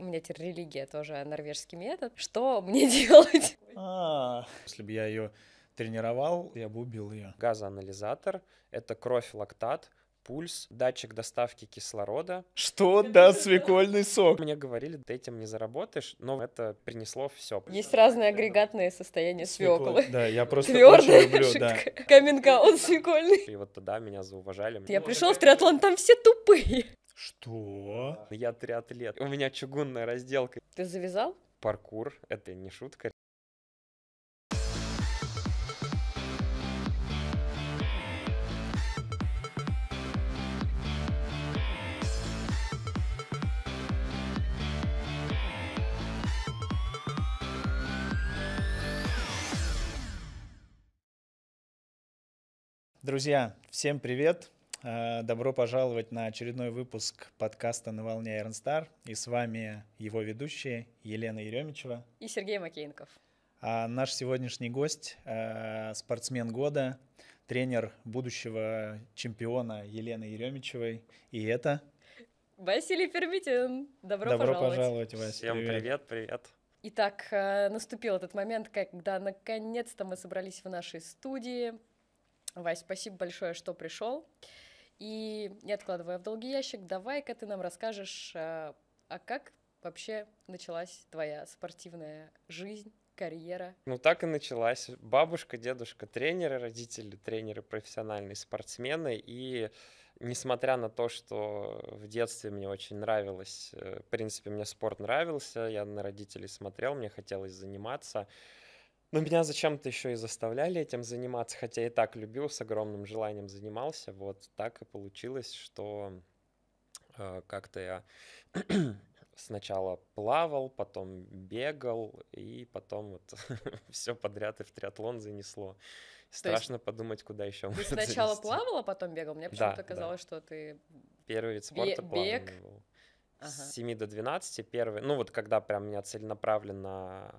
у меня теперь религия тоже а норвежский метод. Что мне делать? А, если бы я ее тренировал, я бы убил ее. Газоанализатор — это кровь, лактат, пульс, датчик доставки кислорода. Что даст свекольный сок? Мне говорили, ты этим не заработаешь, но это принесло все. Есть разные агрегатные состояния свеклы. Да, я просто Твердая, очень люблю, да. Каменка, он свекольный. И вот тогда меня зауважали. Я пришел в триатлон, там все тупые. Что? Я триатлет. У меня чугунная разделка. Ты завязал? Паркур, это не шутка. Друзья, всем привет! Э, добро пожаловать на очередной выпуск подкаста «На волне Iron Star, И с вами его ведущие Елена Еремичева и Сергей Макеенков. А наш сегодняшний гость э, — спортсмен года, тренер будущего чемпиона Елены Еремичевой. И это... Василий Пермитин. Добро, Добро пожаловать. пожаловать, Вася. Всем привет, привет. привет. Итак, э, наступил этот момент, когда наконец-то мы собрались в нашей студии. Вась, спасибо большое, что пришел. И не откладывая в долгий ящик, давай-ка ты нам расскажешь, а, а как вообще началась твоя спортивная жизнь, карьера? Ну так и началась. Бабушка, дедушка, тренеры, родители, тренеры, профессиональные спортсмены. И несмотря на то, что в детстве мне очень нравилось, э, в принципе, мне спорт нравился, я на родителей смотрел, мне хотелось заниматься, но меня зачем-то еще и заставляли этим заниматься, хотя и так любил, с огромным желанием занимался. Вот так и получилось, что э, как-то я сначала плавал, потом бегал, и потом вот все подряд и в триатлон занесло. Страшно подумать, куда еще. Ты сначала занести. плавал, а потом бегал? Мне почему-то да, казалось, да. что ты... Первый вид спорта бег. плавал. Ага. С 7 до 12 первый, ну вот когда прям меня целенаправленно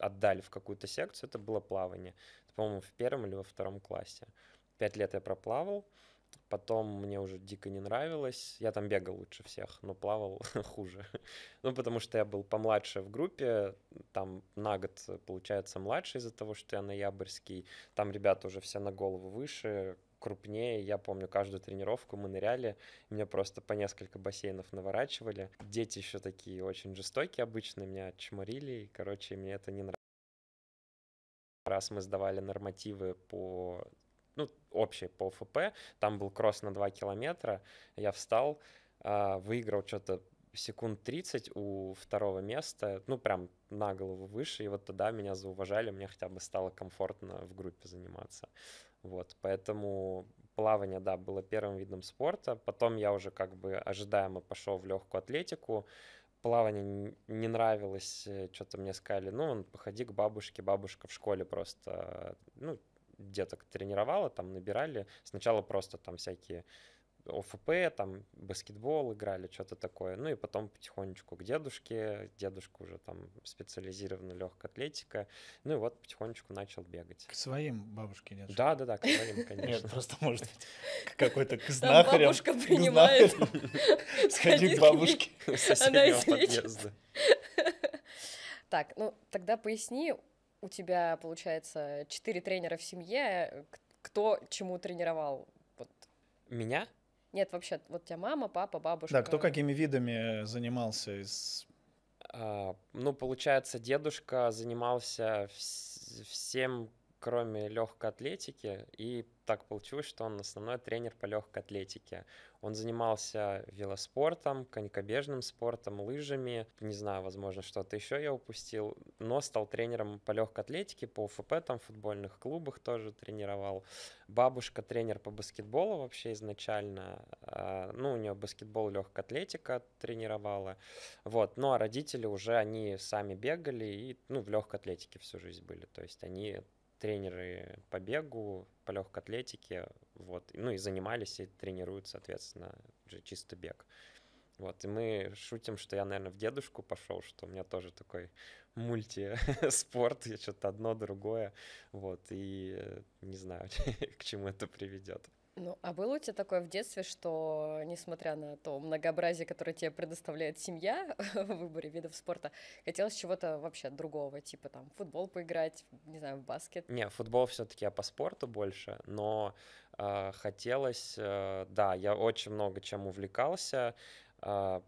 отдали в какую-то секцию, это было плавание. Это, по-моему, в первом или во втором классе. Пять лет я проплавал, потом мне уже дико не нравилось. Я там бегал лучше всех, но плавал хуже. ну, потому что я был помладше в группе, там на год, получается, младше из-за того, что я ноябрьский. Там ребята уже все на голову выше, крупнее. Я помню, каждую тренировку мы ныряли, меня просто по несколько бассейнов наворачивали. Дети еще такие очень жестокие обычно, меня чморили, и, короче, мне это не нравилось. Раз мы сдавали нормативы по ну, общие по ФП, там был кросс на 2 километра, я встал, а, выиграл что-то секунд 30 у второго места, ну, прям на голову выше, и вот тогда меня зауважали, мне хотя бы стало комфортно в группе заниматься. Вот, поэтому плавание, да, было первым видом спорта. Потом я уже как бы ожидаемо пошел в легкую атлетику. Плавание не нравилось, э, что-то мне сказали, ну, походи к бабушке, бабушка в школе просто, ну, деток тренировала, там набирали. Сначала просто там всякие ОФП, там баскетбол играли, что-то такое. Ну и потом потихонечку к дедушке. Дедушка уже там специализированно легкая атлетика. Ну и вот потихонечку начал бегать. К своим бабушке нет. Да, да, да, к своим, конечно. Нет, просто может быть какой-то к знахарям. бабушка принимает. Сходи к бабушке. Она подъезда. Так, ну тогда поясни, у тебя, получается, четыре тренера в семье. Кто чему тренировал? Меня? Нет, вообще, вот у тебя мама, папа, бабушка. Да, кто какими видами э, занимался из а, ну, получается, дедушка занимался всем, кроме легкой атлетики, и так получилось, что он основной тренер по легкой атлетике. Он занимался велоспортом, конькобежным спортом, лыжами, не знаю, возможно, что-то еще я упустил, но стал тренером по легкой атлетике, по УФП, там, в футбольных клубах тоже тренировал. Бабушка тренер по баскетболу вообще изначально, а, ну, у нее баскетбол, легкая атлетика тренировала, вот, но ну, а родители уже, они сами бегали и, ну, в легкой атлетике всю жизнь были, то есть они тренеры по бегу, по легкой атлетике, вот, ну и занимались и тренируют, соответственно, чисто бег. Вот, и мы шутим, что я, наверное, в дедушку пошел, что у меня тоже такой мультиспорт, я что-то одно, другое, вот, и э, не знаю, к чему это приведет. Ну, а было у тебя такое в детстве, что, несмотря на то многообразие, которое тебе предоставляет семья в выборе видов спорта, хотелось чего-то вообще другого, типа там футбол поиграть, не знаю, в баскет? Не, футбол все-таки я по спорту больше, но э, хотелось, э, да, я очень много чем увлекался. Э,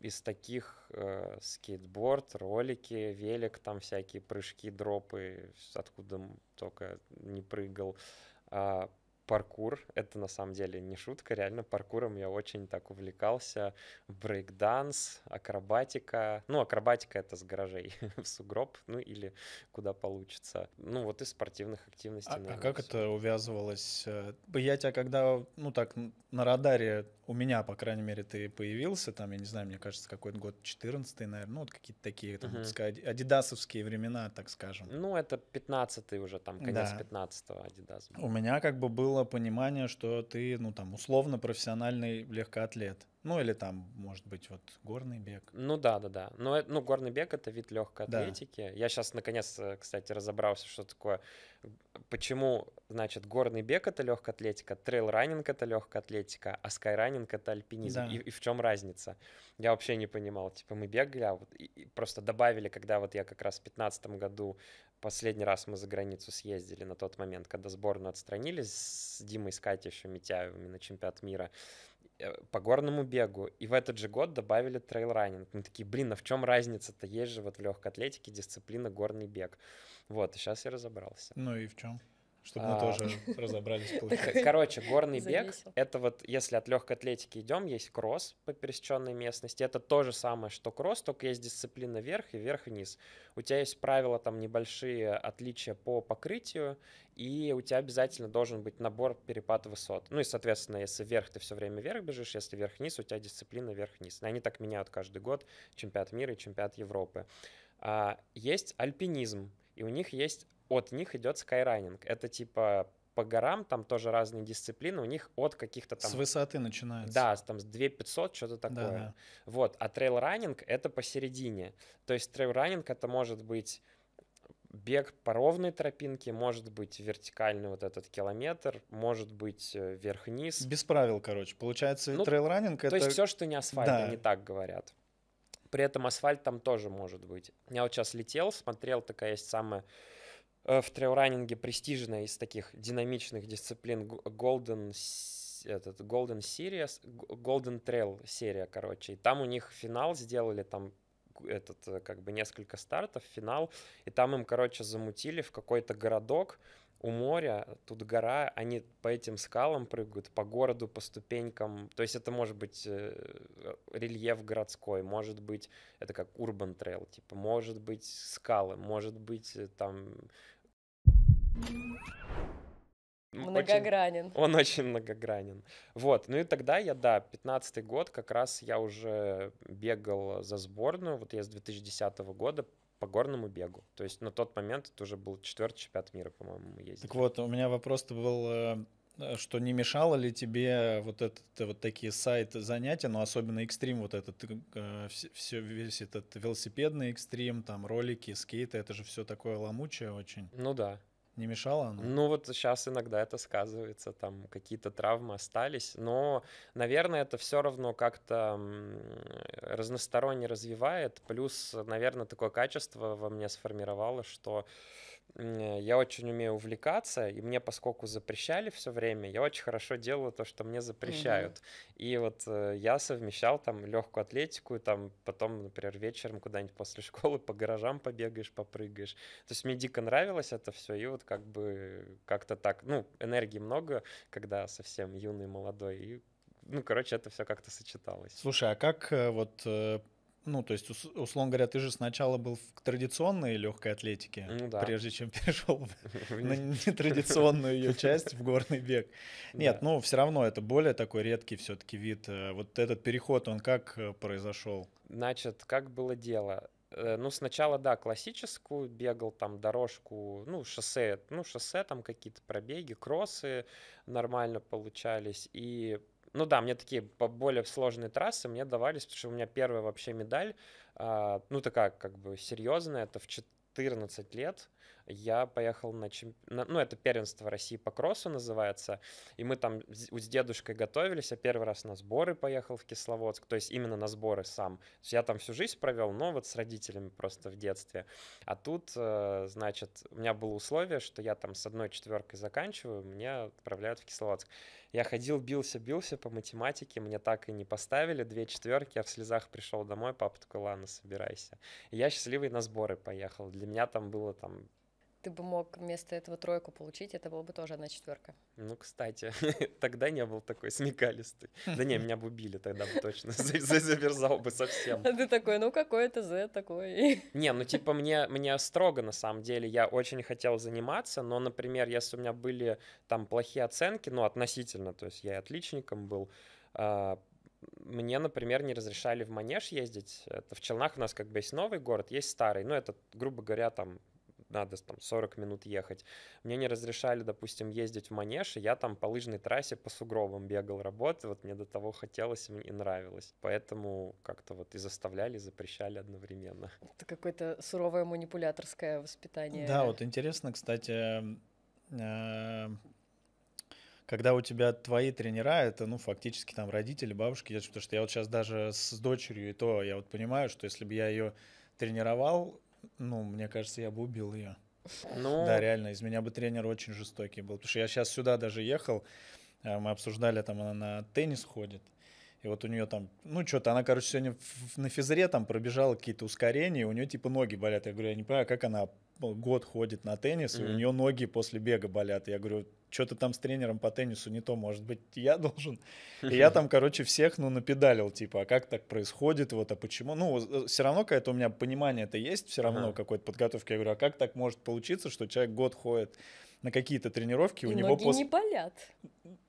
из таких э, скейтборд, ролики, велик, там всякие прыжки, дропы, откуда только не прыгал. Э, паркур. Это на самом деле не шутка, реально паркуром я очень так увлекался. Брейкданс, акробатика. Ну, акробатика это с гаражей в сугроб, ну или куда получится. Ну вот из спортивных активностей. А, наверное, а как все. это увязывалось? Э, я тебя когда, ну так, на радаре у меня, по крайней мере, ты появился, там, я не знаю, мне кажется, какой-то год 14 наверное, ну, вот какие-то такие, там, угу. так сказать, адидасовские времена, так скажем. Ну, это 15-й уже, там, конец да. 15-го адидас. У меня как бы было понимание, что ты, ну, там, условно профессиональный легкоатлет. Ну, или там, может быть, вот горный бег. Ну да, да, да. Но ну, горный бег это вид легкой да. атлетики. Я сейчас наконец, э, кстати, разобрался, что такое. Почему, значит, горный бег это легкая атлетика, трейл раннинг это легкая атлетика, а скайранинг это альпинизм. Да. И, и в чем разница? Я вообще не понимал. Типа мы бегали, а вот и, и просто добавили, когда вот я как раз в 2015 году последний раз мы за границу съездили на тот момент, когда сборную отстранили с Димой Скатищем Митяевым на чемпионат мира. Э, по горному бегу. И в этот же год добавили трейл-раннинг. Мы такие, блин, а в чем разница-то? Есть же вот в легкой атлетике дисциплина горный бег. Вот, и сейчас я разобрался. Ну и в чем? чтобы мы а. тоже разобрались. Короче, горный бег — это вот, если от легкой атлетики идем, есть кросс по пересеченной местности. Это то же самое, что кросс, только есть дисциплина вверх и вверх-вниз. У тебя есть правила, там небольшие отличия по покрытию, и у тебя обязательно должен быть набор перепад высот. Ну и, соответственно, если вверх, ты все время вверх бежишь, если вверх-вниз, у тебя дисциплина вверх-вниз. Они так меняют каждый год чемпионат мира и чемпионат Европы. А, есть альпинизм, и у них есть от них идет скайранинг. Это типа по горам, там тоже разные дисциплины, у них от каких-то там... С высоты начинается. Да, там с 2500, что-то такое. Да, Вот, а трейл-раннинг — это посередине. То есть трейл-раннинг — это может быть бег по ровной тропинке, может быть вертикальный вот этот километр, может быть э, вверх-вниз. Без правил, короче. Получается, ну, трейл-раннинг — это... То есть все, что не асфальт, да. они так говорят. При этом асфальт там тоже может быть. Я вот сейчас летел, смотрел, такая есть самая Э, в трейл-раннинге престижная из таких динамичных дисциплин Golden, этот, Golden Series, Golden Trail серия, короче. И там у них финал сделали, там этот, э, как бы несколько стартов, финал, и там им, короче, замутили в какой-то городок, у моря, тут гора, они по этим скалам прыгают, по городу, по ступенькам. То есть это может быть э, рельеф городской, может быть, это как урбан трейл, типа, может быть скалы, может быть там ну, многогранен. Очень, он очень многогранен. Вот, ну и тогда я, да, 15 год, как раз я уже бегал за сборную, вот я с 2010 года по горному бегу. То есть на тот момент это уже был четвертый чемпионат мира, по-моему, мы ездили. Так вот, у меня вопрос был, э, что не мешало ли тебе вот этот вот такие сайты занятия, но ну, особенно экстрим вот этот э, все весь этот велосипедный экстрим, там ролики, скейты, это же все такое ломучее очень. Ну да, не мешало оно? Ну вот сейчас иногда это сказывается, там какие-то травмы остались, но, наверное, это все равно как-то разносторонне развивает, плюс, наверное, такое качество во мне сформировало, что Э, я очень умею увлекаться, и мне, поскольку запрещали все время, я очень хорошо делала то, что мне запрещают. Mm-hmm. И вот э, я совмещал там легкую атлетику, и, там потом, например, вечером куда-нибудь после школы по гаражам побегаешь, попрыгаешь. То есть мне дико нравилось это все, и вот как бы как-то так, ну, энергии много, когда совсем юный, молодой, и ну, короче, это все как-то сочеталось. Слушай, а как э, вот э, ну, то есть, условно говоря, ты же сначала был в традиционной легкой атлетике, ну, да. прежде чем перешел на нетрадиционную ее часть в горный бег. Нет, ну все равно это более такой редкий все-таки вид. Э, вот этот переход, он как э, произошел? Значит, как было дело? Э, ну, сначала, да, классическую бегал, там, дорожку, ну, шоссе, ну, шоссе, там, какие-то пробеги, кроссы нормально получались, и ну да, мне такие более сложные трассы мне давались, потому что у меня первая вообще медаль, а, ну такая как бы серьезная, это в 14 лет я поехал на чемпионат, ну, это первенство России по кроссу называется, и мы там с дедушкой готовились, я первый раз на сборы поехал в Кисловодск, то есть именно на сборы сам. То есть я там всю жизнь провел, но вот с родителями просто в детстве. А тут, э, значит, у меня было условие, что я там с одной четверкой заканчиваю, меня отправляют в Кисловодск. Я ходил, бился, бился по математике, мне так и не поставили две четверки, я в слезах пришел домой, папа такой, ладно, собирайся. И я счастливый на сборы поехал. Для меня там было там ты бы мог вместо этого тройку получить, это была бы тоже одна четверка. Ну, кстати, тогда не был такой смекалистый. Да не, меня бы убили тогда бы точно, заверзал бы совсем. А ты такой, ну какой это Z такой. Не, ну типа мне, мне строго на самом деле, я очень хотел заниматься, но, например, если у меня были там плохие оценки, ну относительно, то есть я и отличником был, а, мне, например, не разрешали в Манеж ездить. Это в Челнах у нас как бы есть новый город, есть старый. Ну, это, грубо говоря, там надо там 40 минут ехать. Мне не разрешали, допустим, ездить в Манеж, и я там по лыжной трассе по сугробам бегал работы, вот мне до того хотелось и нравилось. Поэтому как-то вот и заставляли, и запрещали одновременно. Это какое-то суровое манипуляторское воспитание. Да, вот интересно, кстати, э, когда у тебя твои тренера, это, ну, фактически там родители, бабушки, дедушки, потому что я вот сейчас даже с дочерью и то, я вот понимаю, что если бы я ее тренировал, ну, мне кажется, я бы убил ее. Ну... Да, реально, из меня бы тренер очень жестокий был. Потому что я сейчас сюда даже ехал, э, мы обсуждали, там она на теннис ходит. И вот у нее там, ну что-то, она, короче, сегодня на физре там пробежала какие-то ускорения, у нее типа ноги болят. Я говорю, я не понимаю, как она год ходит на теннис, mm-hmm. и у нее ноги после бега болят. Я говорю, что-то там с тренером по теннису не то, может быть, я должен. И я там, короче, всех, ну, напедалил, типа, а как так происходит, вот, а почему? Ну, все равно какое-то у меня понимание это есть, все равно uh-huh. какой-то подготовки. Я говорю, а как так может получиться, что человек год ходит на какие-то тренировки, и у него ноги после... не болят.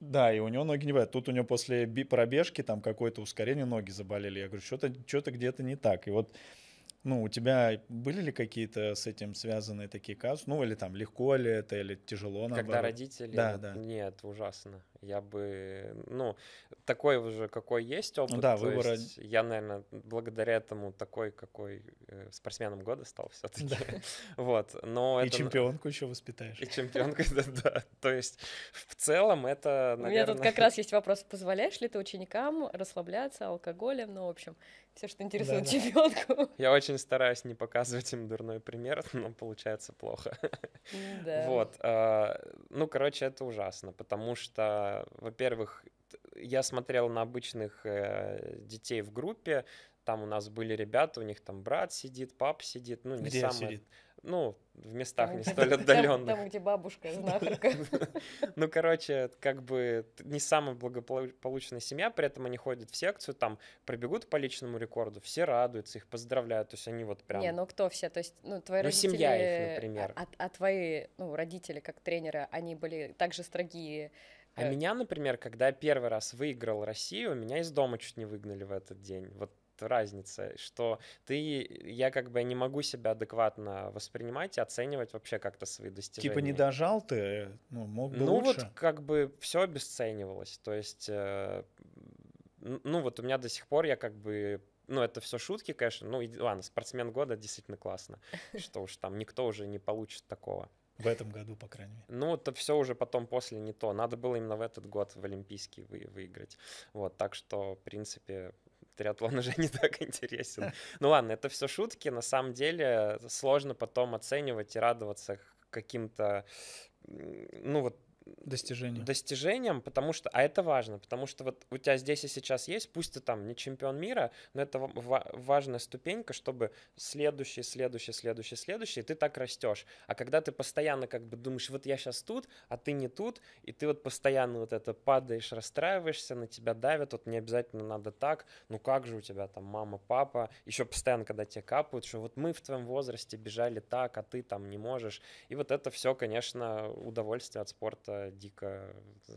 Да, и у него ноги не болят. Тут у него после пробежки там какое-то ускорение ноги заболели. Я говорю, что-то, что-то где-то не так. И вот ну, у тебя были ли какие-то с этим связанные такие казусы? Ну, или там легко ли это, или тяжело наоборот? Когда родители? Да, да. Нет, ужасно. Я бы, ну, такой уже, какой есть опыт. Ну, да, выбора. Есть я, наверное, благодаря этому такой, какой э, спортсменом года стал все-таки. Да. Вот, но И это... чемпионку еще воспитаешь. И чемпионку, да, да. То есть в целом это, наверное... У меня тут как раз есть вопрос, позволяешь ли ты ученикам расслабляться алкоголем, ну, в общем, все, что интересует чемпионку. Я очень очень стараюсь не показывать им дурной пример, но получается плохо. Ну да. Вот. А, ну, короче, это ужасно, потому что, во-первых, я смотрел на обычных э, детей в группе, там у нас были ребята, у них там брат сидит, пап сидит, ну не Где сам. Сидит? Ну, в местах там, не столь отдаленных. Там, там, где бабушка, знахарка. Ну, короче, как бы не самая благополучная семья, при этом они ходят в секцию, там пробегут по личному рекорду, все радуются, их поздравляют, то есть они вот прям... Не, ну кто все, то есть, ну, твои ну, родители... Ну, семья их, например. А, а твои, ну, родители, как тренера, они были также строгие, а э, меня, например, когда я первый раз выиграл Россию, меня из дома чуть не выгнали в этот день. Вот разница, что ты, я как бы не могу себя адекватно воспринимать и оценивать вообще как-то свои достижения. Типа не дожал ты, ну, мог бы Ну лучше. вот как бы все обесценивалось, то есть, э, ну вот у меня до сих пор я как бы ну, это все шутки, конечно. Ну, и, ладно, спортсмен года действительно классно, что уж там никто уже не получит такого. В этом году, по крайней мере. Ну, это все уже потом после не то. Надо было именно в этот год в Олимпийский вы, выиграть. Вот, так что, в принципе, триатлон уже не так интересен. Ну ладно, это все шутки. На самом деле э, сложно потом оценивать и радоваться каким-то ну вот достижением, достижениям, потому что, а это важно, потому что вот у тебя здесь и сейчас есть, пусть ты там не чемпион мира, но это важная ступенька, чтобы следующий, следующий, следующий, следующий, ты так растешь. А когда ты постоянно как бы думаешь, вот я сейчас тут, а ты не тут, и ты вот постоянно вот это падаешь, расстраиваешься, на тебя давят, вот не обязательно надо так, ну как же у тебя там мама, папа, еще постоянно, когда тебе капают, что вот мы в твоем возрасте бежали так, а ты там не можешь. И вот это все, конечно, удовольствие от спорта Э, дико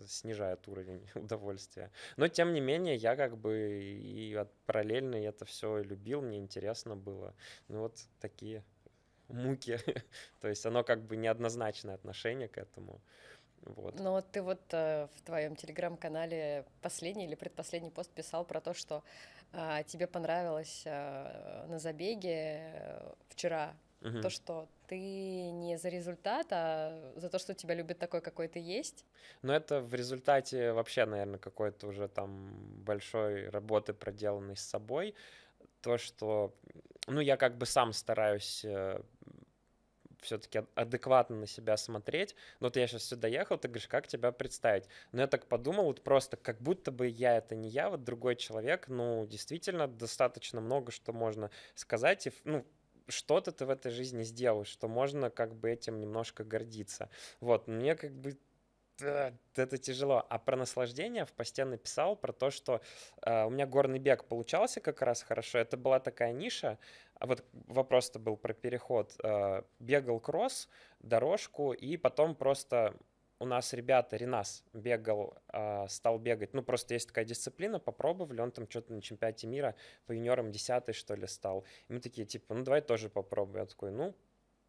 снижает уровень удовольствия. Но тем не менее, я как бы и параллельно это все любил, мне интересно было. Ну вот такие муки. То есть оно как бы неоднозначное отношение к этому. Вот. Но ну ты вот э, в твоем телеграм-канале последний или предпоследний пост писал про то, что э, тебе понравилось э, на забеге э, вчера угу. то, что ты не за результат, а за то, что тебя любят такой, какой ты есть. Но ну, это в результате вообще, наверное, какой-то уже там большой работы, проделанной с собой. То, что, ну, я как бы сам стараюсь э, все-таки адекватно на себя смотреть. Ну, вот я сейчас сюда ехал, ты говоришь, как тебя представить? Но я так подумал, вот просто как будто бы я это не я, вот другой человек, ну, действительно, достаточно много что можно сказать, и, ну, что-то ты в этой жизни сделал, что можно как бы этим немножко гордиться. Вот, мне как бы э, это тяжело. А про наслаждение в посте написал про то, что э, у меня горный бег получался как раз хорошо. Это была такая ниша. А вот вопрос-то был про переход. Э, бегал кросс, дорожку, и потом просто у нас ребята, Ренас бегал, э, стал бегать, ну, просто есть такая дисциплина, попробовали, он там что-то на чемпионате мира по юниорам 10 что ли, стал. И мы такие, типа, ну, давай тоже попробуем. Я такой, ну,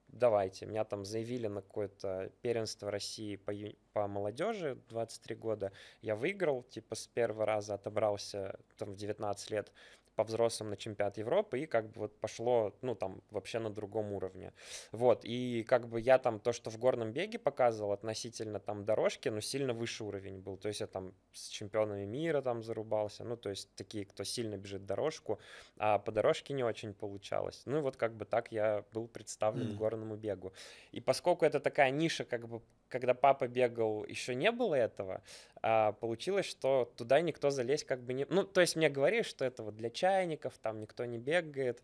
давайте. Меня там заявили на какое-то первенство России по, ю... по молодежи 23 года. Я выиграл, типа, с первого раза отобрался там в 19 лет по-взрослым на чемпионат Европы, и как бы вот пошло, ну, там, вообще на другом уровне. Вот, и как бы я там то, что в горном беге показывал относительно там дорожки, ну, сильно выше уровень был, то есть я там с чемпионами мира там зарубался, ну, то есть такие, кто сильно бежит дорожку, а по дорожке не очень получалось. Ну, и вот как бы так я был представлен mm. горному бегу. И поскольку это такая ниша, как бы когда папа бегал, еще не было этого, а получилось, что туда никто залезть как бы не... Ну, то есть мне говорили, что это вот для чайников, там никто не бегает,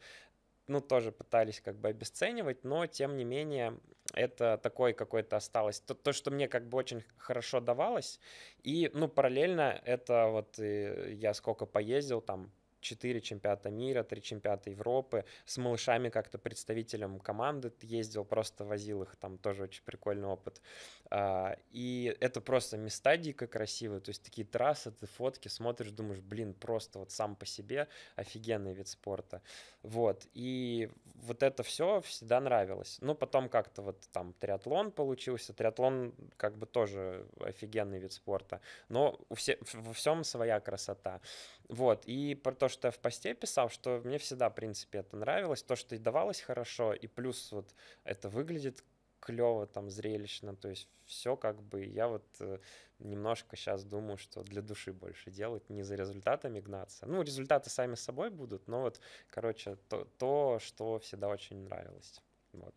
ну, тоже пытались как бы обесценивать, но, тем не менее, это такое какое-то осталось. То, то, что мне как бы очень хорошо давалось, и, ну, параллельно это вот э, я сколько поездил, там, 4 чемпионата мира, 3 чемпионата Европы. С малышами как-то представителем команды ездил, просто возил их, там тоже очень прикольный опыт. А, и это просто места дико красивые, то есть такие трассы, ты фотки смотришь, думаешь, блин, просто вот сам по себе офигенный вид спорта. Вот, и вот это все всегда нравилось. Ну, потом как-то вот там триатлон получился. Триатлон как бы тоже офигенный вид спорта, но у все, во всем своя красота. Вот, и про то, что я в посте писал, что мне всегда, в принципе, это нравилось, то, что и давалось хорошо, и плюс вот это выглядит клево, там зрелищно, то есть все как бы, я вот э, немножко сейчас думаю, что для души больше делать, не за результатами гнаться. Ну, результаты сами собой будут, но вот, короче, то, то что всегда очень нравилось. Вот.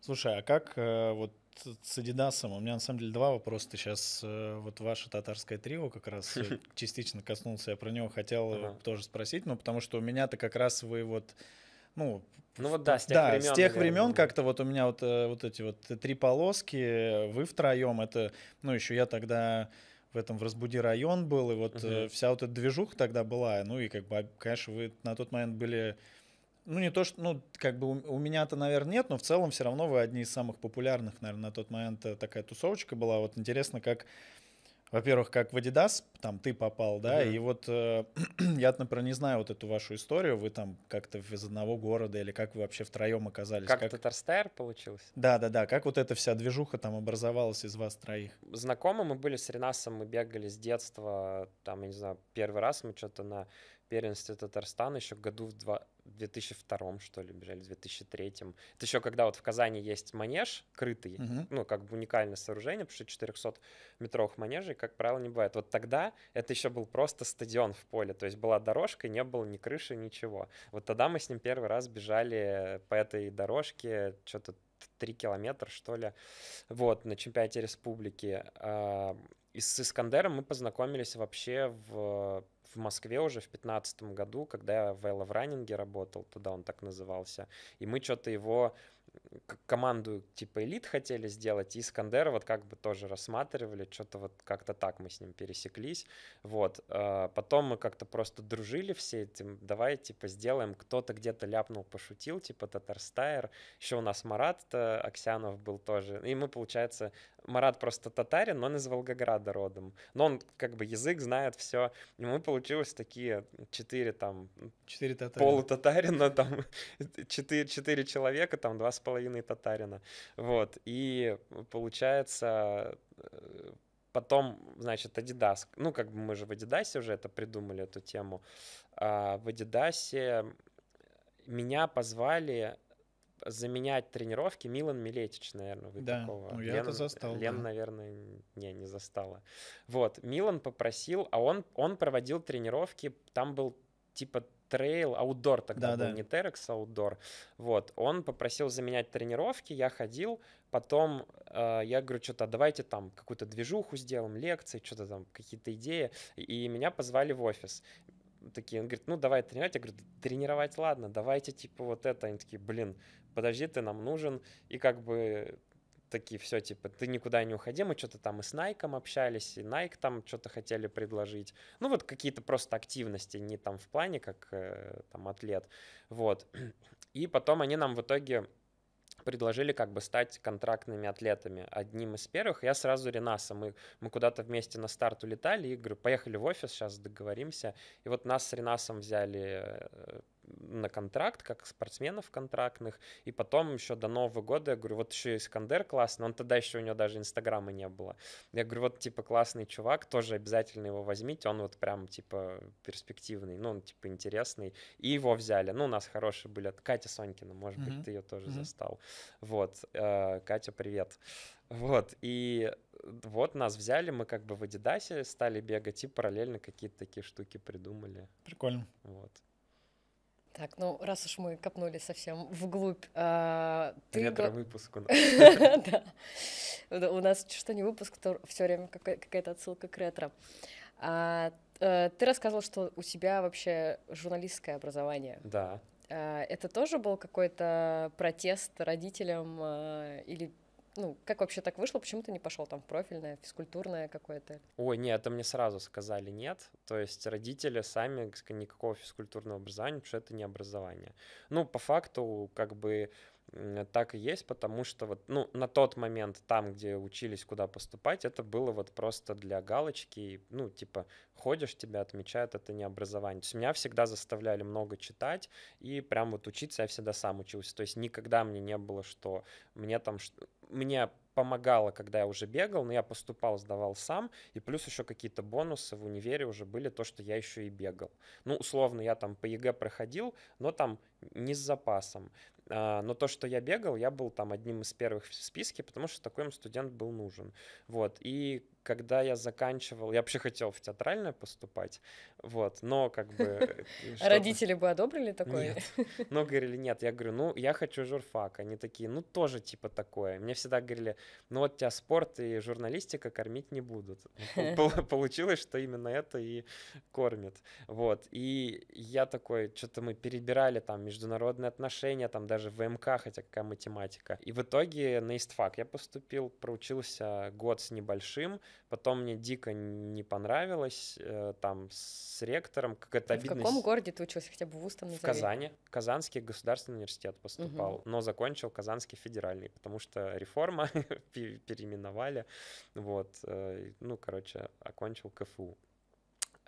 Слушай, а как э, вот с Адидасом? У меня на самом деле два вопроса. Ты сейчас э, вот ваше татарское трио как раз частично коснулся. Я про него хотел тоже спросить, но ну, потому что у меня-то как раз вы вот ну, ну вот да, с тех да, времен. С тех времен как-то вот у меня вот, э, вот эти вот три полоски, вы втроем, это, ну еще я тогда в этом в Разбуди район был, и вот угу. вся вот эта движуха тогда была, ну и как бы, а, конечно, вы на тот момент были, ну не то, что, ну как бы у, у меня-то, наверное, нет, но в целом все равно вы одни из самых популярных, наверное, на тот момент э, такая тусовочка была, вот интересно, как во-первых, как в Adidas, там ты попал, да, да. и вот э, я, например, не знаю вот эту вашу историю, вы там как-то из одного города или как вы вообще втроем оказались? Как, как... Татарстайр получилось? Да, да, да, как вот эта вся движуха там образовалась из вас троих? Знакомы мы были с Ренасом, мы бегали с детства, там, я не знаю, первый раз мы что-то на первенстве Татарстана еще году в два, 2002 что ли, бежали, в 2003. Это еще когда вот в Казани есть манеж крытый, угу. ну, как бы уникальное сооружение, потому что 400-метровых манежей, как правило, не бывает. Вот тогда это еще был просто стадион в поле, то есть была дорожка, не было ни крыши, ничего. Вот тогда мы с ним первый раз бежали по этой дорожке, что-то три километра, что ли, вот, на чемпионате республики. А, и с Искандером мы познакомились вообще в в Москве уже в 2015 году, когда я в Элла в раннинге работал, тогда он так назывался, и мы что-то его команду типа элит хотели сделать, и Искандера вот как бы тоже рассматривали, что-то вот как-то так мы с ним пересеклись, вот. Э, потом мы как-то просто дружили все этим, давай типа сделаем, кто-то где-то ляпнул, пошутил, типа Татарстайер, еще у нас Марат Аксянов был тоже, и мы, получается, Марат просто татарин, но он из Волгограда родом, но он как бы язык знает все, и мы получилось такие четыре там... Четыре татарина. Полутатарина там, четыре, четыре человека, там два с 2,5 татарина. Вот, и получается э, Потом, значит, Adidas. Ну, как бы мы же в Adidas уже это придумали, эту тему. А в Adidas меня позвали заменять тренировки Милан Милетич, наверное, вы да, такого. Ну, я Лен, это застал. Лен, да. наверное, не, не застала. Вот, Милан попросил, а он, он проводил тренировки, там был типа трейл, аутдор тогда да, был, да. не терекс, а аутдор. Вот, он попросил заменять тренировки, я ходил, потом э, я говорю, что-то давайте там какую-то движуху сделаем, лекции, что-то там, какие-то идеи, и меня позвали в офис такие, он говорит, ну давай тренировать, я говорю, тренировать, ладно, давайте типа вот это, они такие, блин, подожди, ты нам нужен, и как бы такие все, типа, ты никуда не уходи, мы что-то там и с Найком общались, и Найк там что-то хотели предложить. Ну, вот какие-то просто активности, не там в плане, как э, там атлет, вот. И потом они нам в итоге предложили как бы стать контрактными атлетами. Одним из первых я сразу Ренаса. Мы, мы куда-то вместе на старт улетали и говорю, поехали в офис, сейчас договоримся. И вот нас с Ренасом взяли э, на контракт, как спортсменов контрактных, и потом еще до Нового года, я говорю, вот еще Искандер классный, он тогда еще у него даже Инстаграма не было. Я говорю, вот, типа, классный чувак, тоже обязательно его возьмите, он вот прям, типа, перспективный, ну, он, типа, интересный, и его взяли. Ну, у нас хорошие были, Катя Сонькина, может mm-hmm. быть, ты ее тоже mm-hmm. застал. Вот, э, Катя, привет. Вот, и вот нас взяли, мы как бы в Адидасе стали бегать и параллельно какие-то такие штуки придумали. Прикольно. Вот. Так, ну раз уж мы копнули совсем вглубь, а, ты... Ретро-выпуск у нас. Да, у нас что не выпуск, то все время какая-то отсылка к ретро. А, э, ты рассказывал, что у тебя вообще журналистское образование. Да. А, это тоже был какой-то протест родителям а, или ну, как вообще так вышло, почему ты не пошел там в профильное, физкультурное какое-то? Ой, нет, это мне сразу сказали нет, то есть родители сами никакого физкультурного образования, потому что это не образование. Ну, по факту, как бы, так и есть, потому что вот, ну, на тот момент там, где учились, куда поступать, это было вот просто для галочки, ну, типа, ходишь, тебя отмечают, это не образование. То есть меня всегда заставляли много читать и прям вот учиться я всегда сам учился. То есть никогда мне не было, что мне там, мне помогало, когда я уже бегал, но я поступал, сдавал сам, и плюс еще какие-то бонусы в универе уже были, то, что я еще и бегал. Ну, условно, я там по ЕГЭ проходил, но там не с запасом. А, но то, что я бегал, я был там одним из первых в списке, потому что такой им студент был нужен. Вот. И когда я заканчивал, я вообще хотел в театральное поступать, вот, но как бы... Э, Родители бы одобрили такое? Нет. Но говорили, нет, я говорю, ну, я хочу журфак. Они такие, ну, тоже типа такое. Мне всегда говорили, ну, вот тебя спорт и журналистика кормить не будут. Получилось, что именно это и кормит. Вот. И я такой, что-то мы перебирали там между международные отношения, там даже ВМК, хотя какая математика. И в итоге на истфак я поступил, проучился год с небольшим, потом мне дико не понравилось, э, там с ректором, как это обидно. А в каком городе ты учился, хотя бы в Устом В Казани. Казанский государственный университет поступал, угу. но закончил Казанский федеральный, потому что реформа переименовали, вот, э, ну, короче, окончил КФУ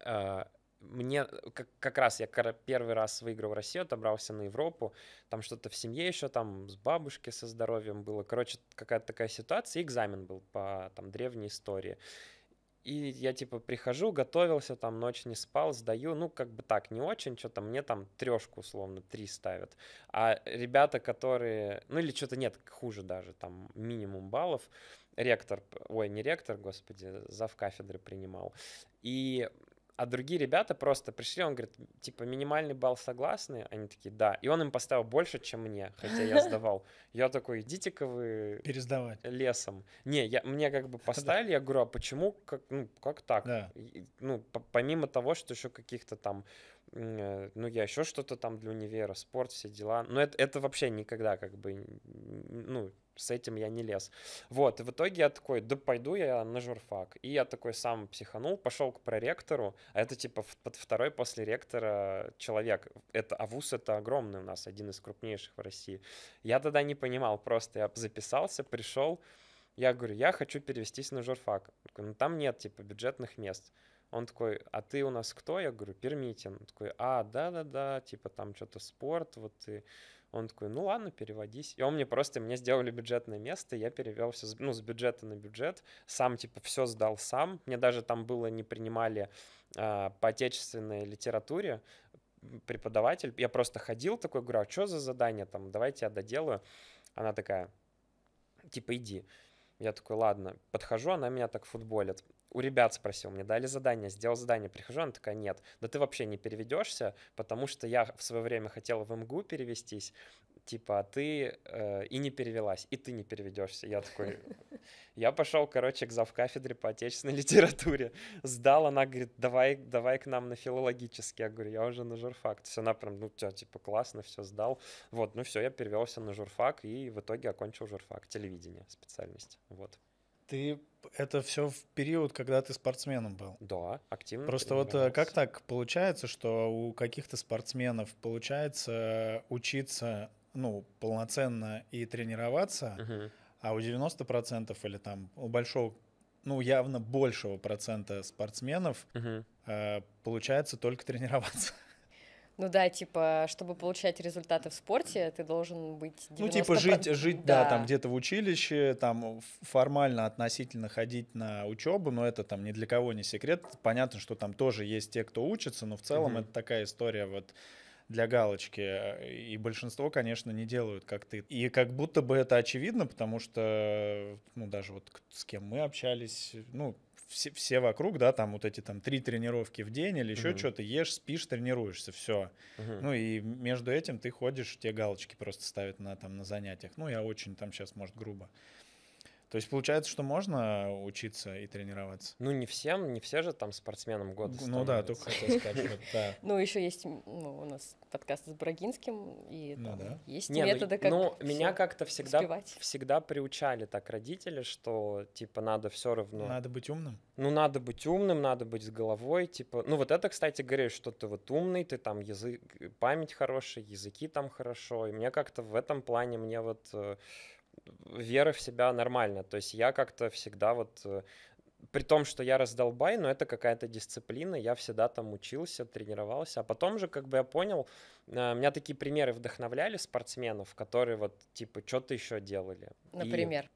э, мне как, как раз я первый раз выиграл Россию, отобрался на Европу, там что-то в семье еще, там с бабушкой со здоровьем было, короче, какая-то такая ситуация, экзамен был по там древней истории. И я типа прихожу, готовился, там ночь не спал, сдаю, ну как бы так, не очень, что-то мне там трешку условно, три ставят. А ребята, которые, ну или что-то нет, хуже даже, там минимум баллов, ректор, ой, не ректор, господи, зав кафедры принимал. И а другие ребята просто пришли, он говорит, типа, минимальный балл согласны? Они такие, да. И он им поставил больше, чем мне, хотя я сдавал. Я такой, идите-ка вы... Пересдавать. Лесом. Не, я, мне как бы поставили, я говорю, а почему, как, ну, как так? Да. И, ну, по помимо того, что еще каких-то там, э, ну, я еще что-то там для универа, спорт, все дела. Но это, это вообще никогда как бы, ну, с этим я не лез. Вот, и в итоге я такой, да пойду я на журфак. И я такой сам психанул, пошел к проректору, а это типа под второй после ректора человек. Это АВУЗ, это огромный у нас, один из крупнейших в России. Я тогда не понимал, просто я записался, пришел, я говорю, я хочу перевестись на журфак. Ну там нет, типа, бюджетных мест. Он такой, а ты у нас кто? Я говорю, Пермитин. Он такой, а, да-да-да, типа там что-то спорт, вот ты... И он такой, ну ладно, переводись. И он мне просто, мне сделали бюджетное место, я перевел все, ну, с бюджета на бюджет, сам, типа, все сдал сам. Мне даже там было, не принимали э, по отечественной литературе, преподаватель, я просто ходил такой, говорю, а что за задание там, давайте я доделаю. Она такая, типа, иди. Я такой, ладно, подхожу, она меня так футболит у ребят спросил, мне дали задание, сделал задание, прихожу, она такая, нет, да ты вообще не переведешься, потому что я в свое время хотела в МГУ перевестись, типа, а ты э, и не перевелась, и ты не переведешься. Я такой, я пошел, короче, к завкафедре по отечественной литературе, сдал, она говорит, давай, давай к нам на филологический. Я говорю, я уже на журфак. То есть она прям, ну, тебя, типа, классно, все сдал. Вот, ну все, я перевелся на журфак и в итоге окончил журфак, телевидение специальность, вот. Ты это все в период, когда ты спортсменом был. Да, активно. Просто вот э, как так получается, что у каких-то спортсменов получается учиться, ну, полноценно и тренироваться, угу. а у 90% или там у большого, ну, явно большего процента спортсменов угу. э, получается только тренироваться. Ну да, типа, чтобы получать результаты в спорте, ты должен быть 90%. Ну, типа, жить, жить да. да, там где-то в училище, там формально относительно ходить на учебу, но это там ни для кого не секрет. Понятно, что там тоже есть те, кто учится, но в целом угу. это такая история вот для галочки. И большинство, конечно, не делают, как ты. И как будто бы это очевидно, потому что, ну, даже вот с кем мы общались, ну, все, все вокруг, да, там вот эти там три тренировки в день или еще угу. что-то, ешь, спишь, тренируешься, все. Угу. Ну и между этим ты ходишь, те галочки просто ставят на, там, на занятиях. Ну, я очень там сейчас, может, грубо. То есть получается, что можно учиться и тренироваться? Ну, не всем, не все же там спортсменам год. Ну да, только хотел сказать, да. Ну, еще есть, ну, у нас подкаст с Брагинским, и ну есть ну, методы, как Ну, меня как-то всегда, всегда приучали так родители, что, типа, надо все равно... Надо быть умным? Ну, надо быть умным, надо быть с головой, типа... Ну, вот это, кстати, говоришь, что ты вот умный, ты там язык, память хорошая, языки там хорошо, и мне как-то в этом плане, мне вот э, веры в себя нормально. То есть я как-то всегда вот э, при том, что я раздолбай, но это какая-то дисциплина, я всегда там учился, тренировался, а потом же, как бы я понял, э, меня такие примеры вдохновляли спортсменов, которые вот, типа, что-то еще делали. Например? И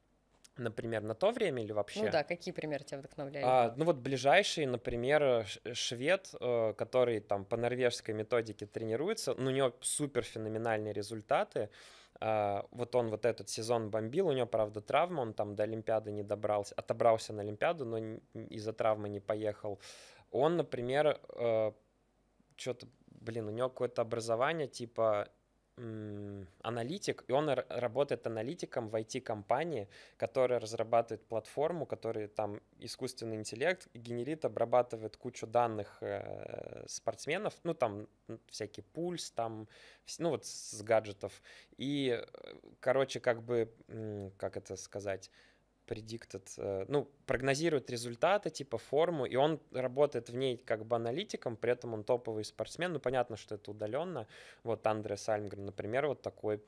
например, на то время или вообще? Ну да, какие примеры тебя вдохновляли? А, ну вот ближайший, например, э, швед, который там по норвежской методике тренируется, ну у него супер феноменальные результаты, а, вот он вот этот сезон бомбил, у него, правда, травма, он там до Олимпиады не добрался, отобрался на Олимпиаду, но из-за травмы не поехал. Он, например, э, что-то, блин, у него какое-то образование типа аналитик, и он работает аналитиком в IT-компании, которая разрабатывает платформу, которая там искусственный интеллект генерит, обрабатывает кучу данных э, спортсменов, ну там всякий пульс, там, ну вот с гаджетов. И, э, короче, как бы, как это сказать, predicted, э, ну, прогнозирует результаты, типа форму, и он работает в ней как бы аналитиком, при этом он топовый спортсмен, ну, понятно, что это удаленно. Вот Андрей Альмгрен, например, вот такой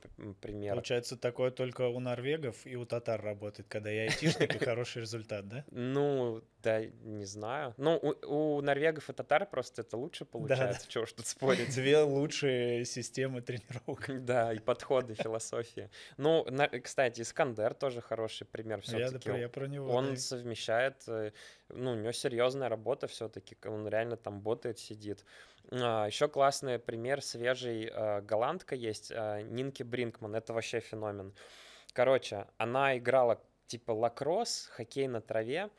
пример. Получается, такое только у норвегов и у татар работает, когда я айтишник, и хороший результат, да? Ну, да, не знаю. Ну, у, норвегов и татар просто это лучше получается, да, чего что тут спорить. Две лучшие системы тренировок. Да, и подходы, философия. Ну, кстати, Искандер тоже хороший пример. Все-таки скилл. Я про него, он да. совмещает, э, ну, у него серьезная работа все-таки, он реально там ботает, сидит. А, Еще классный пример, свежий а, голландка есть, а, Нинки Бринкман, это вообще феномен. Короче, она играла типа лакросс, хоккей на траве,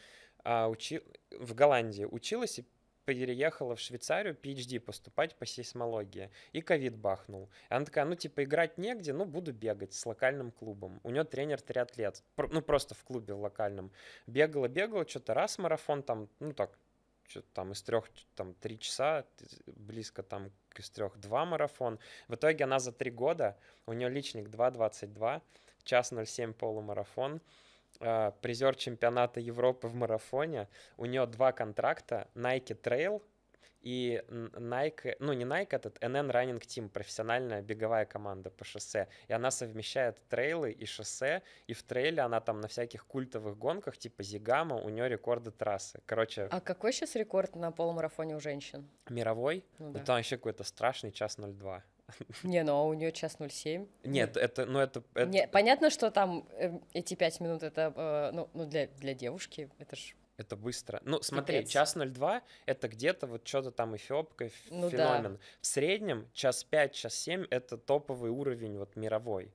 учи... в Голландии училась и переехала в Швейцарию PhD поступать по сейсмологии. И ковид бахнул. И она такая, ну, типа, играть негде, ну, буду бегать с локальным клубом. У нее тренер триатлет, ну, просто в клубе в локальном. Бегала-бегала, что-то раз марафон там, ну, так, что-то там из трех, там, три часа, близко там к из трех два марафон. В итоге она за три года, у нее личник 2.22, час 07 полумарафон, а, призер чемпионата Европы в марафоне, у нее два контракта, Nike Trail и Nike, ну не Nike а этот, NN Running Team, профессиональная беговая команда по шоссе, и она совмещает трейлы и шоссе, и в трейле она там на всяких культовых гонках, типа Зигама, у нее рекорды трассы, короче. А какой сейчас рекорд на полумарафоне у женщин? Мировой? Ну, ну да. Это вообще какой-то страшный час 02. Не, ну а у нее час 07. Нет, это, ну это... это... Не, понятно, что там э, эти пять минут, это, э, ну, ну для, для девушки, это ж это быстро. Ну, смотри, Капец. час 02 это где-то вот что-то там эфиопка, ну, феномен. Да. В среднем час 5, час 7 это топовый уровень вот мировой.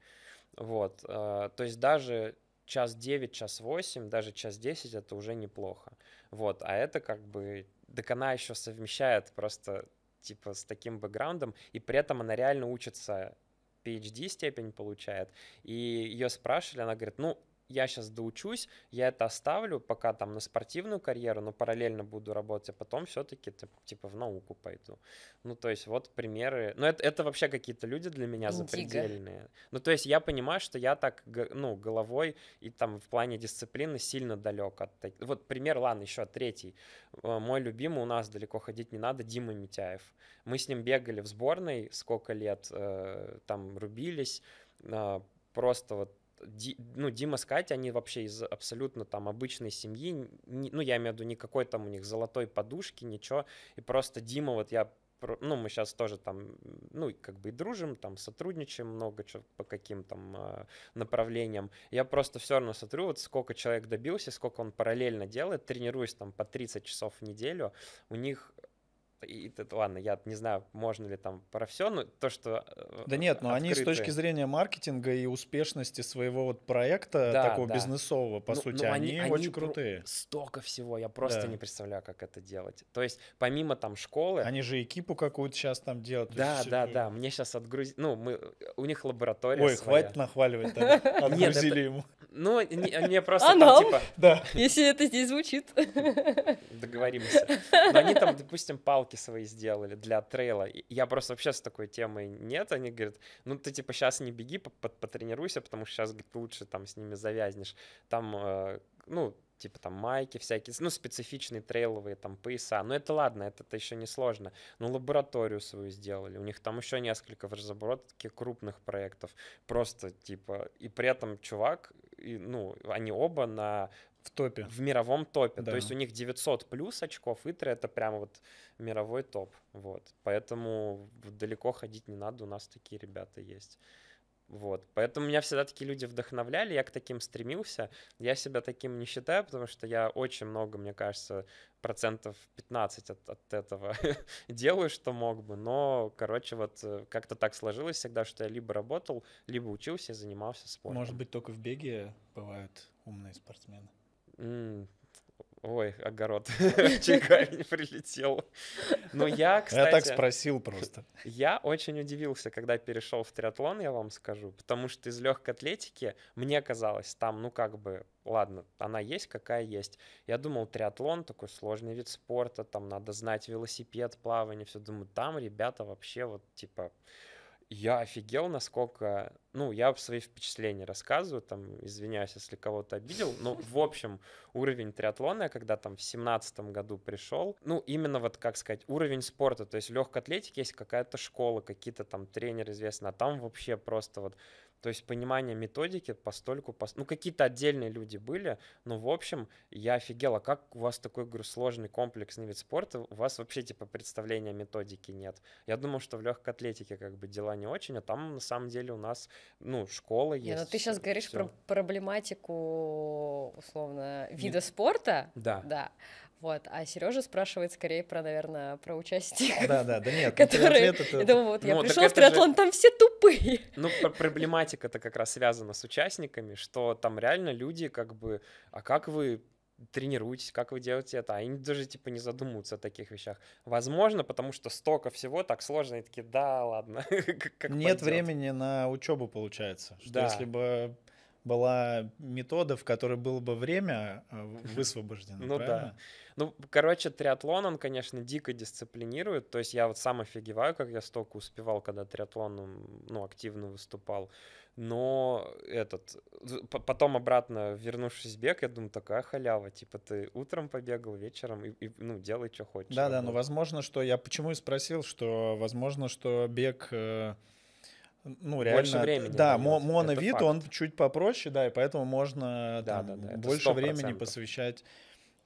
Вот, э, то есть даже час 9, час 8, даже час 10 это уже неплохо. Вот, а это как бы, так она еще совмещает просто типа, с таким бэкграундом, и при этом она реально учится PhD степень получает, и ее спрашивали, она говорит, ну, я сейчас доучусь, я это оставлю пока там на спортивную карьеру, но параллельно буду работать, а потом все-таки типа в науку пойду. Ну, то есть вот примеры. Ну, это, это вообще какие-то люди для меня Индиго. запредельные. Ну, то есть я понимаю, что я так, ну, головой и там в плане дисциплины сильно далек от... Вот пример, ладно, еще третий. Э, мой любимый, у нас далеко ходить не надо, Дима Митяев. Мы с ним бегали в сборной сколько лет, э, там рубились, э, просто вот ну, Дима с Катей, они вообще из абсолютно там обычной семьи, ну, я имею в виду никакой там у них золотой подушки, ничего, и просто Дима, вот я ну, мы сейчас тоже там, ну, как бы и дружим, там, сотрудничаем много чего по каким там а, направлениям. Я просто все равно смотрю, вот сколько человек добился, сколько он параллельно делает, тренируюсь там по 30 часов в неделю. У них и, и, ладно, я не знаю, можно ли там про все, но то, что... Э, да нет, но ну, открытые... они с точки зрения маркетинга и успешности своего вот проекта, да, такого да. бизнесового, по ну, сути, ну, они, они очень крутые. Столько всего, я просто да. не представляю, как это делать. То есть, помимо там школы... Они же экипу какую-то сейчас там делают. Да, да, все... да, мне сейчас отгрузили... Ну, мы... у них лаборатория Ой, своя. хватит нахваливать, отгрузили ему. Ну, мне просто там, типа... Да. Если это здесь звучит. Договоримся. Но они там, допустим, палки палки свои сделали для трейла. Я просто вообще с такой темой нет. Они говорят, ну ты типа сейчас не беги, потренируйся, потому что сейчас говорит, лучше там с ними завязнешь. Там, э, ну, типа там майки всякие, ну, специфичные трейловые там пояса. Но это ладно, это, то еще не сложно. Ну, лабораторию свою сделали. У них там еще несколько в разработке крупных проектов. Просто, типа, и при этом чувак, и, ну, они оба на в топе. В мировом топе. Да. То есть у них 900 плюс очков, Итра это прям вот мировой топ. Вот. Поэтому далеко ходить не надо, у нас такие ребята есть. Вот. Поэтому меня всегда такие люди вдохновляли, я к таким стремился. Я себя таким не считаю, потому что я очень много, мне кажется, процентов 15 от, от этого делаю, что мог бы. Но, короче, вот э, как-то так сложилось всегда, что я либо работал, либо учился и занимался спортом. Может быть, только в беге бывают умные спортсмены. Ой, огород. не прилетел. Но я, кстати... Я так спросил просто. Я очень удивился, когда перешел в триатлон, я вам скажу, потому что из легкой атлетики мне казалось, там, ну как бы, ладно, она есть, какая есть. Я думал, триатлон такой сложный вид спорта, там надо знать велосипед, плавание, все. Думаю, там ребята вообще вот типа я офигел, насколько... Ну, я свои впечатления рассказываю, там, извиняюсь, если кого-то обидел, но, в общем, уровень триатлона, когда там в семнадцатом году пришел, ну, именно вот, как сказать, уровень спорта, то есть в легкой атлетике есть какая-то школа, какие-то там тренеры известные, а там вообще просто вот то есть понимание методики постольку, пост... ну какие-то отдельные люди были, но в общем я офигела, как у вас такой говорю, сложный комплексный вид спорта, у вас вообще типа представления методики нет. Я думал, что в легкой атлетике как бы дела не очень, а там на самом деле у нас ну школа ну, есть. Не, но ты сейчас все, говоришь все. про проблематику условно вида не... спорта. Да. Да. Вот. А Сережа спрашивает скорее про, наверное, про участие. Да, да, да нет. Ну, Которые... Это... Я думаю, вот ну, я пришел в триатлон, же... там все тупые. Ну, проблематика-то как раз связана с участниками, что там реально люди как бы, а как вы тренируетесь, как вы делаете это. Они даже, типа, не задумываются о таких вещах. Возможно, потому что столько всего так сложно, и такие, да, ладно. Нет пойдет? времени на учебу, получается. Что да. если бы была метода, в которой было бы время э, высвобождено, Ну правильно? да. Ну, короче, триатлон, он, конечно, дико дисциплинирует. То есть я вот сам офигеваю, как я столько успевал, когда триатлоном, ну, активно выступал. Но этот... Потом обратно, вернувшись в бег, я думаю, такая халява. Типа ты утром побегал, вечером, и, и ну, делай, что хочешь. Да-да, но ну, возможно, что... Я почему и спросил, что возможно, что бег... Э, ну, реально, больше времени. Да, мо- моновид, он чуть попроще, да, и поэтому можно да, там, да, да, больше времени посвящать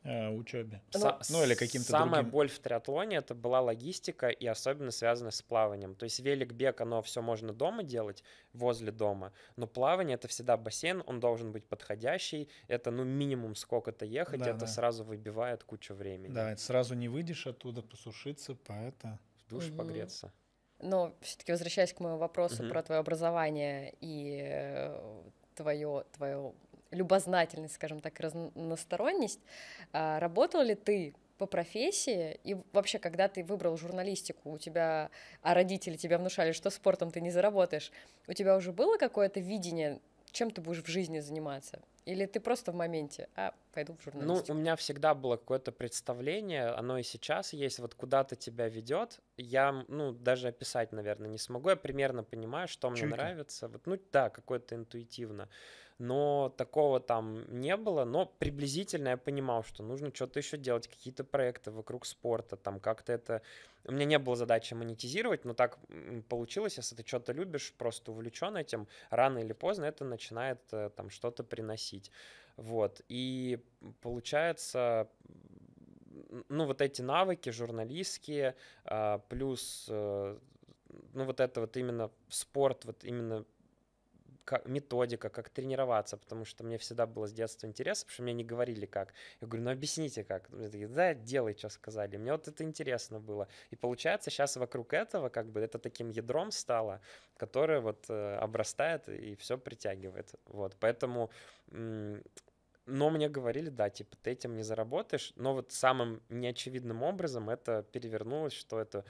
Э, учебе. Ну, ну или каким-то Самая другим. боль в триатлоне это была логистика и особенно связана с плаванием. То есть велик, бег, оно все можно дома делать, возле дома, но плавание это всегда бассейн, он должен быть подходящий, это ну минимум сколько-то ехать, да, это да. сразу выбивает кучу времени. Да, это сразу не выйдешь оттуда посушиться, поэтому... В душ угу. погреться. Но все-таки возвращаясь к моему вопросу угу. про твое образование и твое, э, твое любознательность, скажем так, разносторонность. А, Работал ли ты по профессии, и вообще, когда ты выбрал журналистику, у тебя, а родители тебя внушали, что спортом ты не заработаешь, у тебя уже было какое-то видение, чем ты будешь в жизни заниматься? Или ты просто в моменте, а, пойду в ну, журналистику? Ну, у меня всегда было какое-то представление, оно и сейчас есть, вот куда-то тебя ведет. Я, ну, даже описать, наверное, не смогу, я примерно понимаю, что Чуйка. мне нравится. Вот, ну, да, какое-то интуитивно. Uh, но такого там не было, но приблизительно я понимал, что нужно что-то еще делать, какие-то проекты вокруг спорта, там как-то это... У меня не было задачи монетизировать, но так получилось, если ты что-то любишь, просто увлечен этим, рано или поздно это начинает э, там что-то приносить. Вот, и получается, ну, вот эти навыки журналистские, а, плюс э, ну, вот это вот именно спорт, вот именно методика, как тренироваться, потому что мне всегда было с детства интересно, потому что мне не говорили как. Я говорю, ну объясните как. Мне такие, да, делай, что сказали. Мне вот это интересно было. И получается, сейчас вокруг этого как бы это таким ядром стало, которое вот э, обрастает и все притягивает. Вот, поэтому но мне говорили, да, типа, ты этим не заработаешь, но вот самым неочевидным образом это перевернулось, что это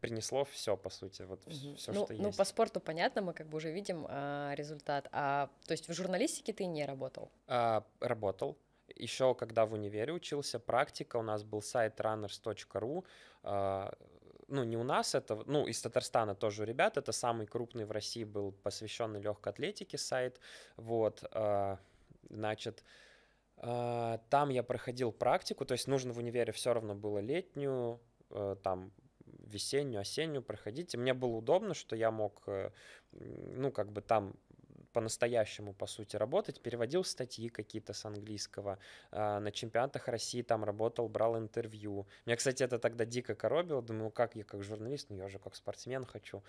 принесло все, по сути, вот все, ну, что ну, есть. Ну, по спорту понятно, мы как бы уже видим а, результат. А, то есть в журналистике ты не работал? А, работал. Еще когда в универе учился, практика, у нас был сайт runners.ru, а, ну, не у нас, это, ну, из Татарстана тоже ребят, это самый крупный в России был посвященный легкой атлетике сайт, вот, а, значит, а, там я проходил практику, то есть нужно в универе все равно было летнюю, э, там весеннюю, осеннюю проходить. И мне было удобно, что я мог, э, ну, как бы там по-настоящему, по сути, работать, переводил статьи какие-то с английского, а, на чемпионатах России там работал, брал интервью. Меня, кстати, это тогда дико коробило, думаю, «Ну как я как журналист, ну я же как спортсмен хочу,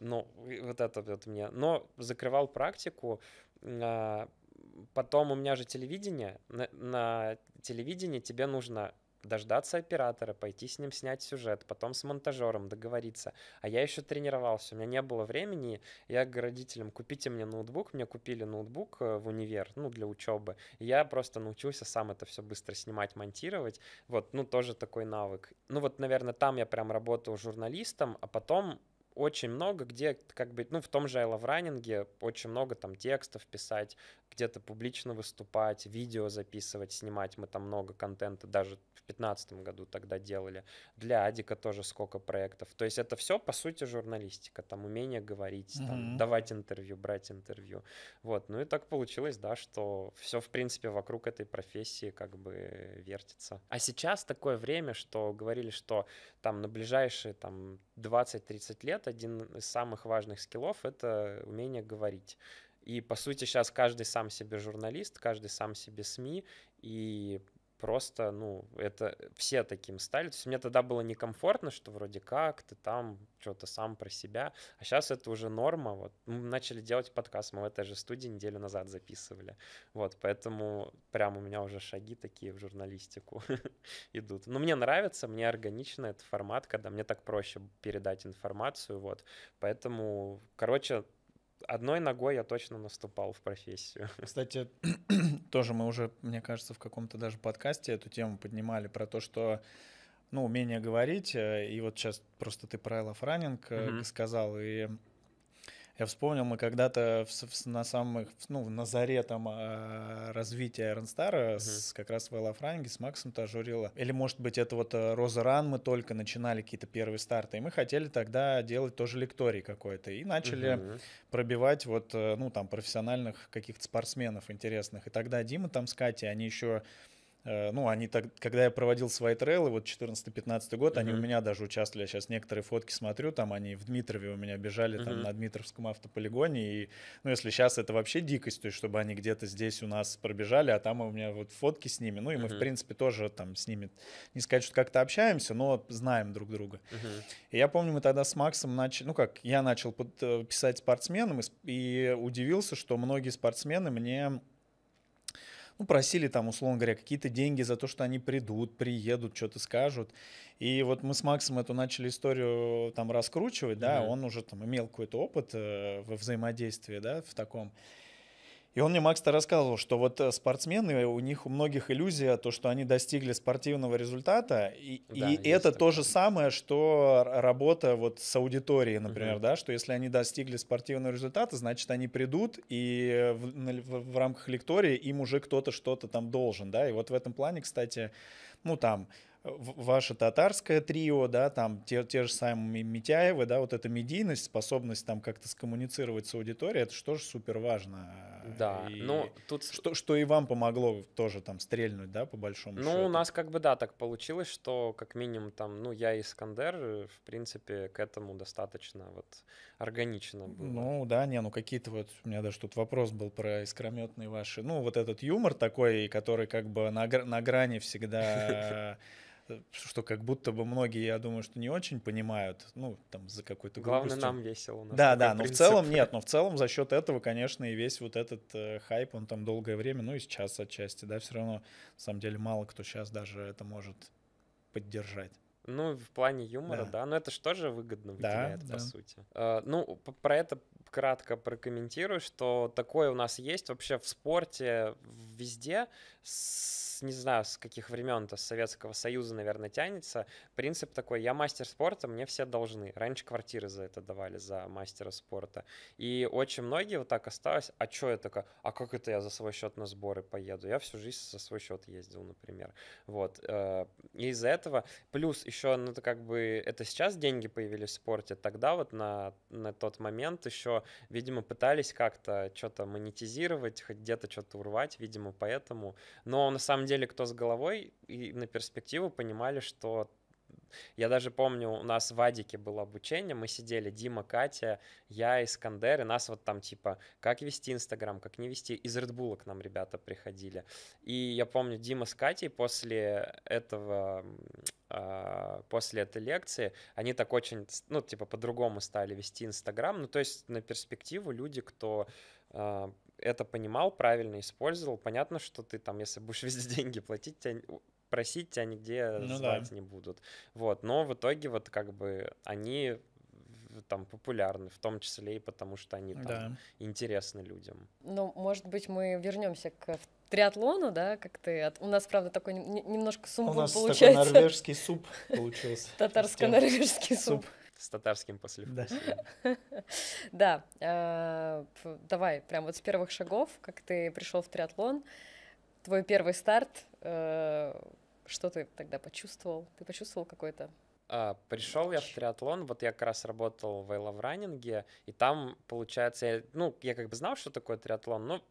но ну, вот это вот мне, но закрывал практику, а, Потом у меня же телевидение. На, на телевидении тебе нужно дождаться оператора, пойти с ним снять сюжет, потом с монтажером договориться. А я еще тренировался, у меня не было времени, я к родителям, купите мне ноутбук, мне купили ноутбук э, в универ, ну, для учебы. И я просто научился сам это все быстро снимать, монтировать, вот, ну, тоже такой навык. Ну, вот, наверное, там я прям работал журналистом, а потом очень много где, как бы, ну, в том же I Love Running очень много там текстов писать, где-то публично выступать, видео записывать, снимать. Мы там много контента даже в 2015 году тогда делали. Для Адика тоже сколько проектов. То есть это все, по сути, журналистика. Там умение говорить, mm-hmm. там, давать интервью, брать интервью. Вот. Ну и так получилось, да, что все, в принципе, вокруг этой профессии как бы вертится. А сейчас такое время, что говорили, что там на ближайшие там 20-30 лет один из самых важных скиллов — это умение говорить. И, по сути, сейчас каждый сам себе журналист, каждый сам себе СМИ, и просто, ну, это все таким стали. То есть мне тогда было некомфортно, что вроде как ты там что-то сам про себя. А сейчас это уже норма. Вот мы начали делать подкаст, мы в этой же студии неделю назад записывали. Вот, поэтому прям у меня уже шаги такие в журналистику идут. Но мне нравится, мне органично этот формат, когда мне так проще передать информацию, вот. Поэтому, короче, одной ногой я точно наступал в профессию. Кстати, тоже мы уже, мне кажется, в каком-то даже подкасте эту тему поднимали про то, что ну, умение говорить, э, и вот сейчас просто ты про Элла Франинг mm-hmm. Э, сказал, и я вспомнил, мы когда-то на самых, ну, на заре там а, развития Эрнстара с как раз Вэлла Франги, с Максом Тажурила. Или, может быть, это вот э, Роза Ран, мы только начинали какие-то первые старты, и мы хотели тогда делать тоже лекторий какой-то. И начали пробивать вот, э, ну, там, профессиональных каких-то спортсменов интересных. И тогда Дима там с Катей, они еще Э, ну, они так, когда я проводил свои трейлы, вот 14-15 год, mm они у меня даже участвовали, я сейчас некоторые фотки смотрю, там они в Дмитрове у меня бежали, mm-hmm. там на Дмитровском автополигоне, и, ну, если сейчас это вообще дикость, то есть, чтобы они где-то здесь у нас пробежали, а там у меня вот фотки с ними, ну, и мы, mm в принципе, тоже там с ними, не сказать, что как-то общаемся, но знаем друг друга. mm И я помню, мы тогда с Максом начали, ну, как, я начал э, писать спортсменам и, и удивился, что многие спортсмены мне ну, просили там, условно говоря, какие-то деньги за то, что они придут, приедут, что-то скажут. И вот мы с Максом эту начали историю э, там раскручивать, да, mm-hmm. он уже там имел какой-то опыт э, во взаимодействии, да, в таком. И он мне, Макс-то рассказывал, что вот э, спортсмены, э, у них у многих иллюзия, то, что они достигли спортивного результата, и, да, и это такое. то же самое, что работа вот с аудиторией, например, угу. да, что если они достигли спортивного результата, значит, они придут, и в, в, в рамках лектории им уже кто-то что-то там должен, да, и вот в этом плане, кстати, ну, там, ваше татарское трио, да, там те, те же самые Митяевы, да, вот эта медийность, способность там как-то скоммуницировать с аудиторией, это же тоже супер важно. Э, да, и но ну, тут... Что, что и вам помогло тоже там стрельнуть, да, по большому ну, счету? Ну, у нас как бы, да, так получилось, что как минимум там, ну, я и Искандер, э, в принципе, к этому достаточно вот органично было. Ну, да, не, ну какие-то вот, у меня даже тут вопрос был про искрометные ваши, ну, вот этот юмор такой, который как бы на, на грани всегда что как будто бы многие, я думаю, что не очень понимают, ну, там, за какой-то Главное, нам весело. У нас да, да, но принцип. в целом нет, но в целом за счет этого, конечно, и весь вот этот э, хайп, он там долгое время, ну, и сейчас отчасти, да, все равно, на самом деле, мало кто сейчас даже это может поддержать. Ну, в плане юмора, да. да. Но это же тоже выгодно выделяет, да, по да. сути. Э, ну, про это кратко прокомментирую, что такое у нас есть вообще в спорте везде. С не знаю, с каких времен-то, с Советского Союза, наверное, тянется. Принцип такой, я мастер спорта, мне все должны. Раньше квартиры за это давали, за мастера спорта. И очень многие вот так осталось, а что я такая, а как это я за свой счет на сборы поеду? Я всю жизнь за свой счет ездил, например. Вот. И э, из-за этого, плюс еще, ну, это как бы, это сейчас деньги появились в спорте, тогда вот на, на тот момент еще, видимо, пытались как-то что-то монетизировать, хоть где-то что-то урвать, видимо, поэтому. Но на самом самом деле, кто с головой и на перспективу понимали, что я даже помню, у нас в Адике было обучение, мы сидели, Дима, Катя, я, Искандер, и нас вот там типа, как вести Инстаграм, как не вести, из Редбула к нам ребята приходили. И я помню, Дима с Катей после этого, а, после этой лекции, они так очень, ну, типа, по-другому стали вести Инстаграм, ну, то есть на перспективу люди, кто а, это понимал, правильно использовал, понятно, что ты там, если будешь везде деньги платить, тебя, просить тебя нигде ну звать да. не будут. Вот, но в итоге вот как бы они там популярны, в том числе и потому, что они там да. интересны людям. Ну, может быть, мы вернемся к триатлону, да, как ты. У нас, правда, такой немножко сумбур получается. У нас получается. такой норвежский суп получился. Татарско-норвежский суп. суп. С татарским послевкусием. Да, э, давай, прям вот с первых шагов, как ты пришел в триатлон, твой первый старт, э, что ты тогда почувствовал? Ты почувствовал какой-то а, пришел я в триатлон, вот я как раз работал в Эйловраннинге, и там, получается, я, ну, я как бы знал, что такое триатлон, но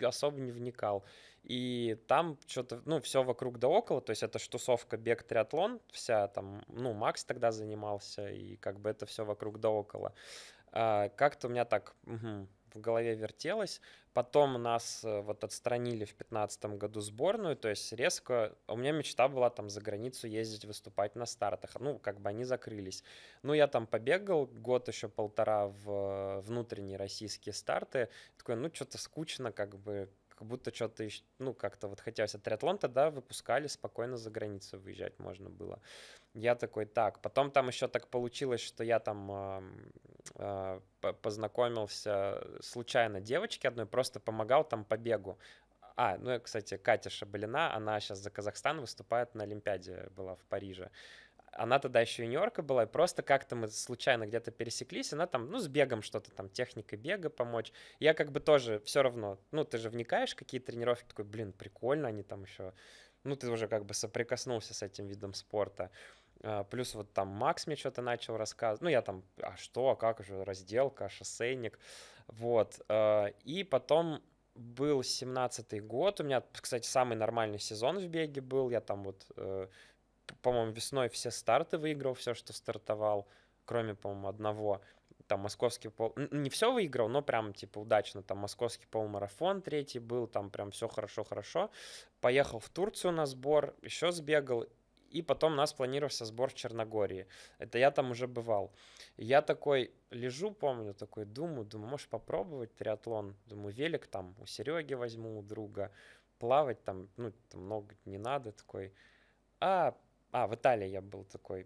особо не вникал. И там что-то, ну, все вокруг да около, то есть это штусовка бег триатлон вся, там, ну, Макс тогда занимался, и как бы это все вокруг да около. А, как-то у меня так угу, в голове вертелось. Потом нас э, вот отстранили в 2015 году сборную, то есть резко... У меня мечта была там за границу ездить, выступать на стартах. Ну, как бы они закрылись. Ну, я там побегал год еще полтора в э, внутренние российские старты. Такое, ну, что-то скучно, как бы как будто что-то еще, ну, как-то вот хотелось. А триатлон тогда выпускали, спокойно за границу выезжать можно было. Я такой, так, потом там еще так получилось, что я там э, э, познакомился случайно девочке одной, просто помогал там по бегу. А, ну, кстати, Катя Шабалина, она сейчас за Казахстан выступает на Олимпиаде, была в Париже она тогда еще юниорка была, и просто как-то мы случайно где-то пересеклись, она там, ну, с бегом что-то там, техникой бега помочь. Я как бы тоже все равно, ну, ты же вникаешь, какие тренировки, такой, блин, прикольно, они там еще, ну, ты уже как бы соприкоснулся с этим видом спорта. А, плюс вот там Макс мне что-то начал рассказывать. Ну, я там, а что, а как же, разделка, шоссейник. Вот. А, и потом был 17-й год. У меня, кстати, самый нормальный сезон в беге был. Я там вот э, по-моему, весной все старты выиграл, все, что стартовал, кроме, по-моему, одного. Там московский пол... Не все выиграл, но прям, типа, удачно. Там московский полумарафон третий был, там прям все хорошо-хорошо. Поехал в Турцию на сбор, еще сбегал, и потом у нас планировался сбор в Черногории. Это я там уже бывал. Я такой лежу, помню, такой думаю, думаю, можешь попробовать триатлон? Думаю, велик там у Сереги возьму, у друга. Плавать там, ну, там много не надо, такой. А, а, в Италии я был такой,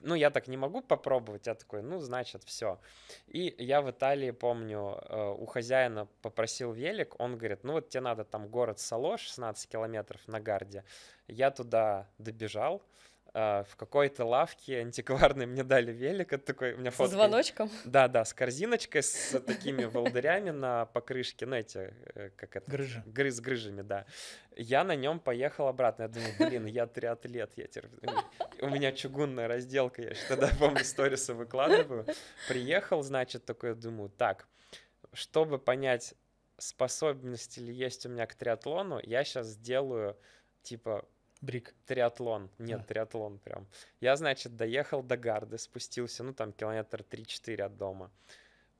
ну, я так не могу попробовать, я такой, ну, значит, все. И я в Италии, помню, э, у хозяина попросил велик, он говорит, ну, вот тебе надо там город Сало, 16 километров на гарде. Я туда добежал, а, в какой-то лавке антикварной мне дали велик, это такой у меня фото. С звоночком? Да, да, с корзиночкой, с такими волдырями на покрышке, ну эти, э, как это? Грыжи. Гры, с грыжами, да. Я на нем поехал обратно, я думаю, блин, я триатлет, я терп... у меня чугунная разделка, я еще тогда, помню, сторисы выкладываю. Приехал, значит, такой, думаю, так, чтобы понять, способности ли есть у меня к триатлону, я сейчас сделаю, типа, Брик. Триатлон. Нет, да. триатлон прям. Я, значит, доехал до Гарды, спустился, ну, там, километр 3-4 от дома.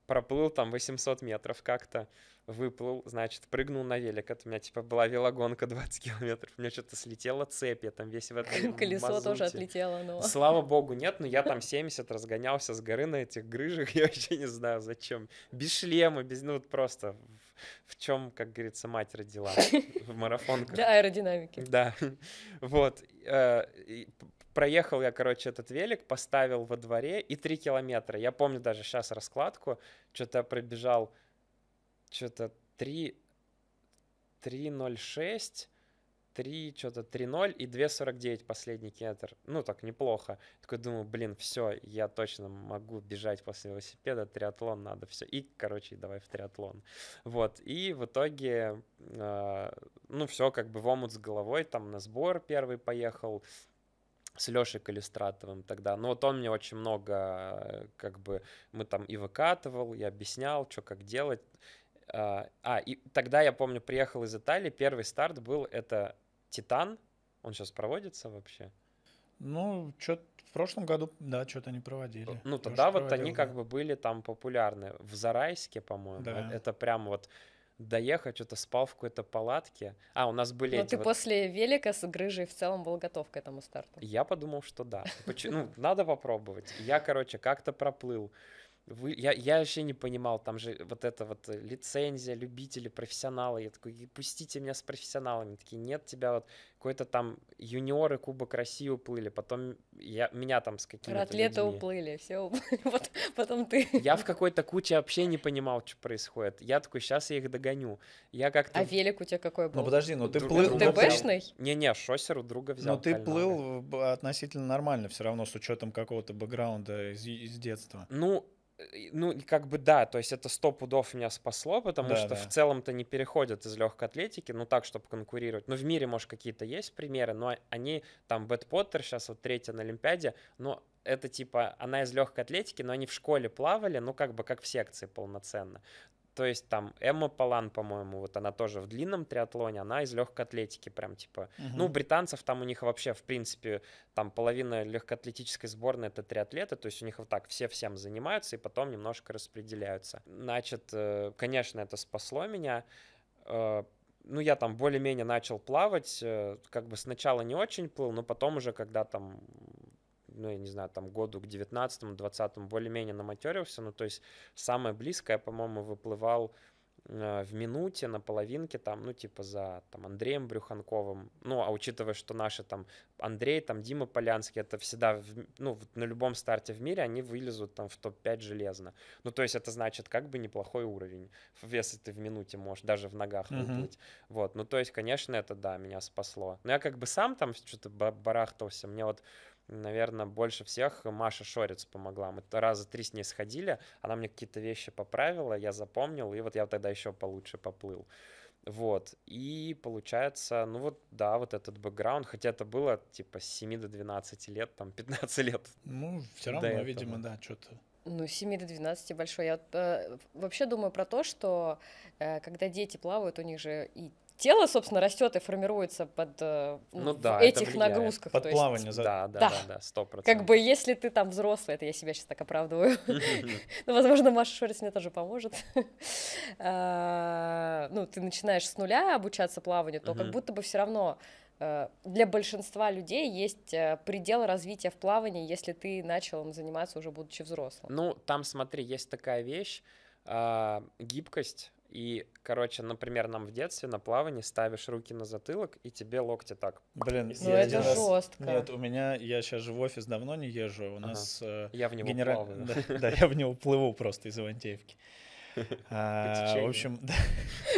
Проплыл там 800 метров как-то, выплыл, значит, прыгнул на велик. Это у меня, типа, была велогонка 20 километров. У меня что-то слетело цепь, я там весь в этом Колесо мазуте. тоже отлетело, но... Ну. Слава богу, нет, но я там 70 разгонялся с горы на этих грыжах, я вообще не знаю, зачем. Без шлема, без, ну, вот просто в чем, как говорится, мать родила в марафонках. Для аэродинамики. Да, вот. Э, проехал я, короче, этот велик, поставил во дворе и три километра. Я помню даже сейчас раскладку, что-то пробежал, что-то 3, 3.06, 3, что-то 3-0 и 2.49 последний километр. Ну, так, неплохо. Такой думаю, блин, все, я точно могу бежать после велосипеда, триатлон надо, все. И, короче, давай в триатлон. Вот, и в итоге, э, ну, все, как бы в омут с головой, там на сбор первый поехал, с Лешей Калистратовым тогда. Ну вот он мне очень много, как бы, мы там и выкатывал, и объяснял, что как делать. А, а, и тогда, я помню, приехал из Италии, первый старт был, это Титан, он сейчас проводится вообще? Ну, что в прошлом году, да, что-то они проводили. Ну, тогда вот они да. как бы были там популярны. В Зарайске, по-моему, да. это прям вот доехать что-то спал в какой-то палатке. А, у нас были... Ну, ты вот... после велика с грыжей в целом был готов к этому старту. Я подумал, что да. Ну, надо попробовать. Я, короче, как-то проплыл. Вы, я, я вообще не понимал, там же вот это вот э, лицензия, любители, профессионалы. Я такой, пустите меня с профессионалами. Такие, нет, тебя вот какой-то там юниоры Кубок России уплыли, потом я, меня там с какими-то Атлеты людьми. уплыли, все вот, потом ты. Я в какой-то куче вообще не понимал, что происходит. Я такой, сейчас я их догоню. Я как-то... А велик у тебя какой был? Ну подожди, но ну, ты плыл. Ты ДБшный? Не-не, шоссер у друга ну, взял. Но ты плыл относительно нормально все равно, с учетом какого-то бэкграунда из, из детства. Ну, ну, как бы да, то есть это сто пудов меня спасло, потому да, что да. в целом-то не переходят из легкой атлетики, ну так, чтобы конкурировать. Ну, в мире, может, какие-то есть примеры, но а, они, там, Бэт Поттер сейчас вот третья на Олимпиаде, но это типа, она из легкой атлетики, но они в школе плавали, ну, как бы как в секции полноценно то есть там Эмма Палан, по-моему, вот она тоже в длинном триатлоне, она из легкой атлетики прям типа. Угу. Ну, британцев там у них вообще, в принципе, там половина легкоатлетической сборной это триатлеты, то есть у них вот так все всем занимаются и потом немножко распределяются. Значит, э, конечно, это спасло меня э, ну, я там более-менее начал плавать, э, как бы сначала не очень плыл, но потом уже, когда там ну, я не знаю, там году к 19-20 более-менее наматерился, ну, то есть самое близкое, по-моему, выплывал э, в минуте на половинке там, ну, типа за там Андреем Брюханковым, ну, а учитывая, что наши там Андрей, там Дима Полянский, это всегда, в, ну, на любом старте в мире они вылезут там в топ-5 железно. Ну, то есть это значит как бы неплохой уровень, если ты в минуте можешь даже в ногах mm-hmm. выплыть. Вот, ну, то есть, конечно, это, да, меня спасло. Но я как бы сам там что-то барахтался, мне вот наверное, больше всех Маша Шорец помогла. Мы раза три с ней сходили, она мне какие-то вещи поправила, я запомнил, и вот я тогда еще получше поплыл. Вот, и получается, ну вот, да, вот этот бэкграунд, хотя это было типа с 7 до 12 лет, там 15 лет. Ну, все равно, этого. видимо, да, что-то. Ну, с 7 до 12 большой. Я э, вообще думаю про то, что э, когда дети плавают, у них же и тело, собственно, растет и формируется под э, ну, ну да, этих нагрузках. Под плавание, есть... да, да, да, да, сто процентов. Как бы если ты там взрослый, это я себя сейчас так оправдываю. Но, ну, возможно, Маша Шорец мне тоже поможет. А, ну, ты начинаешь с нуля обучаться плаванию, то как будто бы все равно э, для большинства людей есть э, предел развития в плавании, если ты начал им заниматься уже будучи взрослым. Ну, там, смотри, есть такая вещь, а, гибкость и, короче, например, ну, нам в детстве на плавании ставишь руки на затылок, и тебе локти так. Блин, ну это раз... жестко. Нет, у меня, я сейчас же в офис давно не езжу, у ага. нас... Э, я в него генера... плаваю. Да, да, я в него плыву просто из Ивантеевки. А, в общем, да.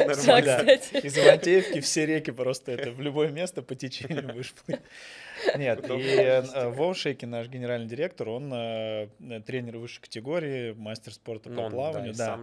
Нормально. Да, Из Ивантеевки все реки просто это в любое место по течению будешь плыть. Нет, и э, э, Вовшейкин, наш генеральный директор, он э, тренер высшей категории, мастер спорта по ну, плаванию. Да,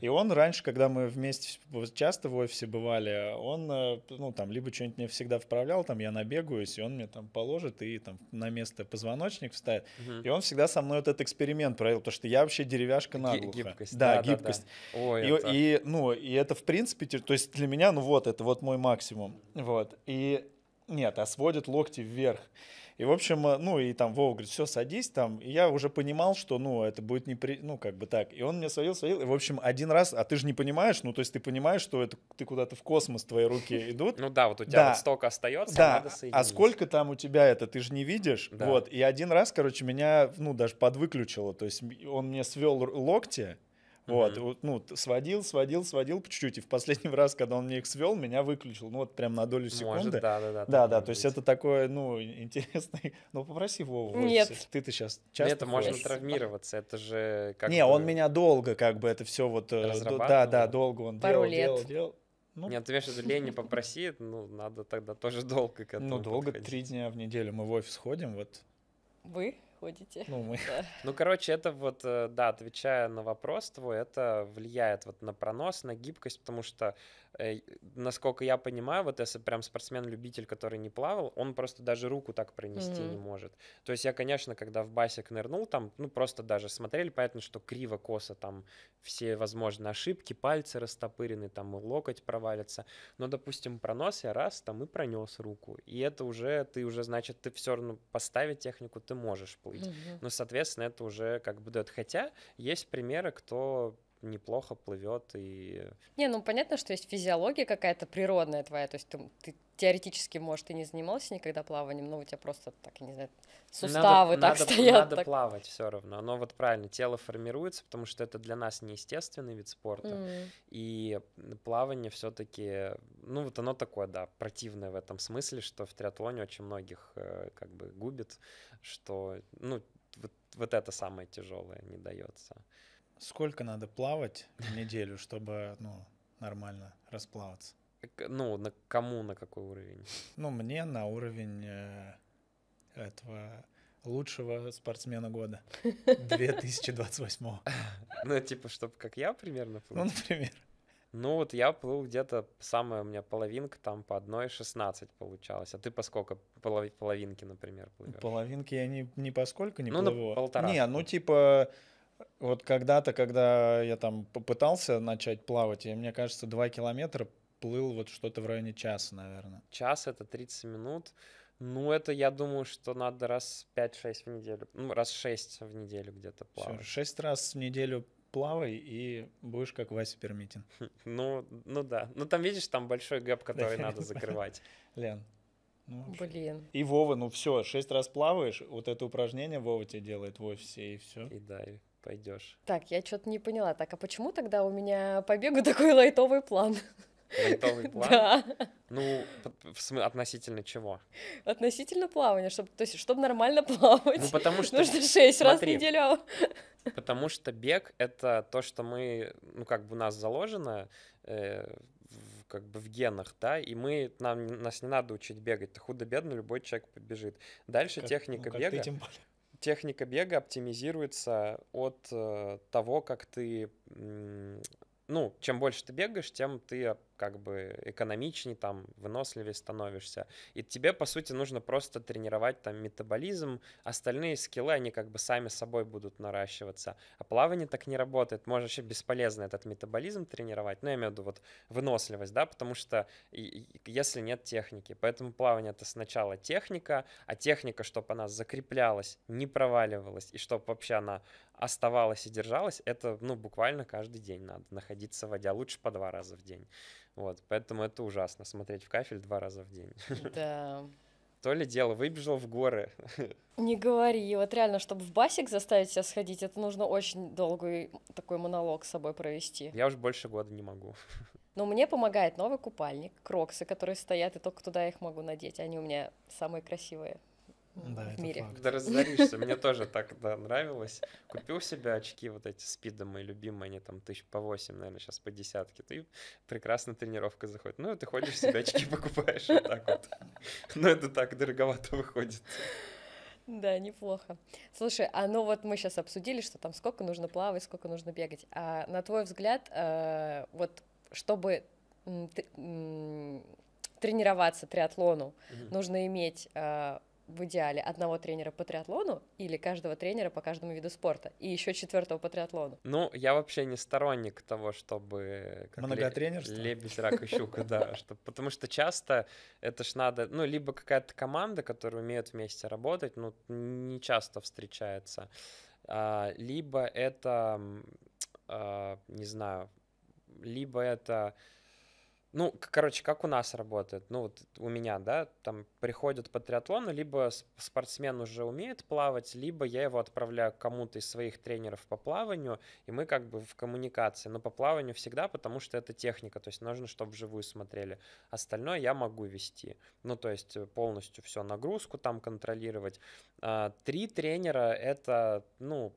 и он раньше, когда мы вместе часто в офисе бывали, он, ну, там, либо что-нибудь мне всегда вправлял, там, я набегаюсь, и он мне там положит, и там на место позвоночник вставит. И он всегда со мной этот эксперимент провел, потому что я вообще деревяшка наглухо. Гибкость. Да, гибкость. И, ну, и это, в принципе, то есть для меня, ну, вот, это вот мой максимум. Вот. И нет, а сводит локти вверх. И, в общем, э, ну, и там Вова говорит, все, садись там. И я уже понимал, что, ну, это будет не при... Ну, как бы так. И он мне свалил, свалил. И, в общем, один раз, а ты же не понимаешь, ну, то есть ты понимаешь, что это ты куда-то в космос твои руки идут. Ну да, вот у тебя вот столько остается, да. А сколько там у тебя это, ты же не видишь. Вот. И один раз, короче, меня, ну, даже подвыключило. То есть он мне свел локти, вот, mm-hmm. ну, сводил, сводил, сводил по чуть-чуть. И в последний раз, когда он мне их свел, меня выключил. Ну, вот прям на долю секунды. Может, да, да, да. Да, да, то есть это такое, ну, интересный... Ну, попроси Вову. Нет. Ты-то сейчас часто Нет, можно травмироваться. Это же как Не, бы... он меня долго как бы это все вот... Э, да, да, долго он Пару делал, лет. делал, делал. Ну, Нет, ты имеешь в виду, Леня попросит, ну, надо тогда тоже долго к ну, этому Ну, долго, три дня в неделю мы в офис ходим, вот. Вы? ходите. Ну, мы. Да. Ну, короче, это вот, э, да, отвечая на вопрос твой, это влияет вот на пронос, на гибкость, потому что Э, насколько я понимаю, вот если прям спортсмен-любитель, который не плавал, он просто даже руку так пронести mm-hmm. не может. То есть я, конечно, когда в басик нырнул, там, ну, просто даже смотрели, понятно, что криво, косо, там, все возможные ошибки, пальцы растопырены, там, и локоть провалится. Но, допустим, пронос я раз, там, и пронес руку. И это уже, ты уже, значит, ты все равно поставить технику ты можешь плыть. Mm-hmm. Но, ну, соответственно, это уже как бы дает. Хотя есть примеры, кто неплохо плывет и... Не, ну понятно, что есть физиология какая-то природная твоя, то есть ты, ты теоретически, может, и не занимался никогда плаванием, но у тебя просто так, не знаю, суставы надо, так надо, стоят. Надо так. плавать все равно, но вот правильно, тело формируется, потому что это для нас неестественный вид спорта, mm и плавание все-таки, ну вот оно такое, да, противное в этом смысле, что в триатлоне очень многих э, как бы губит, что, ну, вот, вот это самое тяжелое не дается сколько надо плавать в неделю, чтобы ну, нормально расплаваться? Ну, на кому, на какой уровень? Ну, мне на уровень э, этого лучшего спортсмена года 2028. Ну, типа, чтобы как я примерно ну, плыл? Ну, например. Ну, вот я плыл где-то, самая у меня половинка там по 1,16 получалось. А ты по сколько половинки, например, плывешь? Половинки я не, не по сколько не ну, плыву. Ну, полтора. Не, ну, типа вот когда-то, когда я там попытался начать плавать, я, мне кажется, 2 километра плыл вот что-то в районе часа, наверное. Час — это 30 минут. Ну, это, я думаю, что надо раз 5-6 в неделю. Ну, раз 6 в неделю где-то плавать. Все, 6 раз в неделю плавай и будешь как Вася Пермитин. Хм, ну, ну да. Ну, там, видишь, там большой гэп, который надо закрывать. Лен, ну, Блин. И Вова, ну все, шесть раз плаваешь, вот это упражнение Вова тебе делает в офисе, и все. И да, и пойдешь. Так, я что-то не поняла. Так, а почему тогда у меня по бегу такой лайтовый план? Лайтовый план? Да. Ну, в смысле, относительно чего? Относительно плавания, чтобы, то есть, чтобы нормально плавать. Ну, потому что... Нужно 6 смотри, раз в неделю. Потому что бег — это то, что мы, ну, как бы у нас заложено, э, в, как бы в генах, да, и мы, нам, нас не надо учить бегать, ты худо-бедно любой человек побежит. Дальше как, техника ну, бега... Ты, тем более техника бега оптимизируется от э, того, как ты ну, чем больше ты бегаешь, тем ты как бы экономичнее, там, выносливее становишься. И тебе, по сути, нужно просто тренировать там метаболизм, остальные скиллы, они как бы сами собой будут наращиваться. А плавание так не работает, можно вообще бесполезно этот метаболизм тренировать, ну, я имею в виду вот выносливость, да, потому что если нет техники, поэтому плавание это сначала техника, а техника, чтобы она закреплялась, не проваливалась, и чтобы вообще она оставалась и держалась, это, ну, буквально каждый день надо находиться в воде, а лучше по два раза в день. Вот, поэтому это ужасно, смотреть в кафель два раза в день. Да. То ли дело, выбежал в горы. Не говори, вот реально, чтобы в басик заставить себя сходить, это нужно очень долгий такой монолог с собой провести. Я уже больше года не могу. Но мне помогает новый купальник, кроксы, которые стоят, и только туда я их могу надеть. Они у меня самые красивые да, в мире. Факт. Да разоришься. Мне тоже так нравилось. Купил себе очки вот эти спиды мои любимые, они там тысяч по восемь, наверное, сейчас по десятке. Ты прекрасно тренировка заходит. Ну, и ты ходишь себе очки покупаешь вот так вот. Но ну, это так дороговато выходит. Да, неплохо. Слушай, а ну вот мы сейчас обсудили, что там сколько нужно плавать, сколько нужно бегать. А на твой взгляд, э, вот чтобы тренироваться триатлону, угу. нужно иметь э, в идеале одного тренера по триатлону или каждого тренера по каждому виду спорта и еще четвертого по триатлону? Ну, я вообще не сторонник того, чтобы... Многотренерство? Лебедь, рак и щука, да. потому что часто это ж надо... Ну, либо какая-то команда, которая умеет вместе работать, ну, не часто встречается. А, либо это... А, не знаю. Либо это ну, короче, как у нас работает? Ну, вот у меня, да, там приходят по триатлону, либо спортсмен уже умеет плавать, либо я его отправляю кому-то из своих тренеров по плаванию, и мы как бы в коммуникации. Но по плаванию всегда, потому что это техника, то есть нужно, чтобы вживую смотрели. Остальное я могу вести. Ну, то есть э, полностью все, нагрузку там контролировать. А, три тренера — это, ну,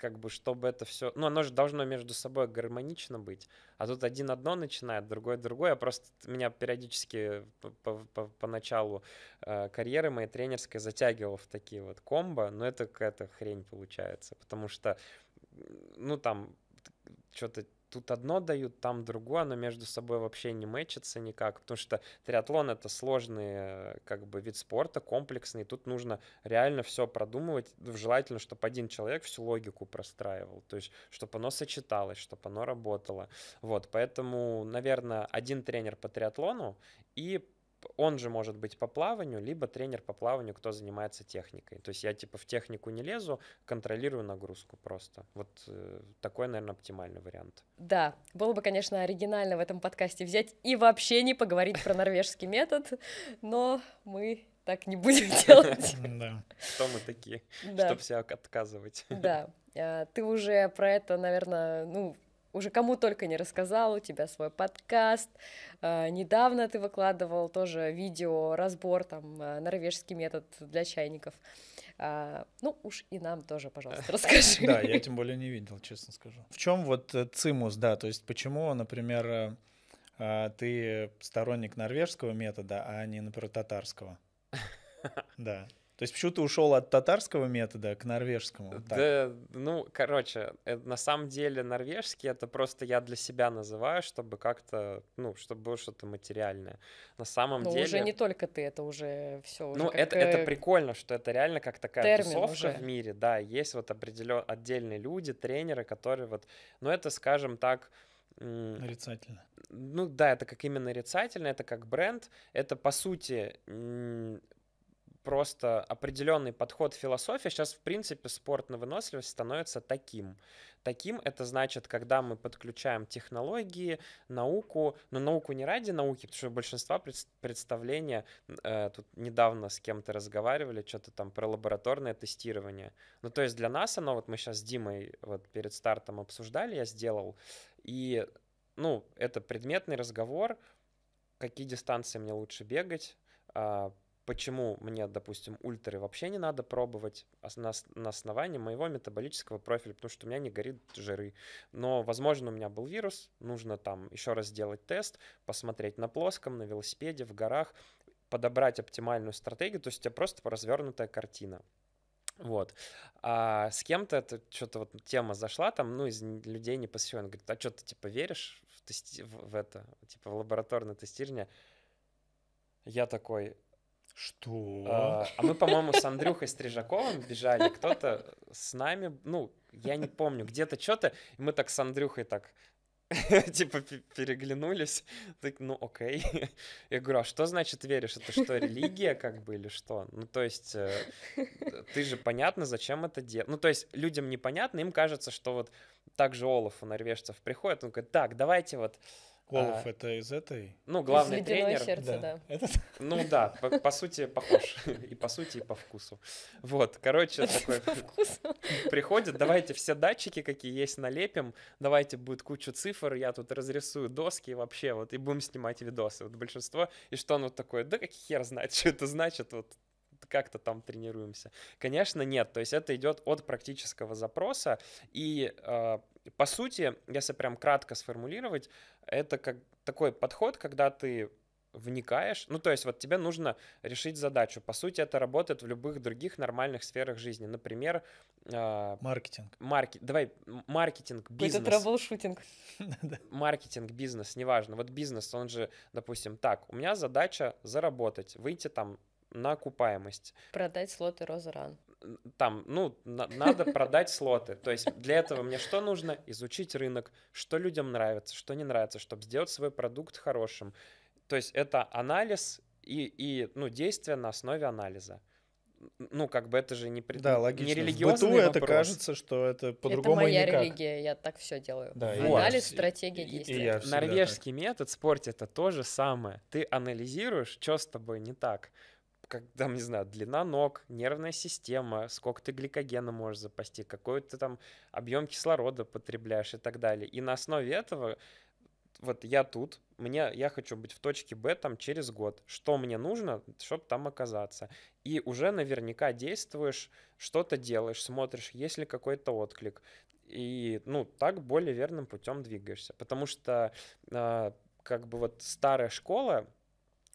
как бы, чтобы это все... Ну, оно же должно между собой гармонично быть. А тут один одно начинает, другой другое. Просто меня периодически по, по, по началу э, карьеры моей тренерской затягивало в такие вот комбо. Но это какая-то хрень получается. Потому что, ну, там что-то тут одно дают, там другое, оно между собой вообще не мэчится никак, потому что триатлон — это сложный э, как бы вид спорта, комплексный, тут нужно реально все продумывать, ну, желательно, чтобы один человек всю логику простраивал, то есть чтобы оно сочеталось, чтобы оно работало. Вот, поэтому, наверное, один тренер по триатлону и он же может быть по плаванию, либо тренер по плаванию, кто занимается техникой. То есть я типа в технику не лезу, контролирую нагрузку просто. Вот э, такой, наверное, оптимальный вариант. Да, было бы, конечно, оригинально в этом подкасте взять и вообще не поговорить про норвежский метод, но мы так не будем делать. Да. Что мы такие, чтобы себя отказывать. Да. А, ты уже про это, наверное, ну, уже кому только не рассказал, у тебя свой подкаст. Э, недавно ты выкладывал тоже видео, разбор, там, э, норвежский метод для чайников. Э, ну, уж и нам тоже, пожалуйста, расскажи. Да, я тем более не видел, честно скажу. В чем вот цимус, да, то есть почему, например, ты сторонник норвежского метода, а не, например, татарского? Да. То есть почему ты ушел от татарского метода к норвежскому? Вот да, ну, короче, э, на самом деле норвежский это просто я для себя называю, чтобы как-то, ну, чтобы было что-то материальное. На самом Но ну, деле... уже не только ты, это уже все. Уже ну, как... это, это прикольно, что это реально как такая тусовка уже. в мире, да, есть вот определен... отдельные люди, тренеры, которые вот, ну, это, скажем так, Нарицательно. Ну да, это как именно нарицательно, это как бренд. Это по сути просто определенный подход философия. Сейчас, в принципе, спорт на выносливость становится таким. Таким это значит, когда мы подключаем технологии, науку, но науку не ради науки, потому что большинство представления, э, тут недавно с кем-то разговаривали, что-то там про лабораторное тестирование. Ну, то есть для нас оно, вот мы сейчас с Димой вот перед стартом обсуждали, я сделал, и, ну, это предметный разговор, какие дистанции мне лучше бегать, а, почему мне, допустим, ультры вообще не надо пробовать на, на основании моего метаболического профиля, потому что у меня не горит жиры. Но, возможно, у меня был вирус, нужно там еще раз сделать тест, посмотреть на плоском, на велосипеде, в горах, подобрать оптимальную стратегию, то есть у тебя просто развернутая картина. Вот. А с кем-то это что-то вот тема зашла, там, ну, из людей не посвящен. Говорит, а что ты, типа, веришь в, тести... в это, типа, в лабораторное тестирование? Я такой, что? А, а мы, по-моему, с Андрюхой Стрижаковым бежали, кто-то с нами, ну, я не помню, где-то что-то, и мы так с Андрюхой так типа переглянулись, так, ну окей. Я говорю, а что значит веришь? Это что, религия как бы или что? Ну то есть э, ты же понятно, зачем это делать. Ну то есть людям непонятно, им кажется, что вот так же Олаф у норвежцев приходит, он говорит, так, давайте вот Колов а, это из этой? Ну, главный из тренер. сердце, да. да. Ну да, по, по сути похож. И по сути, и по вкусу. Вот, короче, такой... Приходит, давайте все датчики, какие есть, налепим, давайте будет кучу цифр, я тут разрисую доски вообще, вот, и будем снимать видосы. Вот большинство, и что оно такое, да как хер знает, что это значит, вот как-то там тренируемся. Конечно, нет. То есть это идет от практического запроса и а, по сути, если прям кратко сформулировать, это как такой подход, когда ты вникаешь. Ну, то есть вот тебе нужно решить задачу. По сути, это работает в любых других нормальных сферах жизни. Например... А, маркетинг. Марки, давай, маркетинг, бизнес. Это трэбл Маркетинг, бизнес, неважно. Вот бизнес, он же, допустим, так, у меня задача заработать, выйти там на окупаемость. Продать слоты Розаран там, ну, на- надо продать слоты. То есть для этого мне что нужно? Изучить рынок, что людям нравится, что не нравится, чтобы сделать свой продукт хорошим. То есть это анализ и, и ну, действия на основе анализа. Ну, как бы это же не, пред... да, логично. не религиозный В быту вопрос. кажется, что это по-другому Это моя никак. религия, я так все делаю. Да, вот. Анализ, стратегия, действия. Норвежский так. метод в спорте — это то же самое. Ты анализируешь, что с тобой не так как там, не знаю, длина ног, нервная система, сколько ты гликогена можешь запасти, какой ты там объем кислорода потребляешь и так далее. И на основе этого вот я тут, мне, я хочу быть в точке Б там через год. Что мне нужно, чтобы там оказаться? И уже наверняка действуешь, что-то делаешь, смотришь, есть ли какой-то отклик. И, ну, так более верным путем двигаешься. Потому что, э, как бы вот старая школа,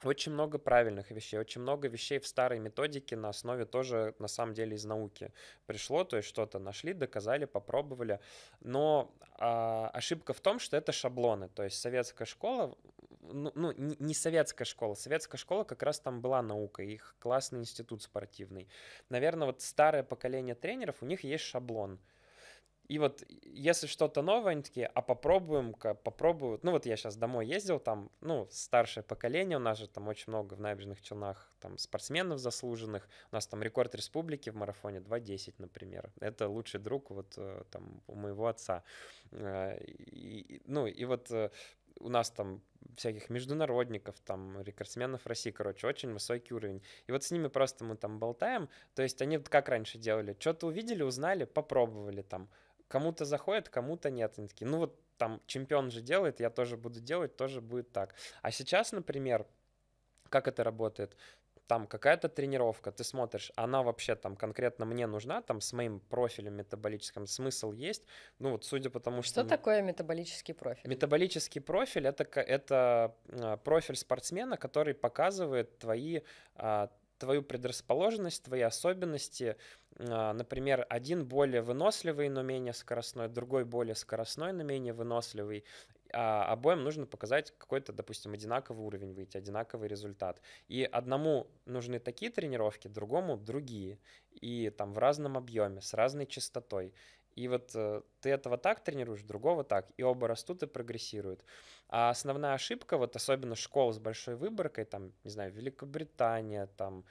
очень много правильных вещей, очень много вещей в старой методике на основе тоже, на самом деле, из науки пришло, то есть что-то нашли, доказали, попробовали, но а, ошибка в том, что это шаблоны, то есть советская школа, ну, ну не, не советская школа, советская школа как раз там была наука, их классный институт спортивный. Наверное, вот старое поколение тренеров, у них есть шаблон, и вот если что-то новенькое, а попробуем-ка, попробуют. Ну вот я сейчас домой ездил, там, ну, старшее поколение, у нас же там очень много в набережных Челнах там спортсменов заслуженных. У нас там рекорд республики в марафоне 2.10, например. Это лучший друг вот э, там у моего отца. Э, и, ну и вот э, у нас там всяких международников, там, рекордсменов России, короче, очень высокий уровень. И вот с ними просто мы там болтаем, то есть они вот как раньше делали, что-то увидели, узнали, попробовали там, кому-то заходит, кому-то нет. Они такие, ну вот там чемпион же делает, я тоже буду делать, тоже будет так. А сейчас, например, как это работает? Там какая-то тренировка, ты смотришь, она вообще там конкретно мне нужна, там с моим профилем метаболическим смысл есть. Ну вот судя по тому, что... Что такое метаболический профиль? Метаболический профиль это, — это а, профиль спортсмена, который показывает твои а, твою предрасположенность, твои особенности. А, например, один более выносливый, но менее скоростной, другой более скоростной, но менее выносливый. А обоим нужно показать какой-то, допустим, одинаковый уровень выйти, одинаковый результат. И одному нужны такие тренировки, другому другие. И там в разном объеме, с разной частотой. И вот э, ты этого так тренируешь, другого так, и оба растут и прогрессируют. А основная ошибка, вот особенно школ с большой выборкой, там, не знаю, Великобритания, там,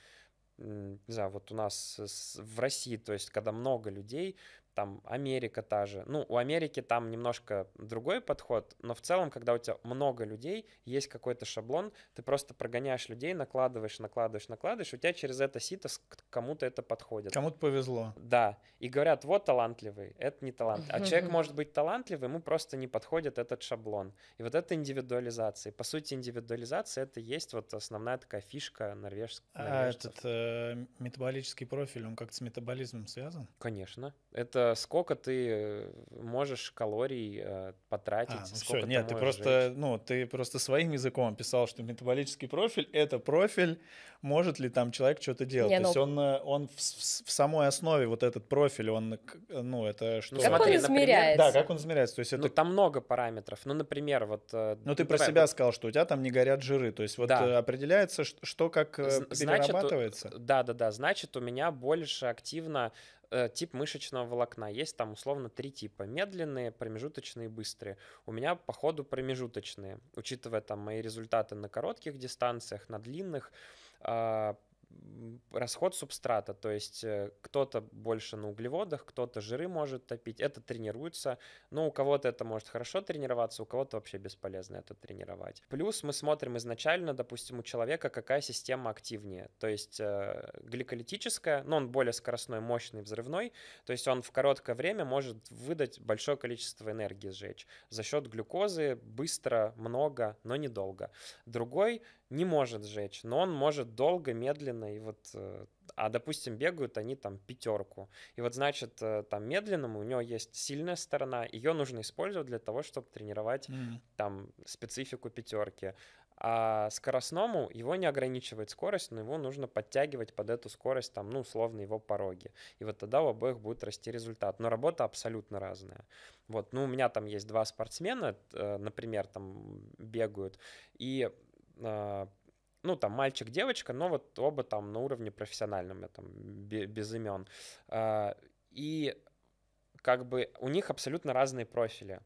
не знаю, вот у нас в России, то есть, когда много людей, там Америка та же. Ну, у Америки там немножко другой подход, но в целом, когда у тебя много людей, есть какой-то шаблон, ты просто прогоняешь людей, накладываешь, накладываешь, накладываешь, у тебя через это сито кому-то это подходит. Кому-то повезло. Да, и говорят, вот талантливый, это не талант. А человек может быть талантливый, ему просто не подходит этот шаблон. И вот это индивидуализация. по сути, индивидуализация — это есть вот основная такая фишка норвежского. А этот э, метаболический профиль, он как-то с метаболизмом связан? Конечно. Это Э, сколько ты можешь калорий э, потратить. А, ну сколько все, нет, ты, просто, жить. ну, ты просто своим языком писал, что метаболический профиль — это профиль, может ли там человек что-то делать. Не, То ну... есть он, э, он в, в, самой основе, вот этот профиль, он, э, ну, это ну, что? как смотри, он измеряется? Например, да, как он измеряется. То есть ну, это... Ну, там много параметров. Ну, например, вот... Ну, ты про себя вот... сказал, что у тебя там не горят жиры. То есть вот да. определяется, что как значит, перерабатывается? Да, да, да. Значит, у меня больше активно Э, тип мышечного волокна. Есть там условно три типа. Медленные, промежуточные, быстрые. У меня по ходу промежуточные. Учитывая там мои результаты на коротких дистанциях, на длинных, а, расход субстрата, то есть э, кто-то больше на углеводах, кто-то жиры может топить, это тренируется, но ну, у кого-то это может хорошо тренироваться, у кого-то вообще бесполезно это тренировать. Плюс мы смотрим изначально, допустим, у человека какая система активнее, то есть э, гликолитическая, но он более скоростной, мощный, взрывной, то есть он в короткое время может выдать большое количество энергии сжечь за счет глюкозы, быстро, много, но недолго. Другой не может сжечь, но он может долго, медленно, и вот, э, а допустим, бегают они там пятерку, и вот значит, э, там медленному у него есть сильная сторона, ее нужно использовать для того, чтобы тренировать mm. там специфику пятерки. А скоростному его не ограничивает скорость, но его нужно подтягивать под эту скорость, там, ну, условно, его пороги. И вот тогда у обоих будет расти результат. Но работа абсолютно разная. Вот, ну, у меня там есть два спортсмена, э, например, там бегают, и а, ну, там, мальчик, девочка, но вот оба там на уровне профессиональном, я там без имен. А, и как бы у них абсолютно разные профили,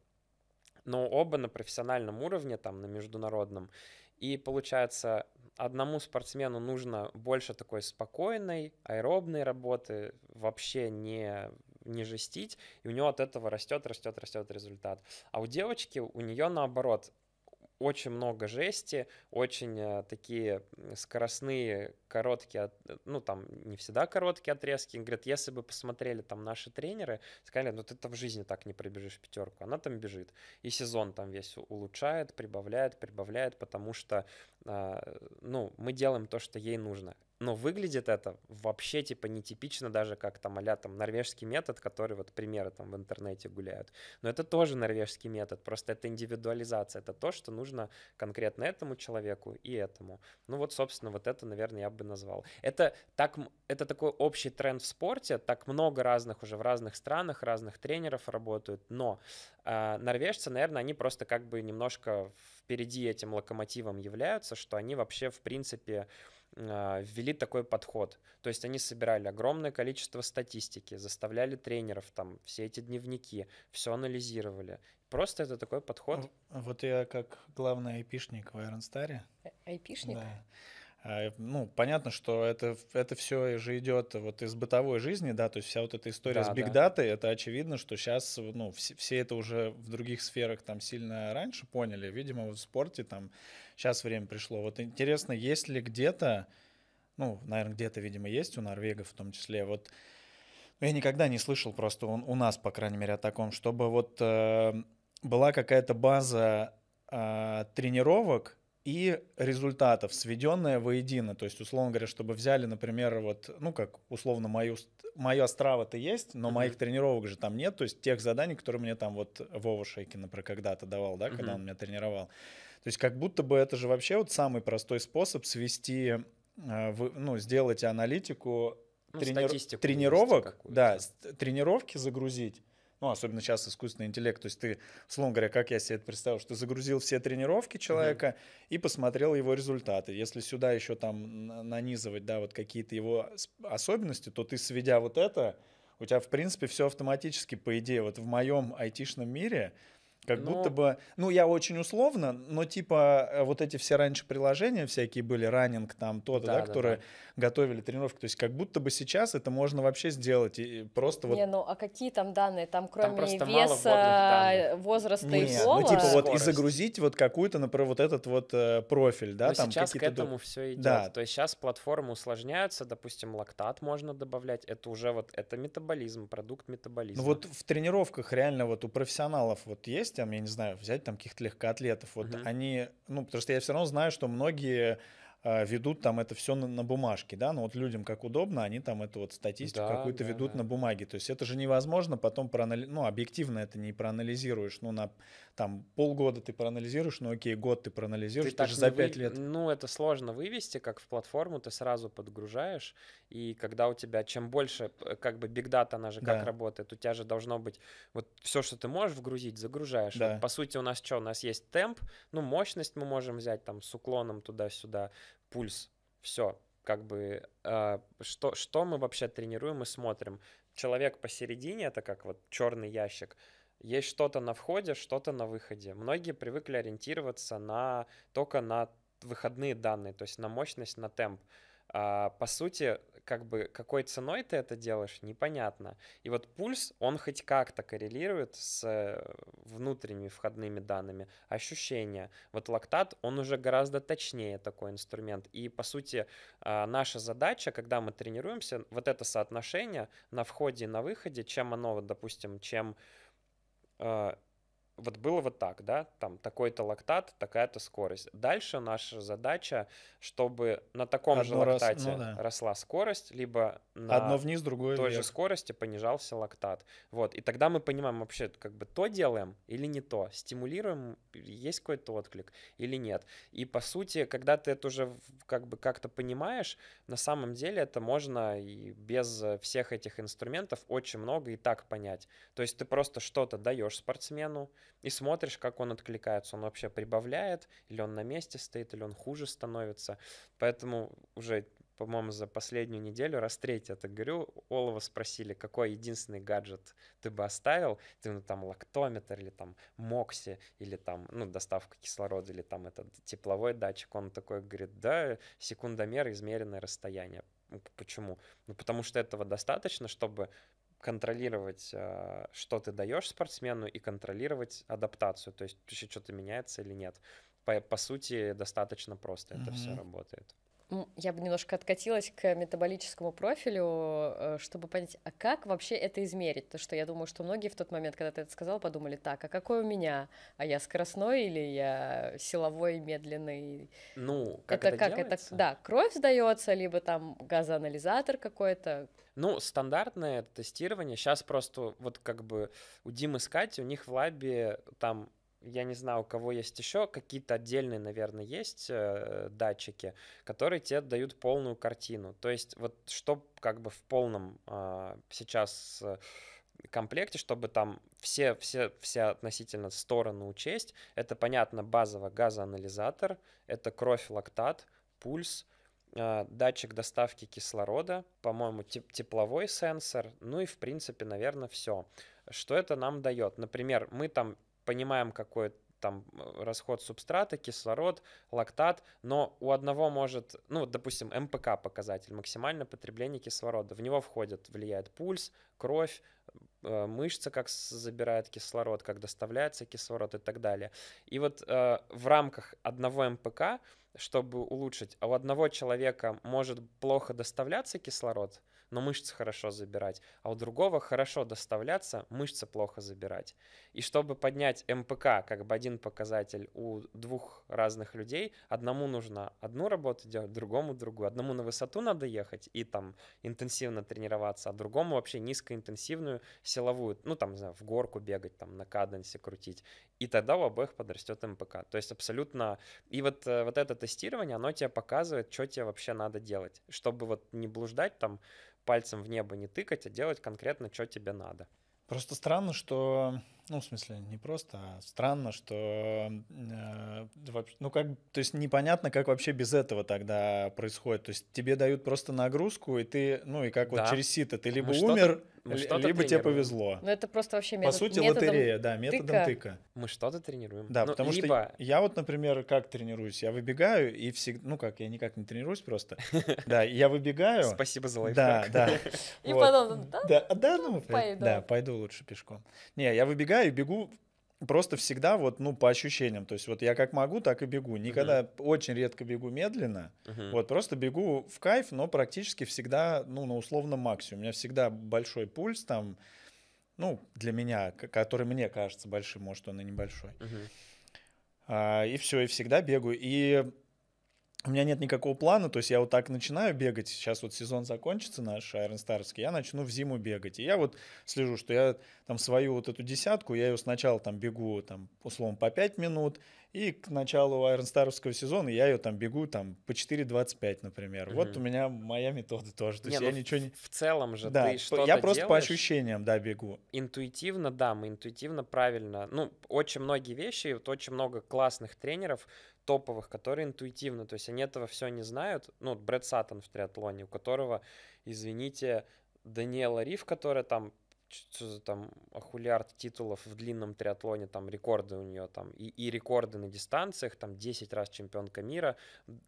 но оба на профессиональном уровне, там, на международном. И получается, одному спортсмену нужно больше такой спокойной, аэробной работы, вообще не, не жестить, и у него от этого растет, растет, растет результат. А у девочки, у нее наоборот, очень много жести, очень э, такие скоростные, короткие, э, ну там не всегда короткие отрезки. Говорит, если бы посмотрели там наши тренеры, сказали, ну ты там в жизни так не пробежишь пятерку, она там бежит. И сезон там весь улучшает, прибавляет, прибавляет, потому что, а, ну, мы делаем то, что ей нужно но выглядит это вообще типа нетипично даже как там а там норвежский метод, который вот примеры там в интернете гуляют. Но это тоже норвежский метод, просто это индивидуализация, это то, что нужно конкретно этому человеку и этому. Ну вот, собственно, вот это, наверное, я бы назвал. Это, так, это такой общий тренд в спорте, так много разных уже в разных странах, разных тренеров работают, но э, норвежцы, наверное, они просто как бы немножко впереди этим локомотивом являются, что они вообще, в принципе, а, ввели такой подход. То есть они собирали огромное количество статистики, заставляли тренеров там все эти дневники, все анализировали. Просто это такой подход. Ну, вот я как главный айпишник в Айронстаре. Э, айпишник? Да. А, ну, понятно, что это, это все же идет вот из бытовой жизни, да, то есть вся вот эта история да, с бигдатой, да. это очевидно, что сейчас, ну, все, все это уже в других сферах там сильно раньше поняли, видимо, в спорте там сейчас время пришло. Вот интересно, есть ли где-то, ну, наверное, где-то, видимо, есть у норвегов в том числе, вот ну, я никогда не слышал просто он, у нас, по крайней мере, о таком, чтобы вот э, была какая-то база э, тренировок, и результатов, сведенное воедино. То есть, условно говоря, чтобы взяли, например, вот, ну, как условно, мою, мою астрава-то есть, но uh-huh. моих тренировок же там нет. То есть, тех заданий, которые мне там вот Вова Шейкин, например, когда-то давал, да, uh-huh. когда он меня тренировал. То есть как будто бы это же вообще вот самый простой способ свести, э, ну, сделать аналитику ну, тренировок, да, тренировки загрузить, ну, особенно сейчас искусственный интеллект, то есть ты, условно говоря, как я себе это представил, что загрузил все тренировки человека mm-hmm. и посмотрел его результаты. Если сюда еще там нанизывать, да, вот какие-то его особенности, то ты, сведя вот это, у тебя, в принципе, все автоматически, по идее, вот в моем айтишном мире — как но... Ну, будто бы, ну я очень условно, но типа э, вот эти все раньше приложения всякие были, раннинг там, то-то, да, да, да, которые да. готовили тренировки, то есть как будто бы сейчас это можно вообще сделать и просто вот... Не, ну а какие там данные? Там кроме там веса, возраста Нет, и пола... ну типа вот и загрузить вот какую-то, например, вот этот вот э, профиль, да, но там сейчас к этому доб... все идет, да. то есть сейчас платформы усложняются, допустим, лактат можно добавлять, это уже вот, это метаболизм, продукт метаболизма. Ну вот в тренировках реально вот у профессионалов вот есть там, я не знаю, взять там каких-то легкоатлетов, вот угу. они, ну, потому что я все равно знаю, что многие а, ведут там это все на, на бумажке, да, но вот людям как удобно, они там эту вот статистику да, какую-то да, ведут да. на бумаге, то есть это же невозможно потом проанализ, ну объективно это не проанализируешь, ну на там полгода ты проанализируешь, ну окей, год ты проанализируешь, ты, ты же за пять вы... лет. Ну, это сложно вывести, как в платформу ты сразу подгружаешь, и когда у тебя, чем больше, э, как бы Big Data, она же да. как работает, у тебя же должно быть, вот все, что ты можешь вгрузить, загружаешь. Да. Вот, по сути, у нас что, у нас есть темп, ну, мощность мы можем взять там с уклоном туда-сюда, пульс, все, как бы, э, что, что мы вообще тренируем и смотрим. Человек посередине, это как вот черный ящик, есть что-то на входе, что-то на выходе. Многие привыкли ориентироваться на, только на выходные данные, то есть на мощность, на темп. А, по сути, как бы какой ценой ты это делаешь, непонятно. И вот пульс, он хоть как-то коррелирует с э, внутренними входными данными, ощущения. Вот лактат, он уже гораздо точнее такой инструмент. И, по сути, а, наша задача, когда мы тренируемся, вот это соотношение на входе и на выходе, чем оно, вот, допустим, чем uh, вот было вот так, да, там такой-то лактат, такая-то скорость. Дальше наша задача, чтобы на таком Одно же лактате ну, да. росла скорость, либо на Одно вниз, другое той вверх. же скорости понижался лактат. Вот, и тогда мы понимаем вообще, как бы то делаем или не то, стимулируем, есть какой-то отклик или нет. И по сути, когда ты это уже как бы как-то понимаешь, на самом деле это можно и без всех этих инструментов очень много и так понять. То есть ты просто что-то даешь спортсмену, и смотришь, как он откликается. Он вообще прибавляет, или он на месте стоит, или он хуже становится. Поэтому уже, по-моему, за последнюю неделю, раз третий я так говорю, Олова спросили, какой единственный гаджет ты бы оставил, ты, ну, там, лактометр, или там Мокси, или там, ну, доставка кислорода, или там этот тепловой датчик. Он такой говорит, да, секундомер, измеренное расстояние. Почему? Ну, потому что этого достаточно, чтобы контролировать, э, что ты даешь спортсмену, и контролировать адаптацию, то есть еще что-то меняется или нет. По, по сути, достаточно просто mm-hmm. это все работает. Ну, я бы немножко откатилась к метаболическому профилю, э, чтобы понять, а как вообще это измерить? То, что я думаю, что многие в тот момент, когда ты это сказал, подумали, так, а какой у меня? А я скоростной или я силовой, медленный? Ну, как это, это как делается? Это, да, кровь сдается, либо там газоанализатор какой-то. Ну, стандартное тестирование сейчас просто вот как бы у Димы и Кати, у них в лабе там я не знаю, у кого есть еще, какие-то отдельные, наверное, есть э, датчики, которые тебе дают полную картину. То есть вот что как бы в полном а, э, сейчас комплекте, чтобы там все, все, все относительно стороны учесть, это, понятно, базово газоанализатор, это кровь, лактат, пульс, э, датчик доставки кислорода, по-моему, теп тепловой сенсор, ну и, в принципе, наверное, все. Что это нам дает? Например, мы там понимаем, какой там э, расход субстрата, кислород, лактат, но у одного может, ну, допустим, МПК показатель, максимальное потребление кислорода, в него входит, влияет пульс, кровь, э, мышца как забирает кислород, как доставляется кислород и так далее. И вот э, в рамках одного МПК, чтобы улучшить, а у одного человека может плохо доставляться кислород, но мышцы хорошо забирать, а у другого хорошо доставляться, мышцы плохо забирать. И чтобы поднять МПК, как бы один показатель у двух разных людей, одному нужно одну работу делать, другому другую. Одному на высоту надо ехать и там интенсивно тренироваться, а другому вообще низкоинтенсивную силовую, ну там, не знаю, в горку бегать, там на каденсе крутить. И тогда у обоих подрастет МПК. То есть абсолютно... И вот, э, вот это тестирование, оно тебе показывает, что тебе вообще надо делать, чтобы вот не блуждать там пальцем в небо не тыкать, а делать конкретно, что тебе надо. Просто странно, что ну, в смысле, не просто, а странно, что... Э, ну, как... То есть непонятно, как вообще без этого тогда происходит. То есть тебе дают просто нагрузку, и ты, ну, и как да. вот через сито, ты либо мы умер, мы либо тренируем. тебе повезло. Ну, это просто вообще метод... По сути, лотерея, да, методом тыка. тыка. Мы что-то тренируем. Да, ну, потому либо... что я вот, например, как тренируюсь? Я выбегаю и всегда... Ну, как, я никак не тренируюсь просто. Да, я выбегаю... Спасибо за лайфхак. Да, да. И потом, да, да, ну, ну да, пойду лучше пешком. Не, я выбегаю себя и бегу просто всегда вот, ну, по ощущениям. То есть вот я как могу, так и бегу. Никогда, uh-huh. очень редко бегу медленно. Uh-huh. Вот просто бегу в кайф, но практически всегда, ну, на условном максимуме. У меня всегда большой пульс там, ну, для меня, который мне кажется большим, может, он и небольшой. Uh-huh. А, и все, и всегда бегаю. И у меня нет никакого плана, то есть я вот так начинаю бегать, сейчас вот сезон закончится наш айронстарский, я начну в зиму бегать, и я вот слежу, что я там свою вот эту десятку, я ее сначала там бегу там условно по 5 минут, и к началу айронстаровского сезона я ее там бегу там по 4.25, например. Угу. Вот у меня моя метода тоже, то есть ну я ну, ничего не... В целом же да, ты что-то Я просто делаешь? по ощущениям, да, бегу. Интуитивно, да, мы интуитивно правильно, ну, очень многие вещи, вот очень много классных тренеров топовых, которые интуитивно, то есть они этого все не знают. Ну, Брэд Саттон в триатлоне, у которого, извините, Даниэла Риф, которая там что за там охулиард титулов в длинном триатлоне, там рекорды у нее там, и, и рекорды на дистанциях, там 10 раз чемпионка мира,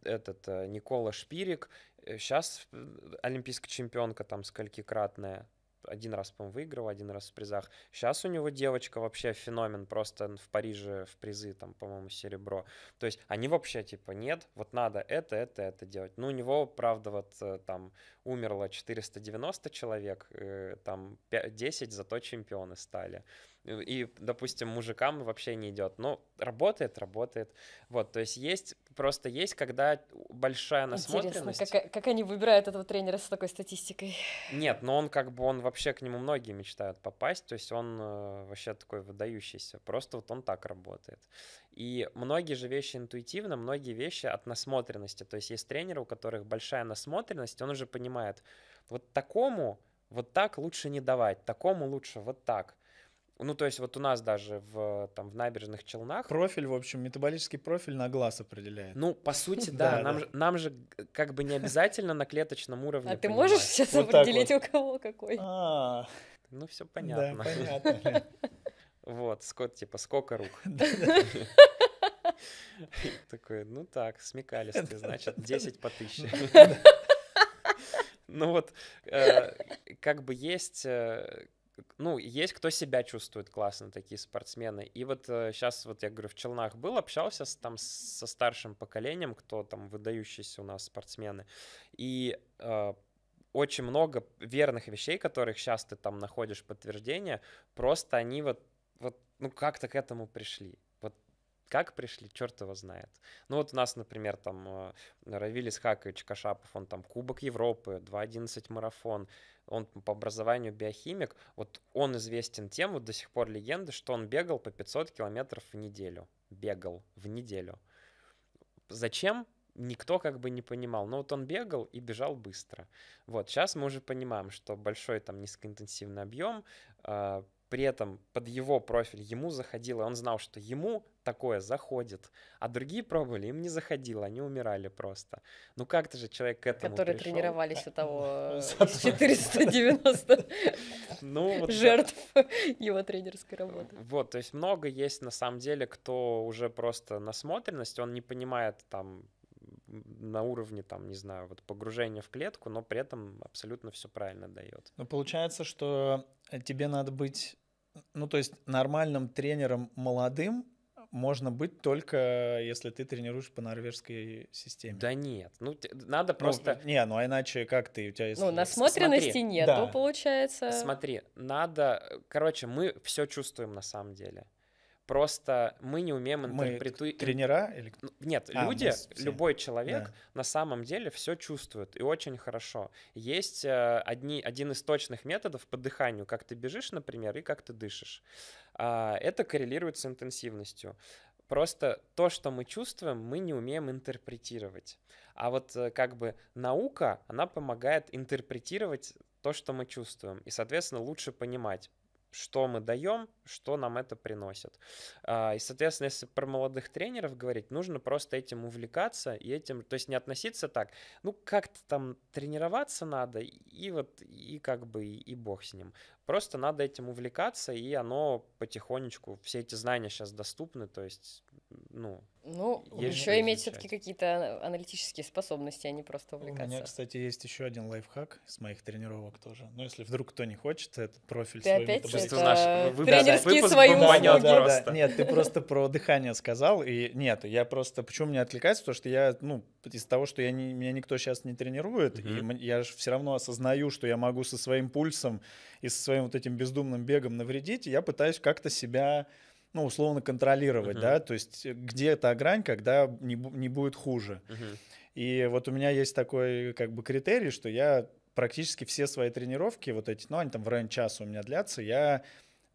этот э, Никола Шпирик, сейчас э, э, олимпийская чемпионка там сколькикратная, один раз, по-моему, выиграл, один раз в призах. Сейчас у него девочка вообще феномен, просто в Париже в призы, там, по-моему, серебро. То есть они вообще, типа, нет, вот надо это, это, это делать. Ну, у него, правда, вот э, там умерло 490 человек, э, там 10 зато чемпионы стали. И, допустим, мужикам вообще не идет. Но ну, работает, работает. Вот, то есть есть, просто есть, когда большая насмотренность. Интересно, как, как они выбирают этого тренера с такой статистикой? Нет, но он как бы, он вообще к нему многие мечтают попасть, то есть он э, вообще такой выдающийся. Просто вот он так работает. И многие же вещи интуитивно, многие вещи от насмотренности. То есть есть тренеры, у которых большая насмотренность, он уже понимает, вот такому вот так лучше не давать, такому лучше вот так. Ну, то есть вот у нас даже в, там, в набережных Челнах... Профиль, в общем, метаболический профиль на глаз определяет. Ну, по сути, да. Нам, же как бы не обязательно на клеточном уровне А ты можешь сейчас определить, у кого какой? А Ну, все понятно. Да, понятно. Вот, скот, типа, сколько рук. Такой, ну так, смекалистый, значит, 10 по 1000. Ну вот, э, как бы есть э, ну, есть кто себя чувствует классно, такие спортсмены. И вот сейчас, э, вот я говорю, в Челнах был, общался с, там со старшим поколением, кто там выдающиеся у нас спортсмены. И очень много верных вещей, которых сейчас ты там находишь подтверждение, просто они вот вот, ну, как-то к этому пришли. Вот как пришли, черт его знает. Ну, вот у нас, например, там а, Равилис Хакович Кашапов, он там Кубок Европы, 2.11 марафон, он по образованию биохимик, вот он известен тем, вот до сих пор легенда, что он бегал по 500 километров в неделю. Бегал в неделю. Зачем? никто как бы не понимал. Но вот он бегал и бежал быстро. Вот, сейчас мы уже понимаем, что большой там низкоинтенсивный объем, а, при этом под его профиль ему заходило, он знал, что ему такое заходит, а другие пробовали, им не заходило, они умирали просто. Ну как-то же человек к этому Которые пришел. тренировались у того 490 э, ну жертв его тренерской работы. Вот, то есть много есть на самом деле, кто уже просто насмотренность, он не понимает там на уровне, там, не знаю, вот погружения в клетку, но при этом абсолютно все правильно дает. Ну, получается, что э, тебе надо быть ну, то есть нормальным тренером молодым можно быть только э, если ты тренируешь по норвежской системе. Да нет, ну надо ну, просто. Ну, не, ну а иначе как ты у тебя есть. Ну насмотренности нет, да. получается. Смотри, надо, короче, мы все чувствуем на самом деле. Просто мы не умеем интерпретировать. Тренера или ну, Нет, а, люди, все. любой человек да. на самом деле все чувствует и очень хорошо. Есть э, одни, один из точных методов по дыханию, как ты бежишь, например, и как ты дышишь. А, это коррелирует с интенсивностью. Просто то, что мы чувствуем, мы не умеем интерпретировать. А вот э, как бы наука, она помогает интерпретировать то, что мы чувствуем, и, соответственно, лучше понимать, что мы даем, что нам это приносит. А, и, соответственно, если про молодых тренеров говорить, нужно просто этим увлекаться и этим, то есть не относиться так, ну, как-то там тренироваться надо, и вот, и как бы, и бог с ним. Просто надо этим увлекаться, и оно потихонечку, все эти знания сейчас доступны, то есть, ну... Ну, еще иметь все-таки какие-то аналитические способности, а не просто увлекаться. У меня, кстати, есть еще один лайфхак с моих тренировок тоже. Ну если вдруг кто не хочет, этот профиль Ты свой опять это... тренер Детские свои бомбанет да, просто. Да, нет, ты просто про дыхание сказал, и нет, я просто... Почему мне отвлекается? Потому что я, ну, из за того, что я не, меня никто сейчас не тренирует, mm-hmm. и я же все равно осознаю, что я могу со своим пульсом и со своим вот этим бездумным бегом навредить, и я пытаюсь как-то себя ну, условно контролировать, uh-huh. да, то есть э, где эта грань, когда не, не будет хуже. Uh-huh. И вот у меня есть такой как бы критерий, что я практически все свои тренировки, вот эти, ну, они там в районе часа у меня длятся, я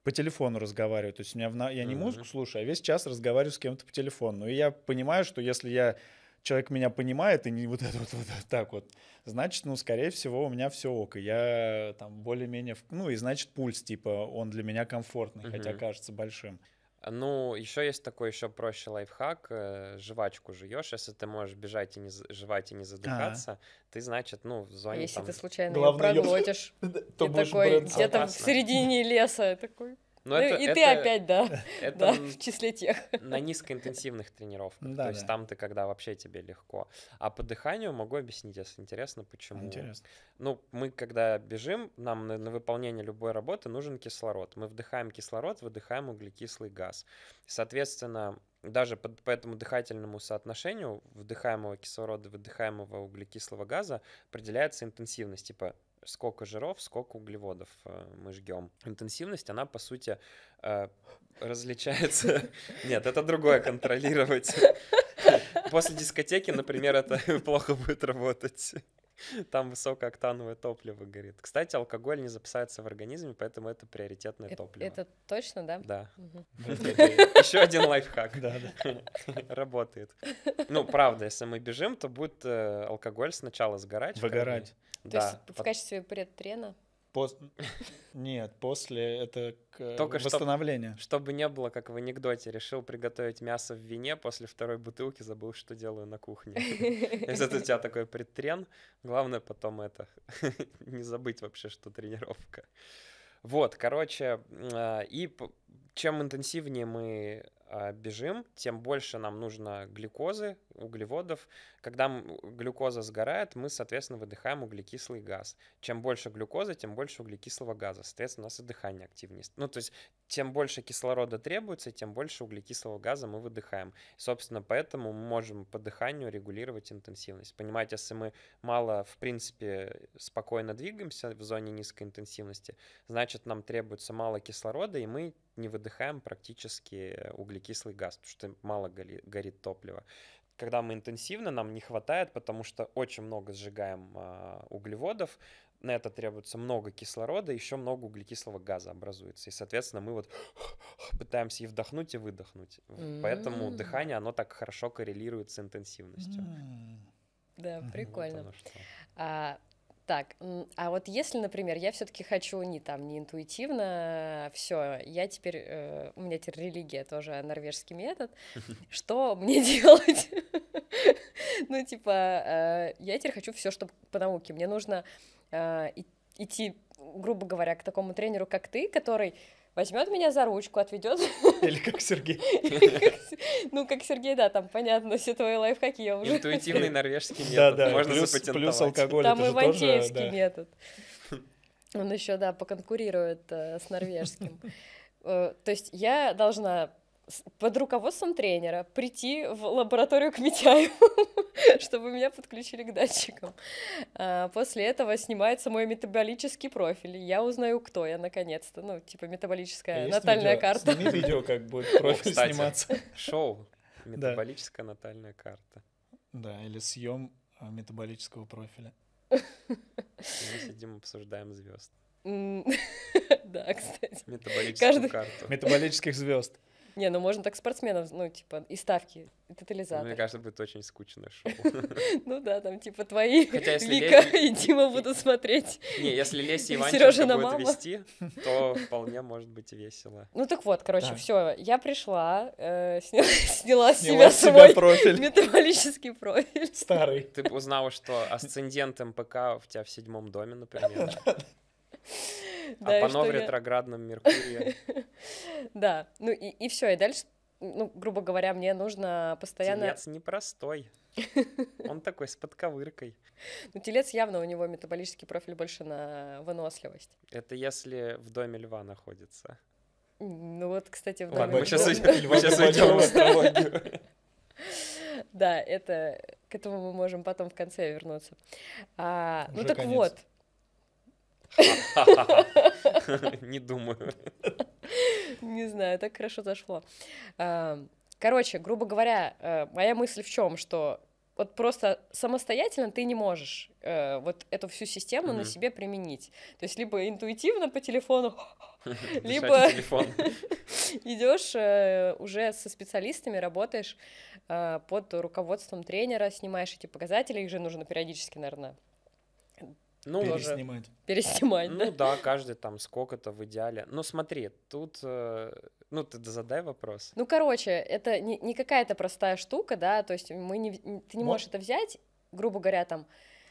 по телефону разговариваю. То есть у меня в, я не mm-hmm. музыку слушаю, а весь час разговариваю с кем-то по телефону. И я понимаю, что если я человек меня понимает и не вот это вот, вот так вот, значит, ну, скорее всего, у меня все ок, и я там более-менее, ну, и значит, пульс, типа, он для меня комфортный, mm-hmm. хотя кажется большим. Ну, еще есть такой еще проще лайфхак. Э, жвачку жуешь, если ты можешь бежать и не жевать и не задыхаться, А-а-а. ты, значит, ну, в зоне Если там... ты случайно Главное, ее проглотишь, ты такой где-то в середине леса такой... Ну, ну, это, и это, ты опять, да, это да, в числе тех. На низкоинтенсивных тренировках. Да, то да. есть там ты когда вообще тебе легко. А по дыханию могу объяснить, если интересно, почему. Интересно. Ну, мы когда бежим, нам на, на выполнение любой работы нужен кислород. Мы вдыхаем кислород, выдыхаем углекислый газ. Соответственно, даже по, по этому дыхательному соотношению вдыхаемого кислорода, и выдыхаемого углекислого газа определяется интенсивность. Типа сколько жиров, сколько углеводов э, мы жгем. Интенсивность, она, по сути, э, различается... Нет, это другое контролировать. После дискотеки, например, это плохо будет работать. Там высокооктановое топливо горит. Кстати, алкоголь не записается в организме, поэтому это приоритетное это, топливо. Это точно, да? Да. Еще один лайфхак. Да, да. Работает. Ну, правда, если мы бежим, то будет э, алкоголь сначала сгорать. Выгорать. То да. есть в качестве предтрена? Пос... Нет, после это к... Э, Только восстановление. Чтоб, чтобы не было, как в анекдоте, решил приготовить мясо в вине, после второй бутылки забыл, что делаю на кухне. Если это у тебя такой предтрен, главное потом это, не забыть вообще, что тренировка. Вот, короче, а, и чем интенсивнее мы а, бежим, тем больше нам нужно глюкозы, углеводов. Когда глюкоза сгорает, мы, соответственно, выдыхаем углекислый газ. Чем больше глюкозы, тем больше углекислого газа. Соответственно, у нас и дыхание активнее. Ну, то есть, тем больше кислорода требуется, тем больше углекислого газа мы выдыхаем. собственно, поэтому мы можем по дыханию регулировать интенсивность. Понимаете, если мы мало, в принципе, спокойно двигаемся в зоне низкой интенсивности, значит, нам требуется мало кислорода, и мы не выдыхаем практически углекислый газ, потому что мало горит топлива. Когда мы интенсивно, нам не хватает, потому что очень много сжигаем а, углеводов, на это требуется много кислорода, еще много углекислого газа образуется. И, соответственно, мы вот пытаемся и вдохнуть, и выдохнуть. Mm-hmm. Поэтому дыхание, оно так хорошо коррелирует с интенсивностью. Mm-hmm. Да, прикольно. Вот оно что. А, так, а вот если, например, я все-таки хочу не там, не интуитивно, все, я теперь, э, у меня теперь религия тоже норвежский метод, что мне делать? Ну, типа, э, я теперь хочу все, чтобы по науке. Мне нужно э, идти, грубо говоря, к такому тренеру, как ты, который возьмет меня за ручку, отведет. Или как Сергей. Ну, как Сергей, да, там понятно, все твои лайфхаки я уже. Интуитивный норвежский метод, можно запатентовать. Плюс алкоголь, Там и вантеевский метод. Он еще, да, поконкурирует э, с норвежским. Э, то есть я должна под руководством тренера прийти в лабораторию к Митяю, чтобы меня подключили к датчикам. А, после этого снимается мой метаболический профиль. Я узнаю, кто я наконец-то. Ну, типа метаболическая натальная карта. Сними видео, как будет профиль сниматься. Шоу. Метаболическая натальная карта. Да, или съем а, метаболического профиля. Мы сидим, обсуждаем звезд. Да, кстати. Метаболическую карту. Метаболических звезд. Не, ну можно так спортсменов, ну, типа, и ставки, и тотализатор. Мне кажется, будет очень скучное шоу. Ну да, там, типа, твои, Вика и Дима будут смотреть. Не, если Леся и Иванченко будет вести, то вполне может быть весело. Ну так вот, короче, все, я пришла, э, сняла с себя свой метаболический профиль. Старый. Ты узнала, что асцендент МПК у тебя в седьмом доме, например. а Апанно в ретроградном Меркурии. Да, ну и, и все, и дальше, ну, грубо говоря, мне нужно постоянно... Телец непростой. Он такой с подковыркой. Ну, телец явно у него метаболический профиль больше на выносливость. Это если в доме льва находится. Ну вот, кстати, в доме Ладно, мы сейчас уйдем в Да, это к этому мы можем потом в конце вернуться. А, ну так конец. вот, Не думаю. Не знаю, так хорошо зашло. Эм, короче, грубо говоря, э, моя мысль в чем, что вот просто самостоятельно ты не можешь э, вот эту всю систему mm-hmm. на себе применить. То есть либо интуитивно по телефону, либо идешь э, уже со специалистами, работаешь э, под руководством тренера, снимаешь эти показатели, их же нужно периодически, наверное, ну, переснимать. Уже. Переснимать, ну, да. каждый там сколько-то в идеале. Ну смотри, тут... Э, ну, ты задай вопрос. Ну, короче, это не, не какая-то простая штука, да, то есть мы не, ты не можешь Мож... это взять, грубо говоря, там,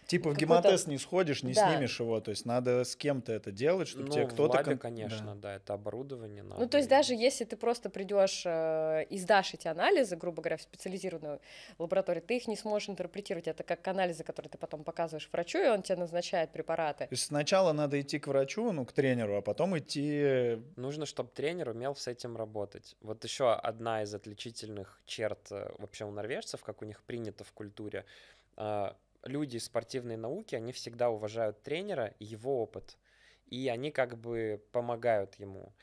Типа в гемотест не сходишь, не да. снимешь его, то есть надо с кем-то это делать, чтобы ну, тебе кто-то... Кон... конечно, да. да, это оборудование ну, надо. Ну, то есть и... даже если ты просто придешь э, и сдашь эти анализы, грубо говоря, в специализированную лабораторию, ты их не сможешь интерпретировать, это как анализы, которые ты потом показываешь врачу, и он тебе назначает препараты. То есть сначала надо идти к врачу, ну, к тренеру, а потом идти... Э, Нужно, чтобы тренер умел с этим работать. Вот еще одна из отличительных черт э, вообще у норвежцев, как у них принято в культуре, э, люди спортивной науки, они всегда уважают тренера и его опыт, и они как бы помогают ему.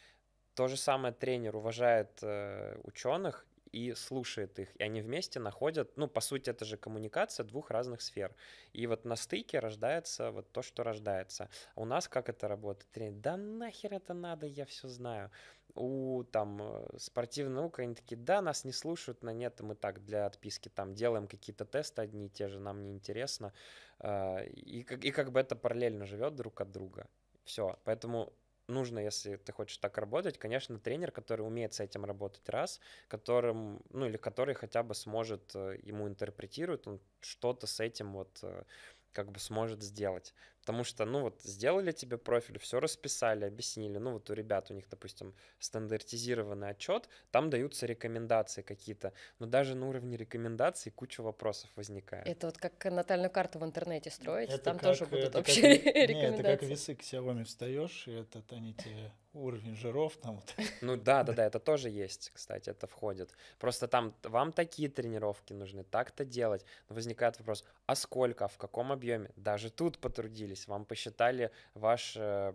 То же самое тренер уважает э, ученых и слушает их. И они вместе находят, ну, по сути, это же коммуникация двух разных сфер. И вот на стыке рождается вот то, что рождается. А у нас как это работает? Тренер, да нахер это надо, я все знаю. У там э, спортивной науки они такие, да, нас не слушают, но нет, мы так для отписки там делаем какие-то тесты одни и те же, нам не интересно. Э, и, и как бы это параллельно живет друг от друга. Все, поэтому нужно, если ты хочешь так работать, конечно, тренер, который умеет с этим работать раз, которым, ну или который хотя бы сможет э, ему интерпретирует, он что-то с этим вот э, как бы сможет сделать. Потому что, ну вот, сделали тебе профиль, все расписали, объяснили. Ну вот у ребят, у них, допустим, стандартизированный отчет, там даются рекомендации какие-то. Но даже на уровне рекомендаций куча вопросов возникает. Это вот как натальную карту в интернете строить, это там как, тоже будут это вообще рекомендации. Нет, это как весы к Xiaomi встаешь, и этот они тебе уровень жиров там. Ну да, да, да, это тоже есть, кстати, это входит. Просто там вам такие тренировки нужны, так-то делать. возникает вопрос, а сколько, а в каком объеме? Даже тут потрудились замедлились, вам посчитали ваш, э,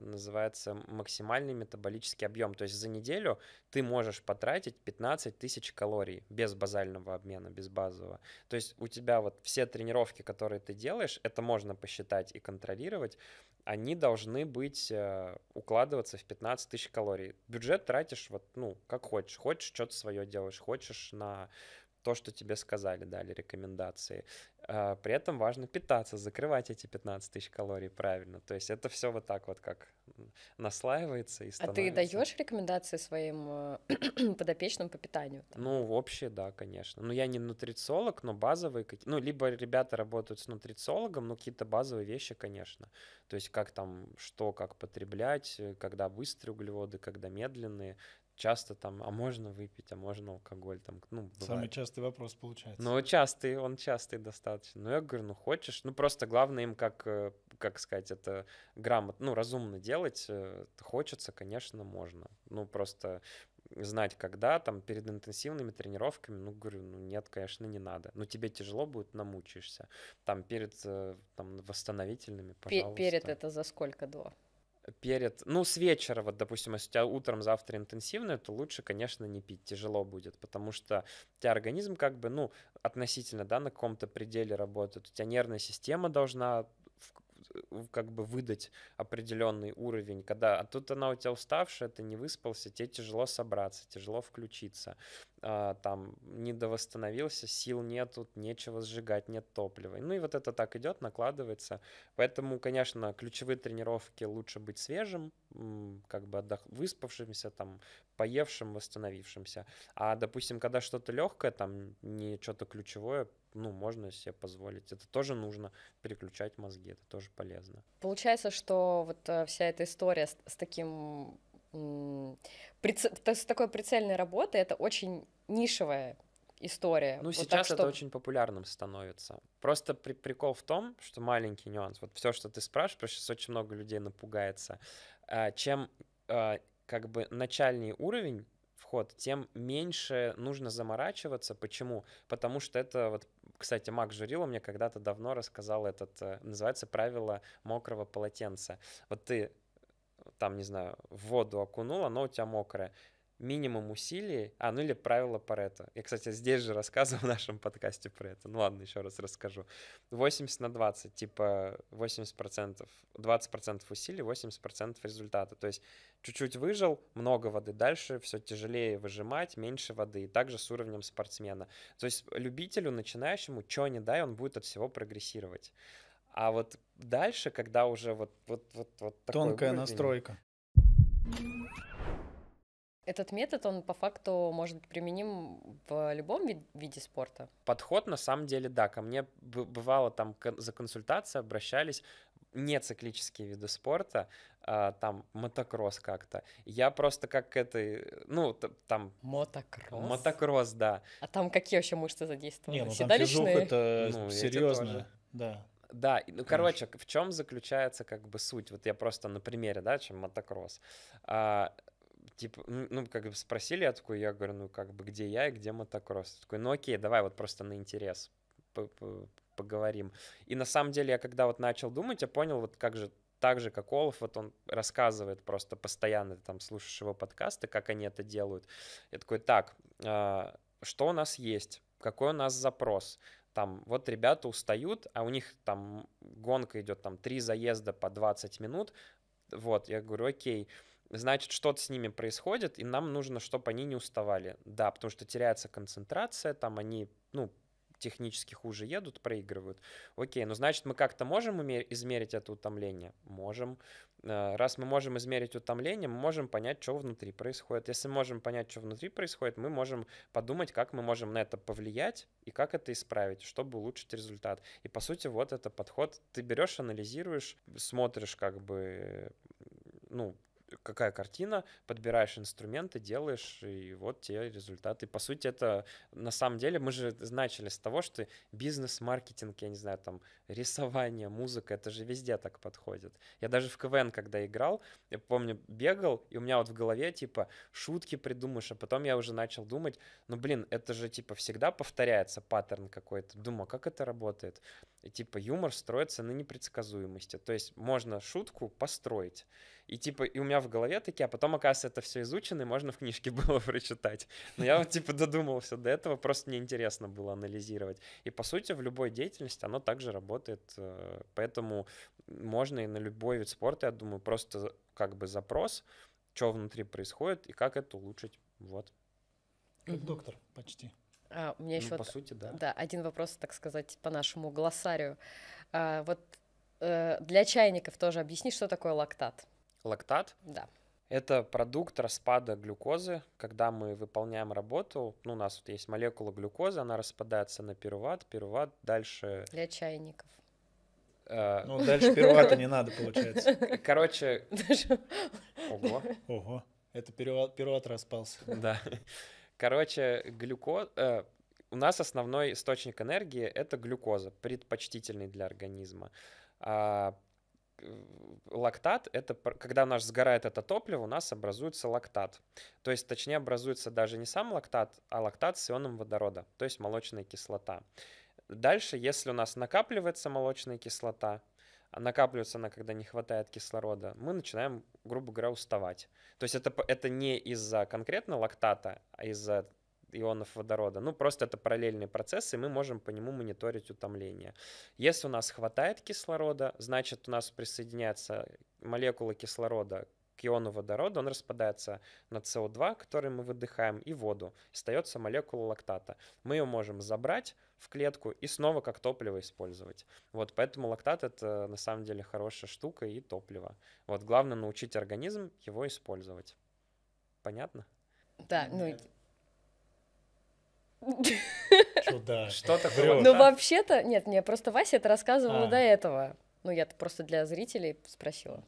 называется, максимальный метаболический объем. То есть за неделю ты можешь потратить 15 тысяч калорий без базального обмена, без базового. То есть у тебя вот все тренировки, которые ты делаешь, это можно посчитать и контролировать, они должны быть, э, укладываться в 15 тысяч калорий. Бюджет тратишь вот, ну, как хочешь. Хочешь, что-то свое делаешь, хочешь на то, что тебе сказали, дали рекомендации. А, при этом важно питаться, закрывать эти 15 тысяч калорий правильно. То есть это все вот так вот как наслаивается и становится. А ты даешь рекомендации своим э, подопечным по питанию? Ну, общие, да, конечно. Но ну, я не нутрициолог, но базовые какие Ну, либо ребята работают с нутрициологом, но какие-то базовые вещи, конечно. То есть как там, что, как потреблять, э, когда быстрые углеводы, когда медленные часто там, а можно выпить, а можно алкоголь там, ну, бывает. Самый частый вопрос получается. Ну, частый, он частый достаточно. Но ну, я говорю, ну, хочешь, ну, просто главное им как, э, как сказать, это грамотно, ну, разумно делать, э, хочется, конечно, можно. Ну, просто знать, когда, там, перед интенсивными тренировками, ну, говорю, ну, нет, конечно, не надо. Ну, тебе тяжело будет, намучаешься. Там, перед, э, там, восстановительными, пожалуйста. Перед это за сколько до? перед, ну, с вечера, вот, допустим, если у тебя утром завтра интенсивное, то лучше, конечно, не пить, тяжело будет, потому что у тебя организм как бы, ну, относительно, да, на каком-то пределе работает, у тебя нервная система должна э, как бы выдать определенный уровень, когда а тут она у тебя уставшая, ты не выспался, тебе тяжело собраться, тяжело включиться. А, там недовосстановился, сил нет, тут нечего сжигать, нет топлива. Ну и вот это так идет, накладывается. Поэтому, конечно, ключевые тренировки лучше быть свежим, как бы отдох... выспавшимся, там, поевшим, восстановившимся. А, допустим, когда что-то легкое, там, не что-то ключевое, ну, можно себе позволить. Это тоже нужно переключать мозги, это тоже полезно. Получается, что вот э, вся эта история с, с таким Приц... С такой прицельной работы это очень нишевая история. Ну, вот сейчас так, что... это очень популярным становится. Просто при прикол в том, что маленький нюанс. Вот все, что ты спрашиваешь, сейчас очень много людей напугается. А, чем а, как бы начальный уровень вход, тем меньше нужно заморачиваться. Почему? Потому что это вот, кстати, Мак Журила мне когда-то давно рассказал этот, э, называется правило мокрого полотенца. Вот ты там, не знаю, в воду окунул, оно у тебя мокрое. Минимум усилий, а, ну или правило Парета. Я, кстати, здесь же рассказывал в нашем подкасте про это. Ну ладно, еще раз расскажу. 80 на 20, типа 80%, 20% усилий, 80% результата. То есть чуть-чуть выжил, много воды, дальше все тяжелее выжимать, меньше воды, и также с уровнем спортсмена. То есть любителю, начинающему, что не дай, он будет от всего прогрессировать. А вот дальше, когда уже вот, вот, вот, вот такое Тонкая выражение. настройка. Этот метод, он по факту может быть применим в любом вид- виде спорта? Подход, на самом деле, да. Ко мне бывало там за консультацией обращались не циклические виды спорта, а, там мотокросс как-то. Я просто как к этой, ну, там... Мотокросс? Мотокросс, да. А там какие вообще мышцы задействованы? Не, ну там физрук это ну, серьезно. Да да, ну, короче, в чем заключается как бы суть? Вот я просто на примере, да, чем мотокросс. А, типа, ну, как бы спросили, я такой, я говорю, ну, как бы, где я и где мотокросс? Я такой, ну, окей, давай вот просто на интерес поговорим. И на самом деле я когда вот начал думать, я понял, вот как же так же, как Олаф, вот он рассказывает просто постоянно, ты там слушаешь его подкасты, как они это делают. Я такой, так, э, что у нас есть? Какой у нас запрос? там вот ребята устают, а у них там гонка идет там три заезда по 20 минут, вот, я говорю, окей, значит, что-то с ними происходит, и нам нужно, чтобы они не уставали. Да, потому что теряется концентрация, там они, ну, технически хуже едут, проигрывают. Окей, ну значит, мы как-то можем измерить это утомление? Можем. Э, раз мы можем измерить утомление, мы можем понять, что внутри происходит. Если мы можем понять, что внутри происходит, мы можем подумать, как мы можем на это повлиять и как это исправить, чтобы улучшить результат. И по сути вот это подход. Ты берешь, анализируешь, смотришь как бы, ну, какая картина, подбираешь инструменты, делаешь, и вот те результаты. По сути, это на самом деле мы же начали с того, что бизнес-маркетинг, я не знаю, там рисование, музыка, это же везде так подходит. Я даже в КВН, когда играл, я помню, бегал, и у меня вот в голове типа шутки придумаешь, а потом я уже начал думать, ну блин, это же типа всегда повторяется паттерн какой-то. Думаю, «А как это работает? И, типа юмор строится на непредсказуемости. То есть можно шутку построить. И типа, и у меня в голове такие, а потом, оказывается, это все изучено, и можно в книжке было прочитать. Но я вот типа додумался до этого, просто мне интересно было анализировать. И по сути в любой деятельности оно также работает, э, поэтому можно и на любой вид спорта, я думаю, просто как бы запрос, что внутри происходит и как это улучшить. Вот. Как доктор почти. А, у меня еще. ну, еще по сути, да. да, один вопрос, так сказать, по нашему глоссарию. А, вот э, для чайников тоже объясни, что такое лактат лактат. Да. Это продукт распада глюкозы. Когда мы выполняем работу, ну, у нас вот есть молекула глюкозы, она распадается на пируват, пируват дальше... Для чайников. Э... Ну, дальше пирувата не надо, получается. Короче... Ого. Ого. Это пируват распался. Да. Короче, глюкоз... Э, у нас основной источник энергии — это глюкоза, предпочтительный для организма. А Э, лактат — это когда у нас сгорает это топливо, у нас образуется лактат. То есть, точнее, образуется даже не сам лактат, а лактат с ионом водорода, то есть молочная кислота. Дальше, если у нас накапливается молочная кислота, а накапливается она, когда не хватает кислорода, мы начинаем, грубо говоря, уставать. То есть это, это не из-за конкретно лактата, а из-за ионов водорода. Ну, просто это параллельные процессы, и мы можем по нему мониторить утомление. Если у нас хватает кислорода, значит, у нас присоединяется молекула кислорода к иону водорода, он распадается на СО2, который мы выдыхаем, и воду. Остается молекула лактата. Мы ее можем забрать в клетку и снова как топливо использовать. Вот, поэтому лактат — это на самом деле хорошая штука и топливо. Вот, главное научить организм его использовать. Понятно? Да, ну Чудак. Что такое? Ну, вообще-то, нет, мне просто Вася это рассказывала до этого. Ну, я просто для зрителей спросила.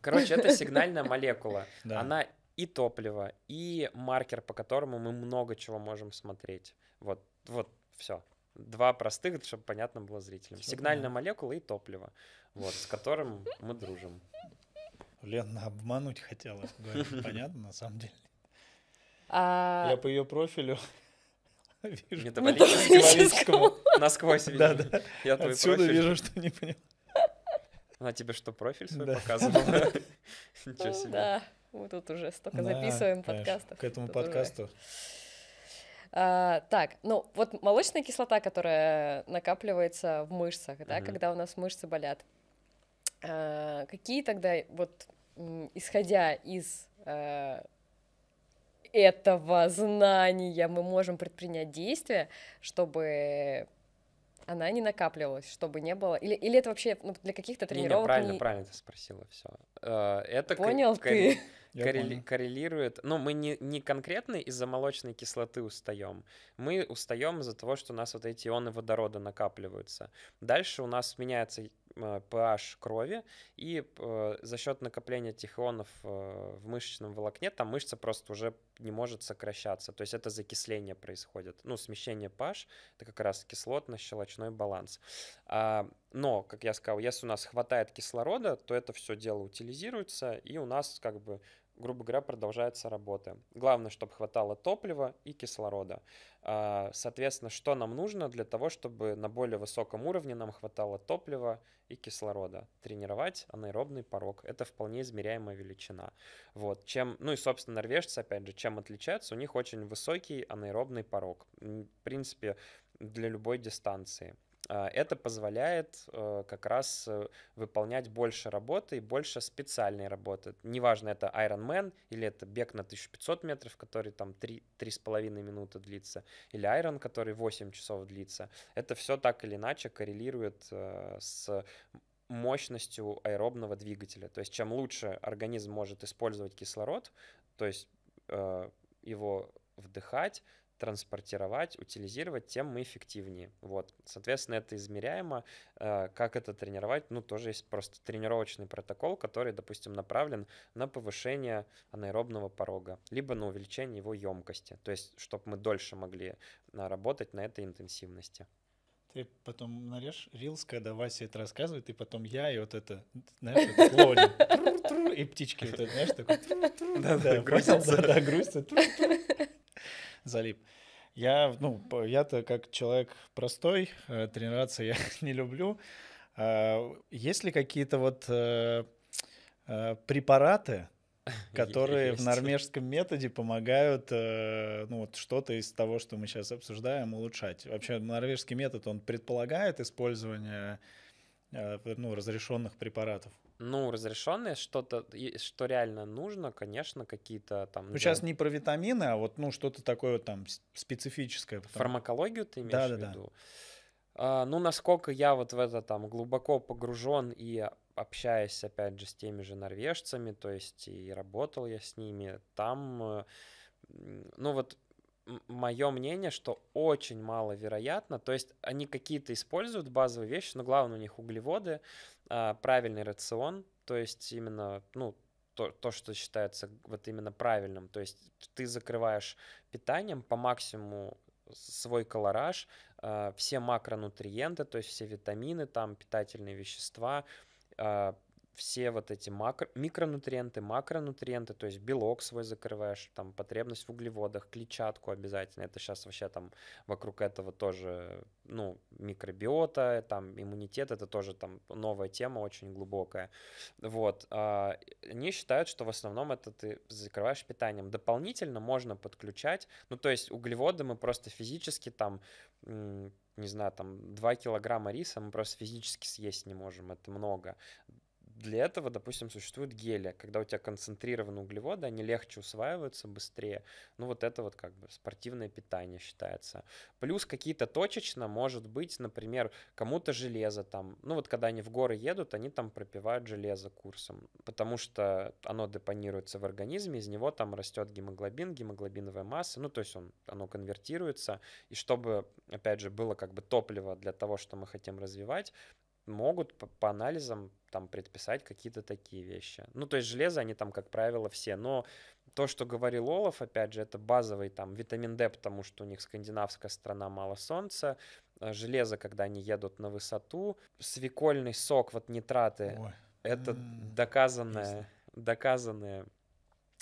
Короче, это сигнальная молекула. Она и топливо, и маркер, по которому мы много чего можем смотреть. Вот, вот, все. Два простых, чтобы понятно было зрителям. Сигнальная молекула и топливо, вот, с которым мы дружим. Лена обмануть хотела, понятно, на самом деле. А я по ее профилю вижу. Метаболическому. Насквозь вижу. Да, да. Я твой Отсюда профиль. вижу, что не понял. Она тебе что, профиль свой да. показывала? Ничего ну себе. Да, мы тут уже столько записываем подкастов. К этому подкасту. А, так, ну вот молочная кислота, которая накапливается в мышцах, да, угу. когда у нас мышцы болят. А, какие тогда вот исходя из э, этого знания мы можем предпринять действия, чтобы она не накапливалась, чтобы не было. Или, или это вообще ну, для каких-то тренировок? Не, не, правильно, не... правильно ты спросила все. Э, это Понял кор... ты? Коррели... коррелирует. Ну, мы не, не конкретно из-за молочной кислоты устаем. Мы устаем из-за того, что у нас вот эти ионы водорода накапливаются. Дальше у нас меняется Э, pH крови, и э, за счет накопления этих ионов э, в мышечном волокне там мышца просто уже не может сокращаться, то есть это закисление происходит, ну, смещение pH, это как раз кислотно-щелочной баланс. А, но, как я сказал, если у нас хватает кислорода, то это все дело утилизируется, и у нас как бы грубо говоря, продолжается работа. Главное, чтобы хватало топлива и кислорода. А, соответственно, что нам нужно для того, чтобы на более высоком уровне нам хватало топлива и кислорода? Тренировать анаэробный порог. Это вполне измеряемая величина. Вот. Чем, ну и, собственно, норвежцы, опять же, чем отличаются? У них очень высокий анаэробный порог. В принципе, для любой дистанции. А, это позволяет э, как раз э, выполнять больше работы и больше специальной работы. Неважно, это Ironman или это бег на 1500 метров, который там 3-3,5 минуты длится, или Iron, который 8 часов длится. Это все так или иначе коррелирует э, с мощностью аэробного двигателя. То есть чем лучше организм может использовать кислород, то есть его вдыхать, транспортировать, утилизировать, тем мы эффективнее. Вот, соответственно, это измеряемо. Э, как это тренировать? Ну, тоже есть просто тренировочный протокол, который, допустим, направлен на повышение анаэробного порога, либо на увеличение его емкости, то есть, чтобы мы дольше могли а, работать на этой интенсивности. Ты потом нарежь рилс, когда Вася это рассказывает, и потом я, и вот это, знаешь, это И птички вот это, знаешь, такой. Да, да, грустится. Да, грустится. залип. Я, ну, я-то как человек простой, э, тренироваться я не люблю. А, есть ли какие-то вот э, э, препараты, которые в нормежском методе помогают ну, вот что-то из того, что мы сейчас обсуждаем, улучшать. Вообще, норвежский метод, он предполагает использование ну, разрешенных препаратов. Ну, разрешенные что-то, что реально нужно, конечно, какие-то там... Ну, да. сейчас не про витамины, а вот, ну, что-то такое там специфическое. Потому... Фармакологию ты имеешь да, в да, да Да. Ну, насколько я вот в это там глубоко погружен и общаясь, опять же, с теми же норвежцами, то есть и работал я с ними, там, э, ну вот мое мнение, что очень маловероятно. То есть они какие-то используют базовые вещи, но главное у них углеводы, а, правильный рацион, то есть именно, ну, то, то, что считается вот именно правильным. То есть ты закрываешь питанием по максимуму свой колораж, а, все макронутриенты, то есть все витамины, там питательные вещества, а, все вот эти макро, микронутриенты, макронутриенты, то есть белок свой закрываешь, там потребность в углеводах, клетчатку обязательно. Это сейчас вообще там вокруг этого тоже, ну, микробиота, там иммунитет, это тоже там новая тема очень глубокая. Вот. А, они считают, что в основном это ты закрываешь питанием. Дополнительно можно подключать, ну, то есть углеводы мы просто физически там не знаю, там 2 килограмма риса мы просто физически съесть не можем, это много для этого, допустим, существуют гели, когда у тебя концентрированы углеводы, они легче усваиваются, быстрее. Ну вот это вот как бы спортивное питание считается. Плюс какие-то точечно, может быть, например, кому-то железо там, ну вот когда они в горы едут, они там пропивают железо курсом, потому что оно депонируется в организме, из него там растет гемоглобин, гемоглобиновая масса, ну то есть он, оно конвертируется, и чтобы, опять же, было как бы топливо для того, что мы хотим развивать, могут по, по анализам там предписать какие-то такие вещи. Ну, то есть железо они там, как правило, все. Но то, что говорил Олаф, опять же, это базовый там витамин D, потому что у них скандинавская страна, мало солнца, э, железо, когда они едут на высоту, свекольный сок, вот нитраты, Ой. это доказанное, доказанное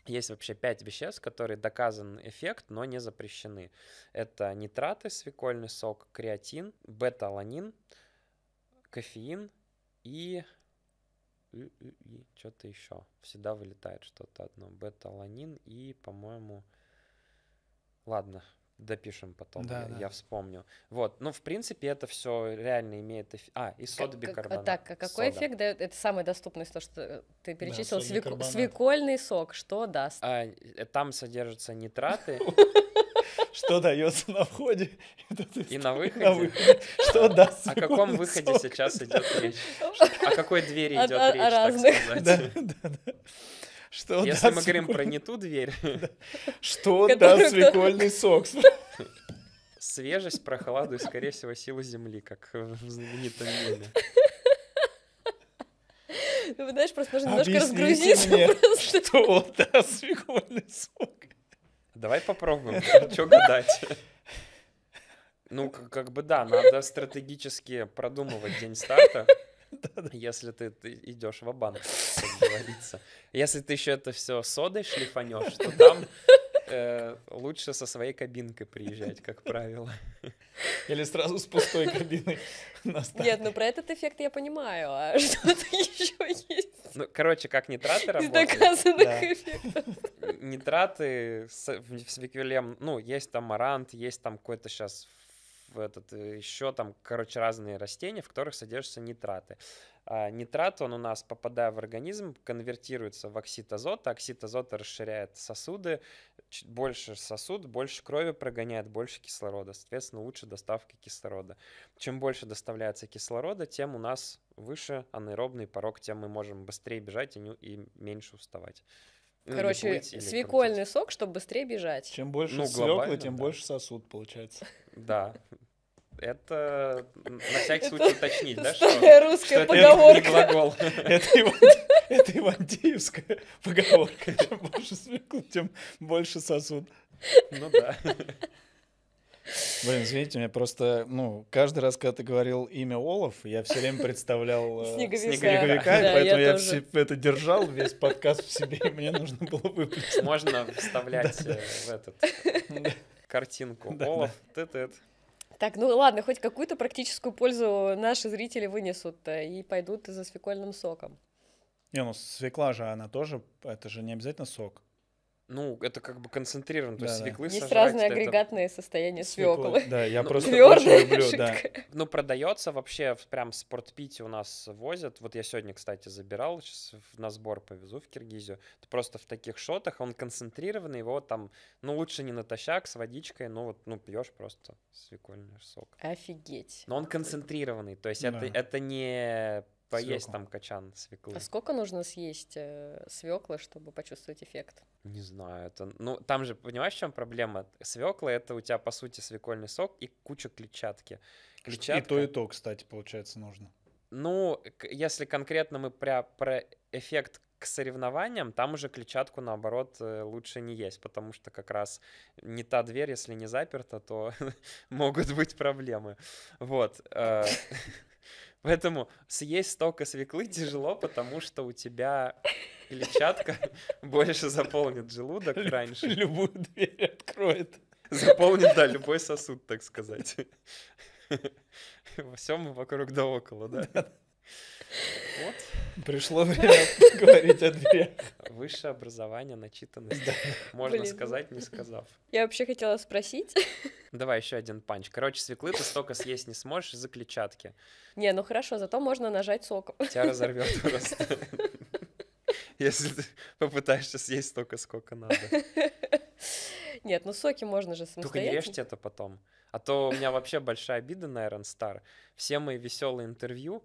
есть вообще пять веществ, которые доказан эффект, но не запрещены. Это нитраты, свекольный сок, креатин, бета-аланин, кофеин и... и, и, и что-то еще. Всегда вылетает что-то одно. Бета-аланин и, по-моему... Ладно, Допишем потом, да, я, да. я вспомню. Вот, ну, в принципе, это все реально имеет эффект. А, и сода бикарбонат. Так, а какой сода. эффект дает? Это самый доступный, то, что э, ты перечислил, да, свек... свекольный сок, что даст? А, э, там содержатся нитраты. Что дается на входе и на выходе. Что даст О каком выходе сейчас идет речь? О какой двери идет речь, так сказать? Что Если мы говорим про не ту дверь. Что даст свекольный сок? Свежесть, прохладу и, скорее всего, силу земли, как в знаменитом Ну вы знаешь, просто нужно немножко разгрузиться. Мне, что да свекольный сок? Давай попробуем. Что гадать? Ну, как бы да, надо стратегически продумывать день старта. Если ты, идешь в банк говорится. Если ты еще это все содой шлифанешь, то там э, лучше со своей кабинкой приезжать, как правило. Или сразу с пустой кабиной на Нет, ну про этот эффект я понимаю, а что-то еще есть. Ну, короче, как нитраты работают. Из доказанных да. эффектов. Нитраты с, в, с виквилем, ну, есть там марант, есть там какой-то сейчас в этот, э, еще там, короче, разные растения, в которых содержатся нитраты. А нитрат, он у нас, попадая в организм, конвертируется в оксид азота, оксид азота расширяет сосуды, больше сосуд, больше крови прогоняет, больше кислорода, соответственно, лучше доставка кислорода. Чем больше доставляется кислорода, тем у нас выше анаэробный порог, тем мы можем быстрее бежать и, не, и меньше уставать. Короче, или свекольный крутить. сок, чтобы быстрее бежать. Чем больше ну, свеклы, тем да. больше сосуд получается. Да. Это на всякий случай уточнить, да? Старая русская поговорка. Это ивантеевская поговорка. Чем больше свеклы, тем больше сосуд. Ну да. Блин, извините, мне просто, ну, каждый раз, когда ты говорил имя Олаф, я все время представлял э, снеговика, поэтому я, все это держал, весь подкаст в себе, и мне нужно было выпустить. Можно вставлять э, в этот картинку. Да, Олаф, тет-тет. Так, ну ладно, хоть какую-то практическую пользу наши зрители вынесут э, и пойдут за свекольным соком. Не, ну свекла же, она тоже, это же не обязательно сок. Ну, это как бы концентрировано, да, то есть свеклы Есть сожрать, разные это... агрегатные состояния свеклы. Да, я ну, просто очень люблю, жидкая. да. Ну, продается вообще, прям в спортпите у нас возят. Вот я сегодня, кстати, забирал, сейчас на сбор повезу в Киргизию. Это просто в таких шотах, он концентрированный, его там, ну, лучше не натощак, с водичкой, ну, вот, ну, пьешь просто свекольный сок. Офигеть. Но он концентрированный, то есть да. это, это не Поесть свеклу. там качан свеклы. А сколько нужно съесть э, свеклы, чтобы почувствовать эффект? Не знаю, это... Ну, там же, понимаешь, в чем проблема? Свекла — это у тебя, по сути, свекольный сок и куча клетчатки. Клетчатка... И то, и то, кстати, получается, нужно. Ну, если конкретно мы про, про эффект к соревнованиям, там уже клетчатку, наоборот, э, лучше не есть, потому что как раз не та дверь, если не заперта, то могут быть проблемы. Вот. Э, Поэтому съесть столько свеклы тяжело, потому что у тебя клетчатка больше заполнит желудок раньше. Любую дверь откроет. Заполнит, да, любой сосуд, так сказать. Все мы вокруг да около, да? Вот. Пришло время говорить о дверях. Высшее образование, начитанность, да. Можно Блин. Ну. сказать, не сказав. Я вообще хотела спросить. Давай еще один панч. Короче, свеклы ты столько съесть не сможешь из-за клетчатки. Не, ну хорошо, зато можно нажать соком. Тебя разорвет просто. Если ты попытаешься съесть столько, сколько надо. Нет, ну соки можно же самостоятельно. Только не режьте это потом. А то у меня вообще большая обида на Iron Star. Все мои веселые интервью,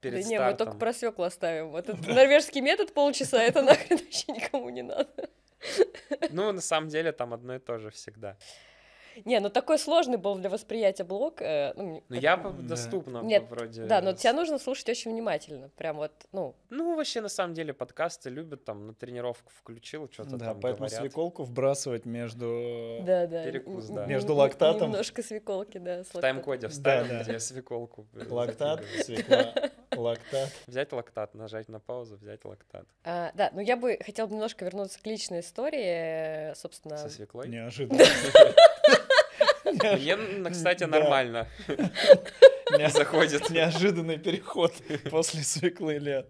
перед да стартом. не, мы только про свеклу оставим. Этот да. норвежский метод полчаса, это нахрен вообще никому не надо. Ну, на самом деле, там одно и то же всегда. Не, ну такой сложный был для восприятия блок. Э, ну, ну это... я доступно Нет, вроде. Да, но тебя нужно слушать очень внимательно, прям вот, ну. Ну вообще на самом деле подкасты любят там на тренировку включил что-то да, там. Поэтому говорят. свеколку вбрасывать между. Да, да. Перекус, да. Между лактатом. Немножко свеколки, да. В тайм-коде вставим, да, да. свеколку. Лактат, свекла. Лактат. Взять лактат, нажать на паузу, взять лактат. А, да, ну я бы хотела немножко вернуться к личной истории, э, собственно. Со свеклой? Неожиданно. Мне, кстати, нормально. Заходит. Неожиданный переход после свеклы лет.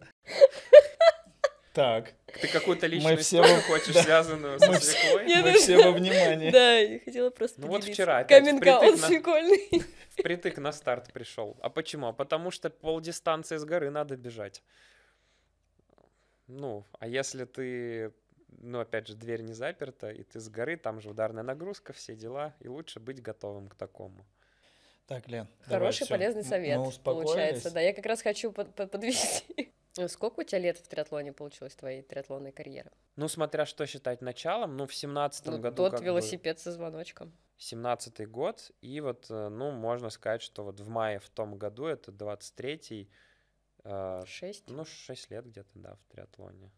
Так. Ты какую-то личность Мы все в хочешь да. связанную со свеклой? Нет, Мы все во внимании. Да, я хотела просто Ну вот вчера опять впритык, свекольный. впритык на старт пришел. А почему? А потому что полдистанции с горы надо бежать. Ну, а если ты но ну, опять же, дверь не заперта, и ты с горы, там же ударная нагрузка, все дела, и лучше быть готовым к такому. Так, Лен, Хороший, давай, полезный все. совет, Мы получается. Да, я как раз хочу под подвести. Сколько у тебя лет в триатлоне получилось твоей триатлонной карьеры? Ну, смотря что считать началом, ну, в семнадцатом ну, году... Тот велосипед бы, со звоночком. Семнадцатый год, и вот, э, ну, можно сказать, что вот в мае в том году, это 23-й... Э, шесть? Э, ну, шесть лет где-то, да, в триатлоне.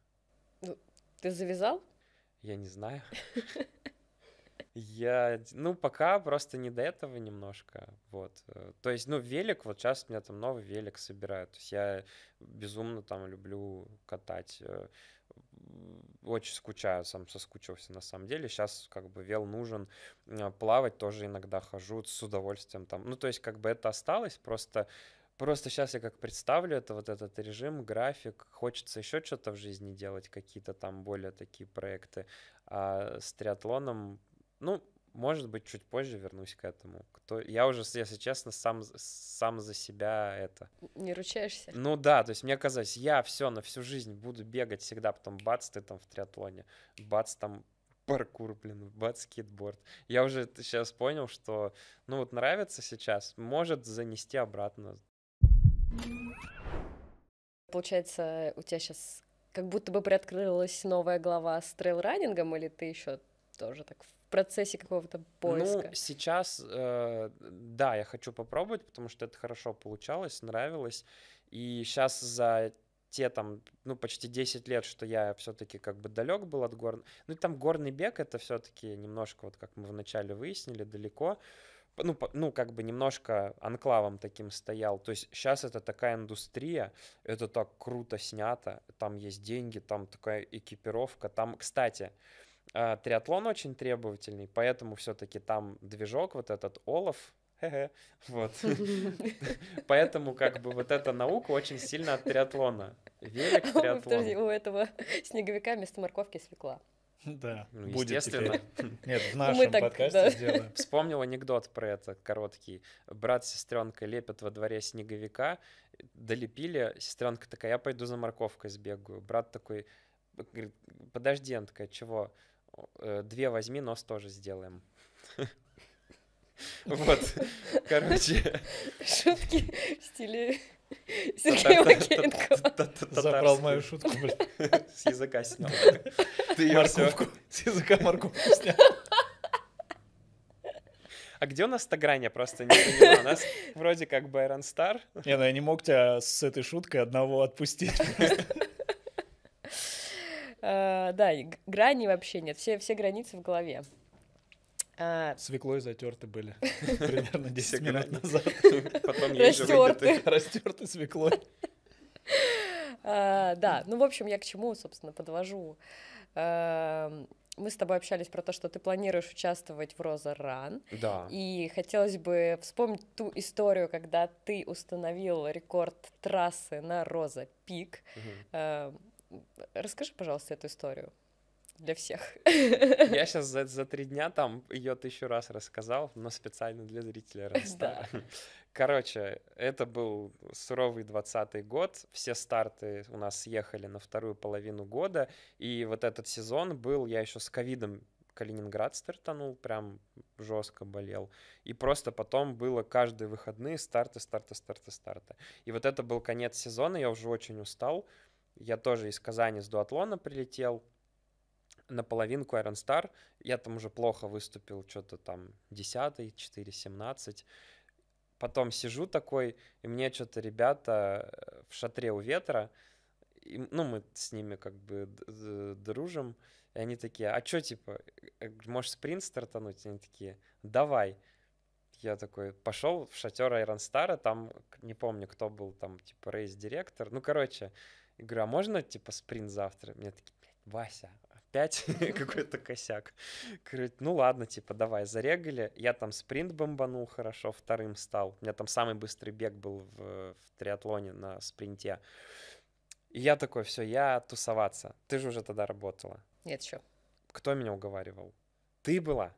Ну, ты завязал? Я не знаю. Я, ну, пока просто не до этого немножко, вот. Э, то есть, ну, велик, вот сейчас у меня там новый велик собирают. То есть я безумно там люблю катать. Э, очень скучаю, сам соскучился на самом деле. Сейчас как бы вел нужен. Э, плавать тоже иногда хожу с удовольствием там. Ну, то есть как бы это осталось, просто Просто сейчас я как представлю, это вот этот режим, график, хочется еще что-то в жизни делать, какие-то там более такие проекты. А с триатлоном, ну, может быть, чуть позже вернусь к этому. Кто... Я уже, если честно, сам, сам за себя это... Не ручаешься? Ну да, то есть мне казалось, я все на всю жизнь буду бегать всегда, потом бац, ты там в триатлоне, бац, там паркур, блин, бац, скейтборд. Я уже сейчас понял, что, ну вот нравится сейчас, может занести обратно Получается, у тебя сейчас как будто бы приоткрылась новая глава с трейл-раннингом, или ты еще тоже так в процессе какого-то поиска? Ну, сейчас, э, да, я хочу попробовать, потому что это хорошо получалось, нравилось. И сейчас за те там, ну, почти 10 лет, что я все-таки как бы далек был от горн... Ну, и там горный бег — это все-таки немножко, вот как мы вначале выяснили, далеко. Э, ну, ну, как бы немножко анклавом таким стоял. То есть сейчас это такая индустрия, это так круто снято, там есть деньги, там такая экипировка. Там, кстати, а, триатлон очень требовательный, поэтому все-таки там движок вот этот Олаф, вот. Поэтому как бы вот эта наука очень сильно от триатлона. Велик, триатлон. у этого снеговика вместо морковки свекла. Да, ну, будет естественно. Теперь. Нет, в ну, нашем так, подкасте да. сделаем. Вспомнил анекдот про это, короткий. Брат с сестренкой лепят во дворе снеговика, долепили, сестренка такая, я пойду за морковкой сбегаю. Брат такой, говорит, подожди, она такая, чего? Э, две возьми, нос тоже сделаем. Вот, короче. Шутки в стиле Сергея Лакенко. Забрал мою шутку, блядь. С языка снял. Ты морковку. С языка морковку снял. А где у нас то грань? Я просто не понимаю. У нас вроде как Байрон Стар. Не, ну я не мог тебя с этой шуткой одного отпустить. А, да, грани вообще нет. Все границы в голове. А... Свеклой затерты были примерно 10 минут назад. Потом Растерты. Растерты свеклой. А, да, ну, в общем, я к чему, собственно, подвожу. А, мы с тобой общались про то, что ты планируешь участвовать в Роза Ран. Да. И хотелось бы вспомнить ту историю, когда ты установил рекорд трассы на Роза Пик. А, расскажи, пожалуйста, эту историю для всех. Я сейчас за, за три дня там ее тысячу раз рассказал, но специально для зрителя расставил. Короче, это был суровый двадцатый год, все старты у нас съехали на вторую половину года, и вот этот сезон был, я еще с ковидом Калининград стартанул, прям жестко болел. И просто потом было каждые выходные старты, старты, старты, старты. И вот это был конец сезона, я уже очень устал. Я тоже из Казани с дуатлона прилетел, на половинку Iron Star. Я там уже плохо выступил, что-то там 10, 4, 17. Потом сижу такой, и мне что-то ребята э, в шатре у ветра, и, ну, мы с ними как бы дружим, и они такие, а чё, типа, э, можешь спринт стартануть? И они такие, давай. Я такой пошел в шатер Iron Star, там, не помню, кто был там, типа, рейс-директор. Ну, короче, я говорю, а можно, типа, спринт завтра? Мне такие, Вася, 5, какой-то косяк. Говорит, ну ладно, типа, давай, зарегали. Я там спринт бомбанул хорошо, вторым стал. У меня там самый быстрый бег был в, в триатлоне на спринте. И я такой, все, я тусоваться. Ты же уже тогда работала. Нет, еще. Кто меня уговаривал? Ты была?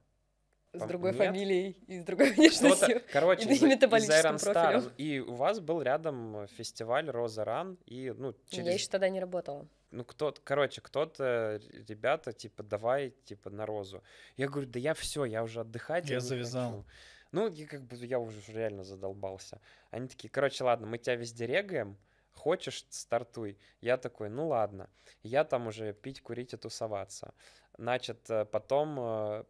С Пом... другой Нет? фамилией и с другой внешностью. Короче, и, за, метаболическим и, Star, и у вас был рядом фестиваль Роза Ран. И, ну, через... Я еще тогда не работала ну кто-то, короче, кто-то, ребята, типа, давай, типа, на розу. Я говорю, да я все, я уже отдыхать. Я, я завязал. Ну, и как бы, я уже реально задолбался. Они такие, короче, ладно, мы тебя везде регаем, хочешь, стартуй. Я такой, ну ладно. Я там уже пить, курить и тусоваться. Значит, э, потом э,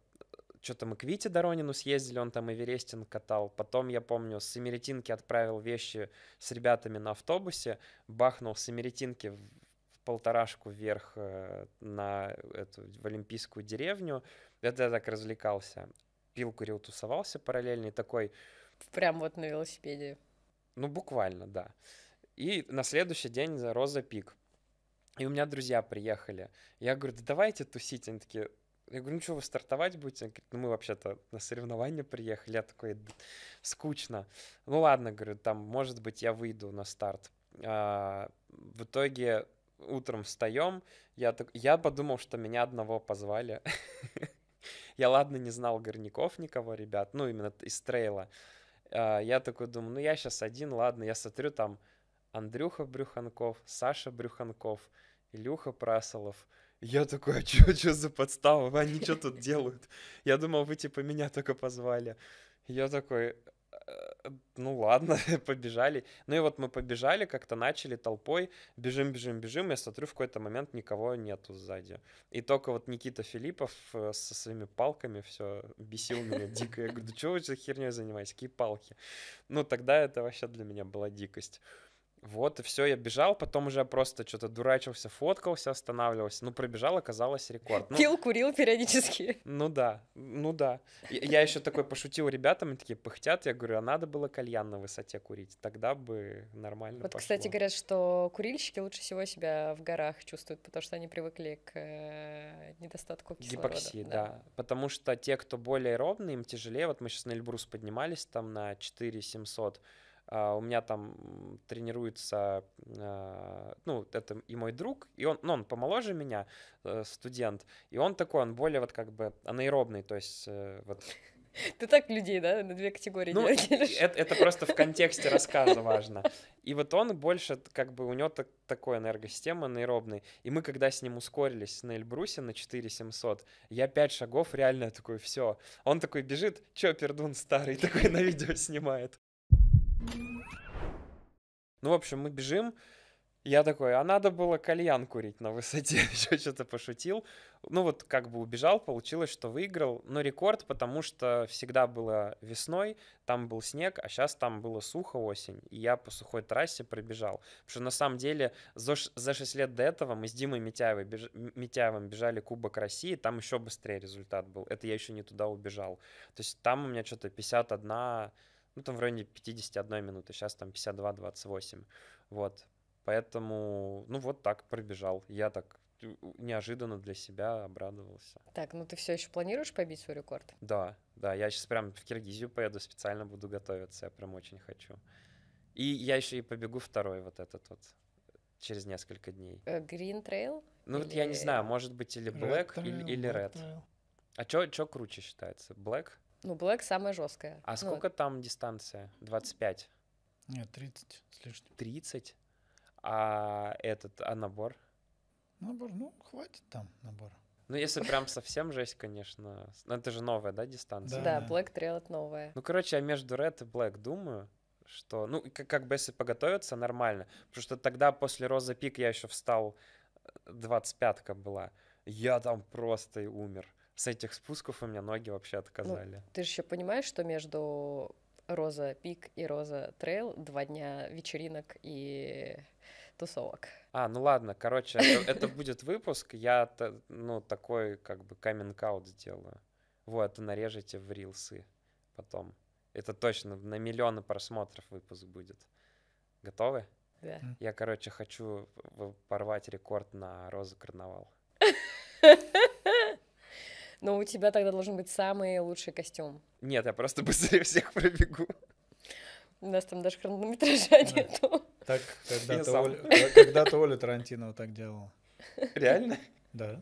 что-то мы к Вите Доронину съездили, он там Эверестин катал. Потом, я помню, с Эмеретинки отправил вещи с ребятами на автобусе, бахнул с Эмеретинки полторашку вверх э, на эту, в Олимпийскую деревню. Это я так развлекался. Пил, курил, тусовался параллельно и такой... Прям вот на велосипеде. Ну, буквально, да. И на следующий день за Роза Пик. И у меня друзья приехали. Я говорю, да давайте тусить. Они такие, я говорю, ну что, вы стартовать будете? Он говорит, ну мы вообще-то на соревнования приехали. Я такой, скучно. Ну ладно, говорю, там, может быть, я выйду на старт. А, в итоге утром встаем, я, так, я подумал, что меня одного позвали. Я, ладно, не знал горняков никого, ребят, ну, именно из трейла. А, я такой думаю, ну, я сейчас один, ладно, я смотрю, там Андрюха Брюханков, Саша Брюханков, Илюха Прасолов. Я такой, а чё, чё за подстава? Они что тут делают? Я думал, вы типа меня только позвали. Я такой, Э, ну ладно, побежали. Ну и вот мы побежали, как-то начали толпой, бежим, бежим, бежим, я смотрю, в какой-то момент никого нету сзади. И только вот Никита Филиппов э, со своими палками все бесил меня дико. Я говорю, да чего вы за херней занимаетесь, какие палки? Ну тогда это вообще для меня была дикость. Вот, и все, я бежал, потом уже просто что-то дурачился, фоткался, останавливался. Ну, пробежал, оказалось рекорд. Ну, Пил, курил периодически. Ну да, ну да. Я, я еще такой пошутил ребятам, они такие пыхтят, я говорю, а надо было кальян на высоте курить, тогда бы нормально Вот, пошло. кстати, говорят, что курильщики лучше всего себя в горах чувствуют, потому что они привыкли к э, недостатку кислорода. Гипоксии, да. да. Потому что те, кто более ровные, им тяжелее. Вот мы сейчас на Эльбрус поднимались, там на 4700 а, у меня там тренируется, а, ну, это и мой друг, и он, ну, он помоложе меня, э, студент, и он такой, он более вот как бы анаэробный, то есть э, вот... Ты так людей, да, на две категории ну, Это, это просто в контексте рассказа важно. И вот он больше, как бы, у него так, такой энергосистема анаэробный И мы, когда с ним ускорились на Эльбрусе на 4700, я пять шагов реально такой, все. Он такой бежит, чё, пердун старый, такой на видео снимает. Ну, в общем, мы бежим. Я такой, а надо было кальян курить на высоте, еще что-то пошутил. Ну вот как бы убежал, получилось, что выиграл, но рекорд, потому что всегда было весной, там был снег, а сейчас там было сухо осень, и я по сухой трассе пробежал. Потому что на самом деле за, за 6 лет до этого мы с Димой Митяевой беж, Митяевым бежали Кубок России, там еще быстрее результат был, это я еще не туда убежал. То есть там у меня что-то 51 ну, там в районе 51 минуты, сейчас там 52-28, вот. Поэтому, ну, вот так пробежал. Я так э, неожиданно для себя обрадовался. Так, ну ты все еще планируешь побить свой рекорд? Да, да, я сейчас прям в Киргизию поеду, специально буду готовиться, я прям очень хочу. И я еще и побегу второй вот этот вот через несколько дней. Э, Green Trail? Ну или... вот я не знаю, может быть или Black, red или, trail, или Red. Trail. А что круче считается, Black ну, Блэк самая жесткая. А ну, сколько там дистанция? 25? Нет, 30 с лишним. 30? А этот, а набор? Набор, ну, хватит там набора. Ну, если прям совсем жесть, конечно. Но ну, это же новая, да, дистанция? Да, Блэк Black Trail — новая. Ну, короче, я между Red и Black думаю, что... Ну, как, как бы если поготовиться, нормально. Потому что тогда после Роза Пик я еще встал, 25-ка э, была. Я там просто и умер с этих спусков у меня ноги вообще ну, отказали. Ну, ты же еще понимаешь, что между Роза Пик и Роза Трейл два дня вечеринок и тусовок. А, ну ладно, короче, это, будет выпуск, я ну такой как бы каминг-аут сделаю. Вот, нарежете в рилсы потом. Это точно на миллионы просмотров выпуск будет. Готовы? Да. Я, короче, хочу порвать рекорд на Роза Карнавал. Но у тебя тогда должен быть самый лучший костюм. Нет, я просто быстрее всех пробегу. У нас там даже хронометража нету. Так когда-то Оля, э, когда-то Оля Тарантинова так делала. Реально? Да.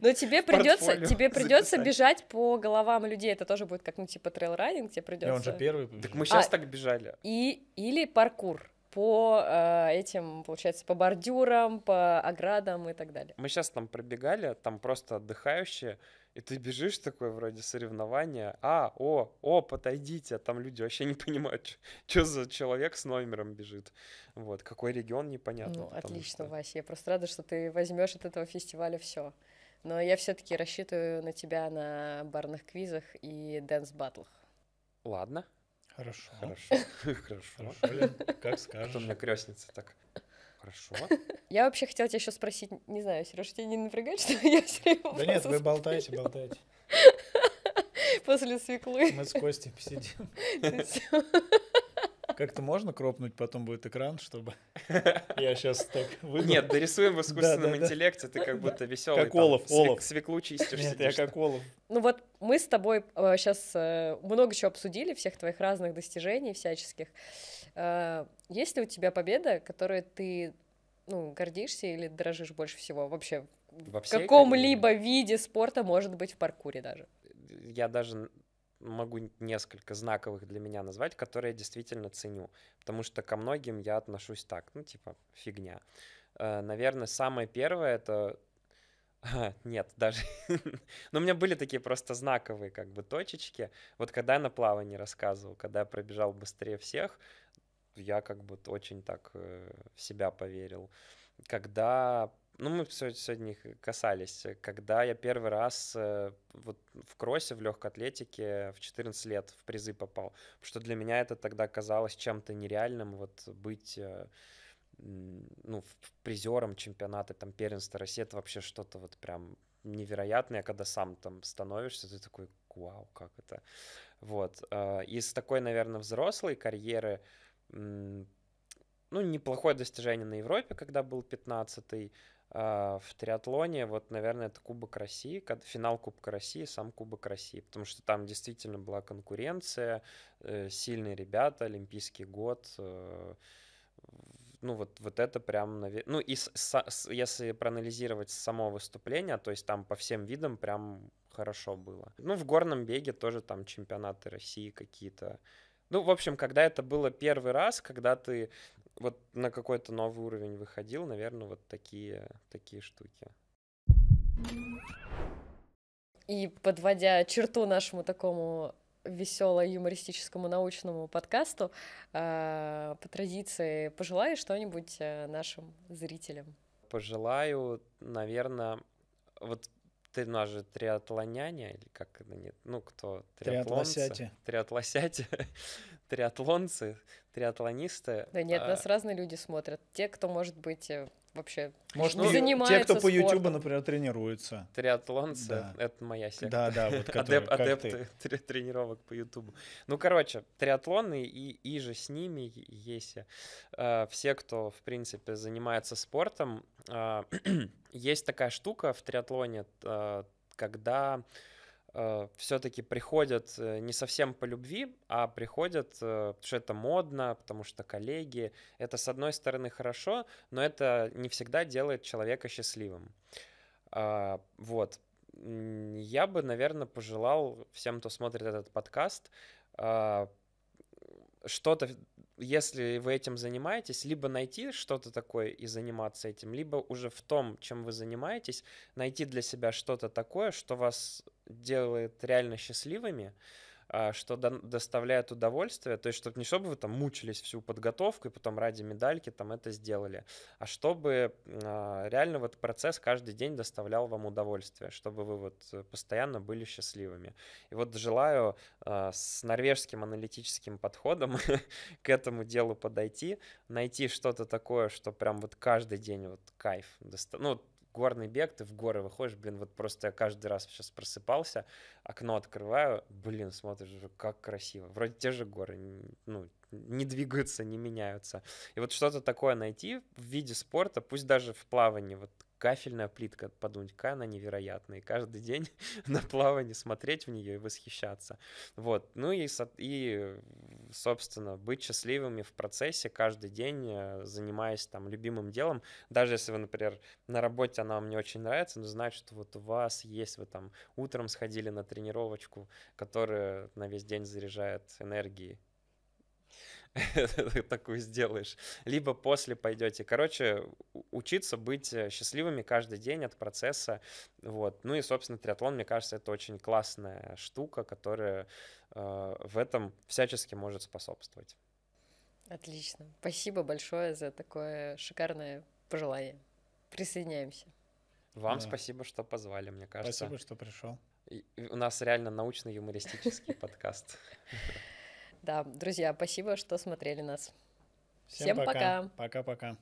Но тебе придется, тебе придется бежать по головам людей. Это тоже будет как, ну, типа трейл-раннинг тебе придется. И он же первый. Так мы сейчас а, так бежали. И, или паркур по э, этим, получается, по бордюрам, по оградам и так далее. Мы сейчас там пробегали, там просто отдыхающие, и ты бежишь такое вроде соревнование. а, о, о, подойдите, а там люди вообще не понимают, что за человек с номером бежит, вот, какой регион, непонятно. Ну, отлично, что... Вася, я просто рада, что ты возьмешь от этого фестиваля все. Но я все-таки рассчитываю на тебя на барных квизах и дэнс-батлах. Ладно. Хорошо. Хорошо. Хорошо. как скажешь. Кто у меня крестница так? Хорошо. Я вообще хотела тебя еще спросить, не знаю, Сереж, тебя не напрягает, что я все Да нет, вы болтаете, болтаете. После свеклы. Мы с Костей посидим. Как-то можно кропнуть, потом будет экран, чтобы я сейчас так выйду. Нет, дорисуем в искусственном интеллекте, ты как будто веселый. Как там, Олов, Олов. Свеклу чистишь. Нет, я как Олов. Ну вот мы с тобой сейчас э, э, много чего обсудили, всех твоих разных достижений всяческих. Э, есть ли у тебя победа, которой ты ну, гордишься или дрожишь больше всего вообще Во в каком-либо виде спорта, может быть, в паркуре даже? Я даже могу несколько знаковых для меня назвать, которые я действительно ценю, потому что ко многим я отношусь так, ну, типа, фигня. Э, Наверное, самое первое — это нет, даже. Но ну, у меня были такие просто знаковые как бы точечки. Вот когда я на плавании рассказывал, когда я пробежал быстрее всех, я как бы очень так э, в себя поверил. Когда ну, мы сегодня них э, касались. Когда я первый раз э, вот в кроссе, в легкой атлетике в 14 лет в призы попал. Потому что для меня это тогда казалось чем-то нереальным, вот быть э, ну, призером чемпионата, там, первенства России, это вообще что-то вот прям невероятное, когда сам там становишься, ты такой, вау, как это. Вот. Из такой, наверное, взрослой карьеры, ну, неплохое достижение на Европе, когда был 15-й, а, в триатлоне, вот, наверное, это Кубок России, финал Кубка России, сам Кубок России, потому что там действительно была конкуренция, э, сильные ребята, Олимпийский год, э, ну вот, вот это прям, наверное, ну и с, с, если проанализировать само выступление, то есть там по всем видам прям хорошо было. Ну в горном беге тоже там чемпионаты России какие-то. Ну, в общем, когда это было первый раз, когда ты вот на какой-то новый уровень выходил, наверное, вот такие, такие штуки. И подводя черту нашему такому весело-юмористическому научному подкасту, а, по традиции пожелаю что-нибудь э, нашим зрителям. Пожелаю, наверное, вот ты у ну, нас же триатлоняне, или как это нет, ну кто? Триатлонцы. Триатлосяти. Триатлонцы, триатлонисты. Да нет, а нас разные люди смотрят. Те, кто, может быть, э, вообще Может, ну, занимается Те, кто по Ютубу, например, тренируется. Триатлонцы, да. это моя секта. Да, да, вот которые, Адеп, Адепты ты. тренировок по Ютубу. Ну, короче, триатлоны и, и же с ними есть э, все, кто, в принципе, занимается спортом. Э, есть такая штука в триатлоне, э, когда э, все-таки приходят э, не совсем по любви, а приходят, э, потому что это модно, потому что коллеги. Это, с одной стороны, хорошо, но это не всегда делает человека счастливым. Э, вот. Я бы, наверное, пожелал всем, кто смотрит этот подкаст, э, что-то, если вы этим занимаетесь, либо найти что-то такое и заниматься этим, либо уже в том, чем вы занимаетесь, найти для себя что-то такое, что вас делает реально счастливыми, а, что до, доставляет удовольствие, то есть чтобы не чтобы вы там мучились всю подготовку и потом ради медальки там это сделали, а чтобы э, реально вот процесс каждый день доставлял вам удовольствие, чтобы вы вот постоянно были счастливыми. И вот желаю э, с норвежским аналитическим подходом к этому делу подойти, найти что-то такое, что прям вот каждый день вот кайф, доста... ну горный бег, ты в горы выходишь, блин, вот просто я каждый раз сейчас просыпался, окно открываю, блин, смотришь, как красиво. Вроде те же горы, ну, не двигаются, не меняются. И вот что-то такое найти в виде спорта, пусть даже в плавании, вот кафельная плитка под Дунька, она невероятная. И каждый день на плавание смотреть в нее и восхищаться. Вот. Ну и, и, собственно, быть счастливыми в процессе каждый день, э, занимаясь там любимым делом. Даже если вы, например, на работе она вам не очень нравится, но знать, что вот у вас есть, вы там утром сходили на тренировочку, которая на весь день заряжает энергией такую сделаешь, либо после пойдете. Короче, учиться быть э, счастливыми каждый день от процесса, вот. Ну и, собственно, триатлон, мне кажется, это очень классная штука, которая э, в этом всячески может способствовать. Отлично. Спасибо большое за такое шикарное пожелание. Присоединяемся. Вам да. спасибо, что позвали, мне кажется. Спасибо, что пришел. у нас реально научно-юмористический подкаст. Да, друзья, спасибо, что смотрели нас. Всем, Всем пока. Пока-пока.